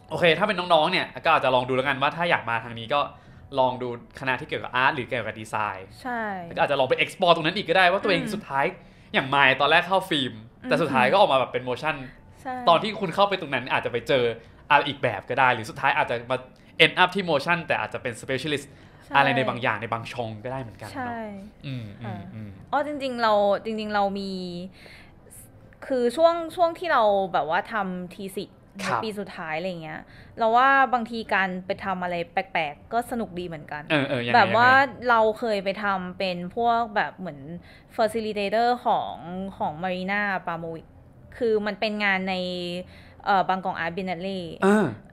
โอเค ถ้าเป็นน้องๆเนี่ยก็อาจจะลองดูแล้วกันว่าถ้าอยากมาทางนี้ก็ลองดูคณะที่เกี่ยวกับอาร์ตหรือเกี่ยวกับดีไซน์ ใช่แล้วก็อาจจะลองไปเอ็กซ์พอร์ตตรงนั้นอีกก็ได้ว่าตัวเองสุดท้ายอย่างไม่์ตอนแรกเข้าฟิล์ม แต่สุดท้ายก็ออกมาแบบเป็นโมชั่นตอนที่คุณเข้าไปตรงนั้นอาจจะไปเจออะไรอีกแบบก็ได้ หรือสุดท้ายอาจจะมาเอ็นอัพที่โมชั่นแต่อาจจะเป็นสเปเชียลิสต์อะไรในบางอย่างในบางชงก็ได้เหมือนกันใช่ อือืมอ๋อจริง ๆ เราจริงๆเรามี คือช่วงช่วงที่เราแบบว่าทำทีสิทในปีสุดท้ายอะไรเงี้ย เราว่าบางทีการไปทำอะไรแปลกๆก็สนุกดีเหมือนกัน แบบว่าเราเคยไปทำเป็นพวกแบบเหมือน facilitator ของของมารีนาปาโมวิกคือมันเป็นงานในบางกองอาร์บินเนลลี่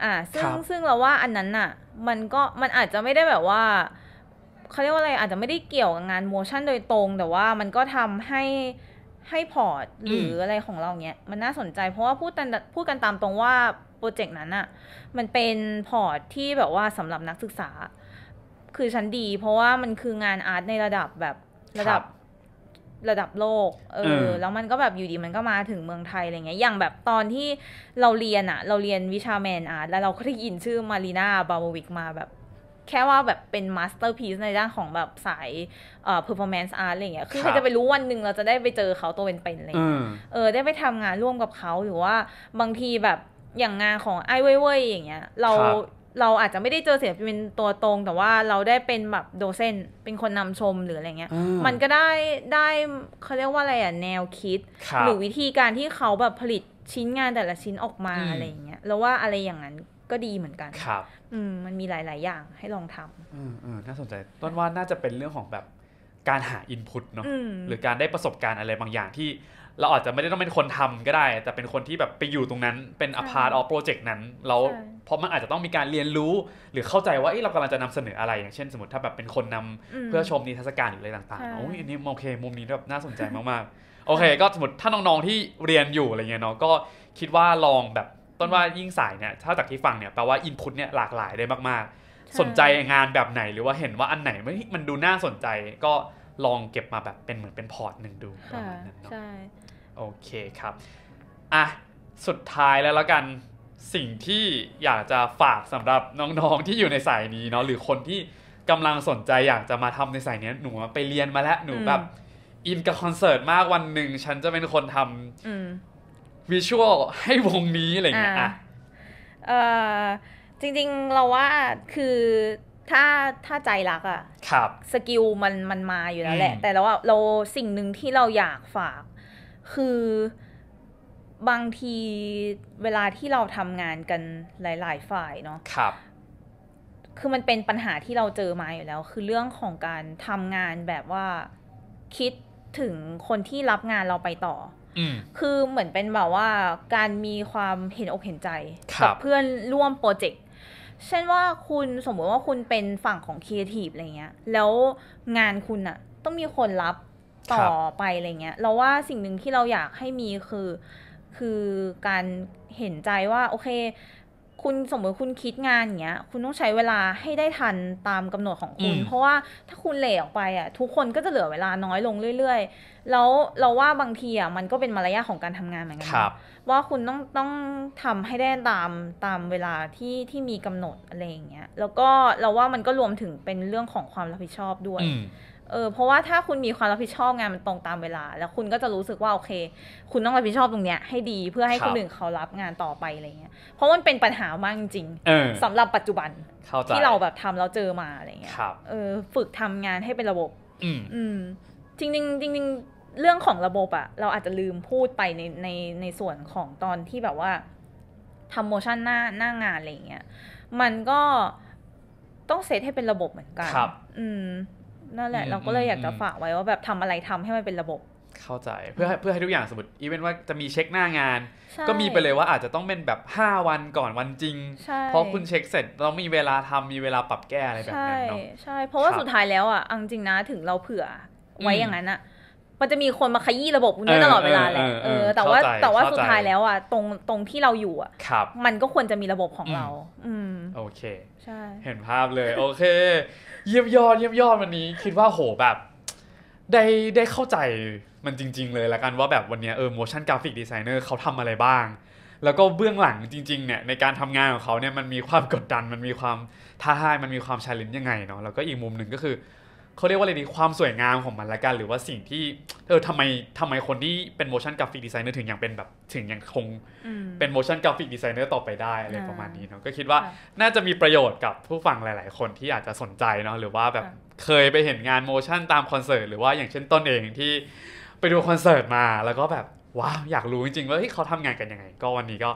อ่าซึ่งซึ่งเราว่าอันนั้นน่ะ มันก็มันอาจจะไม่ได้แบบว่า เขาเรียกว่าอะไรอาจจะไม่ได้เกี่ยวกับงานโมชั่นโดยตรง แต่ว่ามันก็ทำให้ให้พอร์ตหรืออะไรของเราเนี้ย มันน่าสนใจเพราะว่าพูดกันพูดกันตามตรงว่าโปรเจกต์นั้นอะมันเป็นพอร์ตที่แบบว่าสำหรับนักศึกษา คือชั้นดีเพราะว่ามันคืองานอาร์ตในระดับแบบระดับระดับโลก เออ แล้วมันก็แบบอยู่ดีมันก็มาถึงเมืองไทยอะไรเงี้ย อย่างแบบตอนที่เราเรียนอะเราเรียนวิชาแมนอาร์ต แล้วเราก็ได้ยินชื่อมารีนาบาโบวิกมาแบบแค่ว่าแบบเป็นมาสเตอร์พีซในด้านของแบบสายเอ่อ performance art อะไรเงี้ย คือใครจะไปรู้วันหนึ่งเราจะได้ไปเจอเขาตัวเป็นๆอะไรเงี้ยเออได้ไปทำงานร่วมกับเขาหรือว่าบางทีแบบอย่างงานของไอ้เว่ยเวยอย่างเงี้ยเราเราอาจจะไม่ได้เจอเสียเป็นตัวตรง แต่ว่าเราได้เป็นแบบโดเซนเป็นคนนำชมหรืออะไรเงี้ยมันก็ได้ได้เขาเรียกว่าอะไรอ่ะแนวคิดหรือวิธีการที่เขาแบบผลิตชิ้นงานแต่ละชิ้นออกมาอะไรเงี้ยแล้วว่าอะไรอย่างนั้นก็ดีเหมือนกันครับอืมมันมีหลาย ๆ อย่างให้ลองทำอืมอมน่าสนใจ ต้นว่าน่าจะเป็นเรื่องของแบบการหาอินพุตเนาะ หรือการได้ประสบการณ์อะไรบางอย่างที่เราอาจจะไม่ได้ต้องเป็นคนทำก็ได้ แต่เป็นคนที่แบบไปอยู่ตรงนั้น เป็นอพาร์ตออฟโปรเจกต์นั้น เรา เพราะมันอาจจะต้องมีการเรียนรู้ หรือเข้าใจว่าเรากำลังจะนำเสนออะไร อย่างเช่นสมมติถ้าแบบเป็นคนนำเพื่อชมนิทรรศการหรืออะไรต่าง ๆ โอ้ยอันนี้โอเคมุมนี้แบบน่าสนใจมาก ๆ โอเค ก็สมมติถ้าน้อง ๆ ที่เรียนอยู่อะไรเงี้ยเนาะ ก็คิดว่าลองแบบต้นว่ายิ่งสายเนี่ยถ้าจากที่ฟังเนี่ยแปลว่าอินพุตเนี่ยหลากหลายได้มากๆ สนใจงานแบบไหน หรือว่าเห็นว่าอันไหนมันดูน่าสนใจ ก็ลองเก็บมาแบบเป็นเหมือนเป็นพอร์ตหนึ่งดูประมาณนั้นเนาะโอเคครับอ่ะสุดท้ายแล้วละกัน สิ่งที่อยากจะฝากสำหรับน้องๆที่อยู่ในสายนี้เนาะหรือคนที่กำลังสนใจอยากจะมาทำในสายนี้หนูไปเรียนมาแล้วหนูแบบอินกับคอนเสิร์ตมากวันหนึ่ง ฉันจะเป็นคนทำวิชวลให้วงนี้อะไรเงี้ย อ่ะเออจริง ๆ เราว่าคือถ้าถ้าใจรักอะครับสกิลมันมันมาอยู่แล้วแหละ แต่เราเราสิ่งหนึ่งที่เราอยากฝาก คือบางทีเวลาที่เราทำงานกันหลาย ๆ ฝ่ายเนาะ ครับ คือมันเป็นปัญหาที่เราเจอมาอยู่แล้ว คือเรื่องของการทำงานแบบว่าคิดถึงคนที่รับงานเราไปต่อคือเหมือนเป็นแบบว่าการมีความเห็นอกเห็นใจกับเพื่อนร่วมโปรเจกต์เช่นว่าคุณสมมติว่าคุณเป็นฝั่งของครีเอทีฟอะไรเงี้ยแล้วงานคุณอะต้องมีคนรับต่อไปอะไรเงี้ยเราว่าสิ่งหนึ่งที่เราอยากให้มีคือ คือการเห็นใจว่าโอเค คุณสมมติคุณคิดงานเงี้ยคุณต้องใช้เวลาให้ได้ทันตามกำหนดของคุณเพราะว่าถ้าคุณเหล่ออกไปอ่ะทุกคนก็จะเหลือเวลาน้อยลงเรื่อย ๆแล้วเราว่าบางทีอ่ะมันก็เป็นมารยาทของการทำงานเหมือนกันว่าคุณต้องต้องทำให้ได้ตามตามเวลาที่ที่มีกำหนดอะไรอย่างเงี้ยแล้วก็เราว่ามันก็รวมถึงเป็นเรื่องของความรับผิดชอบด้วยเออเพราะว่าถ้าคุณมีความรับผิดชอบงานมันตรงตามเวลา แล้วคุณก็จะรู้สึกว่าโอเค คุณต้องรับผิดชอบตรงเนี้ยให้ดีเพื่อให้คนหนึ่งเขารับงานต่อไปอะไรเงี้ยเพราะมันเป็นปัญหามากจริงสำหรับปัจจุบัน ที่เราแบบทำแล้วเจอมาอะไรเงี้ยเออฝึกทำงานให้เป็นระบบ อืมจริงจริงจริงเรื่องของระบบอะเราอาจจะลืมพูดไปในในในส่วนของตอนที่แบบว่าทำโมชั่นหน้าหน้างานอะไรเงี้ย มันก็ต้องเซตให้เป็นระบบเหมือนกันครับ อืมนั่นแหละ เราก็เลยอยากจะฝากไว้ว่าแบบทำอะไรทำให้มันเป็นระบบ เข้าใจเพื่อเพื่อให้ทุกอย่างสมมติอีเวนต์ว่าจะมีเช็คหน้างาน ก็มีไปเลยว่าอาจจะต้องเป็นแบบ 5 วันก่อนวันจริงเพราะคุณเช็คเสร็จเรามีเวลาทำมีเวลาปรับแก้อะไรแบบนั้นเนาะใช่เพราะว่าสุดท้ายแล้วอ่ะอังจริงนะถึงเราเผื่อ ไว้อย่างนั้นอ่ะมันจะมีคนมาขยี้ระบบคุณ้ตลอดเวลาแหละ เออ แต่ว่าแต่ว่าสุดท้ายแล้วอ่ะตรงตรงที่เราอยู่อ่ะ มันก็ควรจะมีระบบของเรา อืมโอเค ใช่ เห็นภาพเลย โอเค เยี่ยมยอดเยี่ยมยอดวันนี้ คิดว่าโหแบบได้ได้เข้าใจมันจริง ๆ เลยละกันว่าแบบวันนี้เออ motion graphic designer เขาทำอะไรบ้าง แล้วก็เบื้องหลังจริงๆเนี่ยในการทำงานของเขาเนี่ยมันมีความกดดัน มันมีความท้าทายมันมีความชาเลนจ์ยังไงเนาะแล้วก็อีกมุมหนึ่งก็คือเขาเรียกว่าอะไรดีความสวยงามของมันละกัน หรือว่าสิ่งที่เออทำไมทำไมคนที่เป็นโมชั่นกราฟิกดีไซเนอร์ถึงยังเป็นแบบถึงยังคงเป็นโมชั่นกราฟิกดีไซเนอร์ต่อไปได้อะไรประมาณนี้เนาะก็คิดว่าน่าจะมีประโยชน์กับผู้ฟังหลายๆ คนที่อาจจะสนใจเนาะหรือว่าแบบเคยไปเห็นงานโมชั่นตามคอนเสิร์ต หรือว่าอย่างเช่นต้นเองที่ไปดูคอนเสิร์ตมา แล้วก็แบบว้าวอยากรู้จริงๆ ว่าเขาทำงานกันยังไงก็วันนี้ก็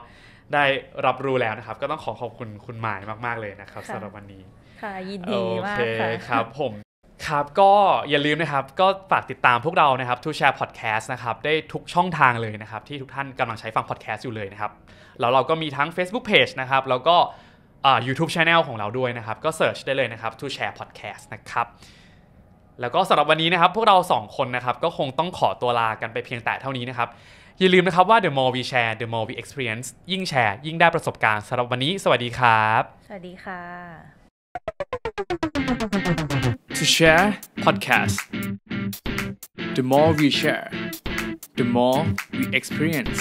ได้รับรู้แล้วนะครับ ก็ต้องขอขอบคุณคุณหมายมาก ๆ เลยนะครับสำหรับวันนี้ค่ะยินดีมากโอเคครับ ผมครับก็อย่าลืมนะครับก็ฝากติดตามพวกเรานะครับทูแชร์พอดแคสต์นะครับได้ทุกช่องทางเลยนะครับ ที่ทุกท่านกำลังใช้ฟังพอดแคสต์อยู่เลยนะครับแล้วเราก็มีทั้ง Facebook Page นะครับแล้วก็ยูทูบช anel ของเราด้วยนะครับ ก็เสิร์ชได้เลยนะครับทูแชร์พอดแคสต์นะครับ แล้วก็สำหรับวันนี้นะครับพวกเรา 2 คนนะครับก็คงต้องขอตัวลากันไปเพียงแต่เท่านี้นะครับ อย่าลืมนะครับว่า the more we share the more we experience ยิ่งแชร์ ยิ่งได้ประสบการณ์สำหรับวันนี้ สวัสดีครับสวัสดีค่ะ to Share podcast. The more we share, the more we experience.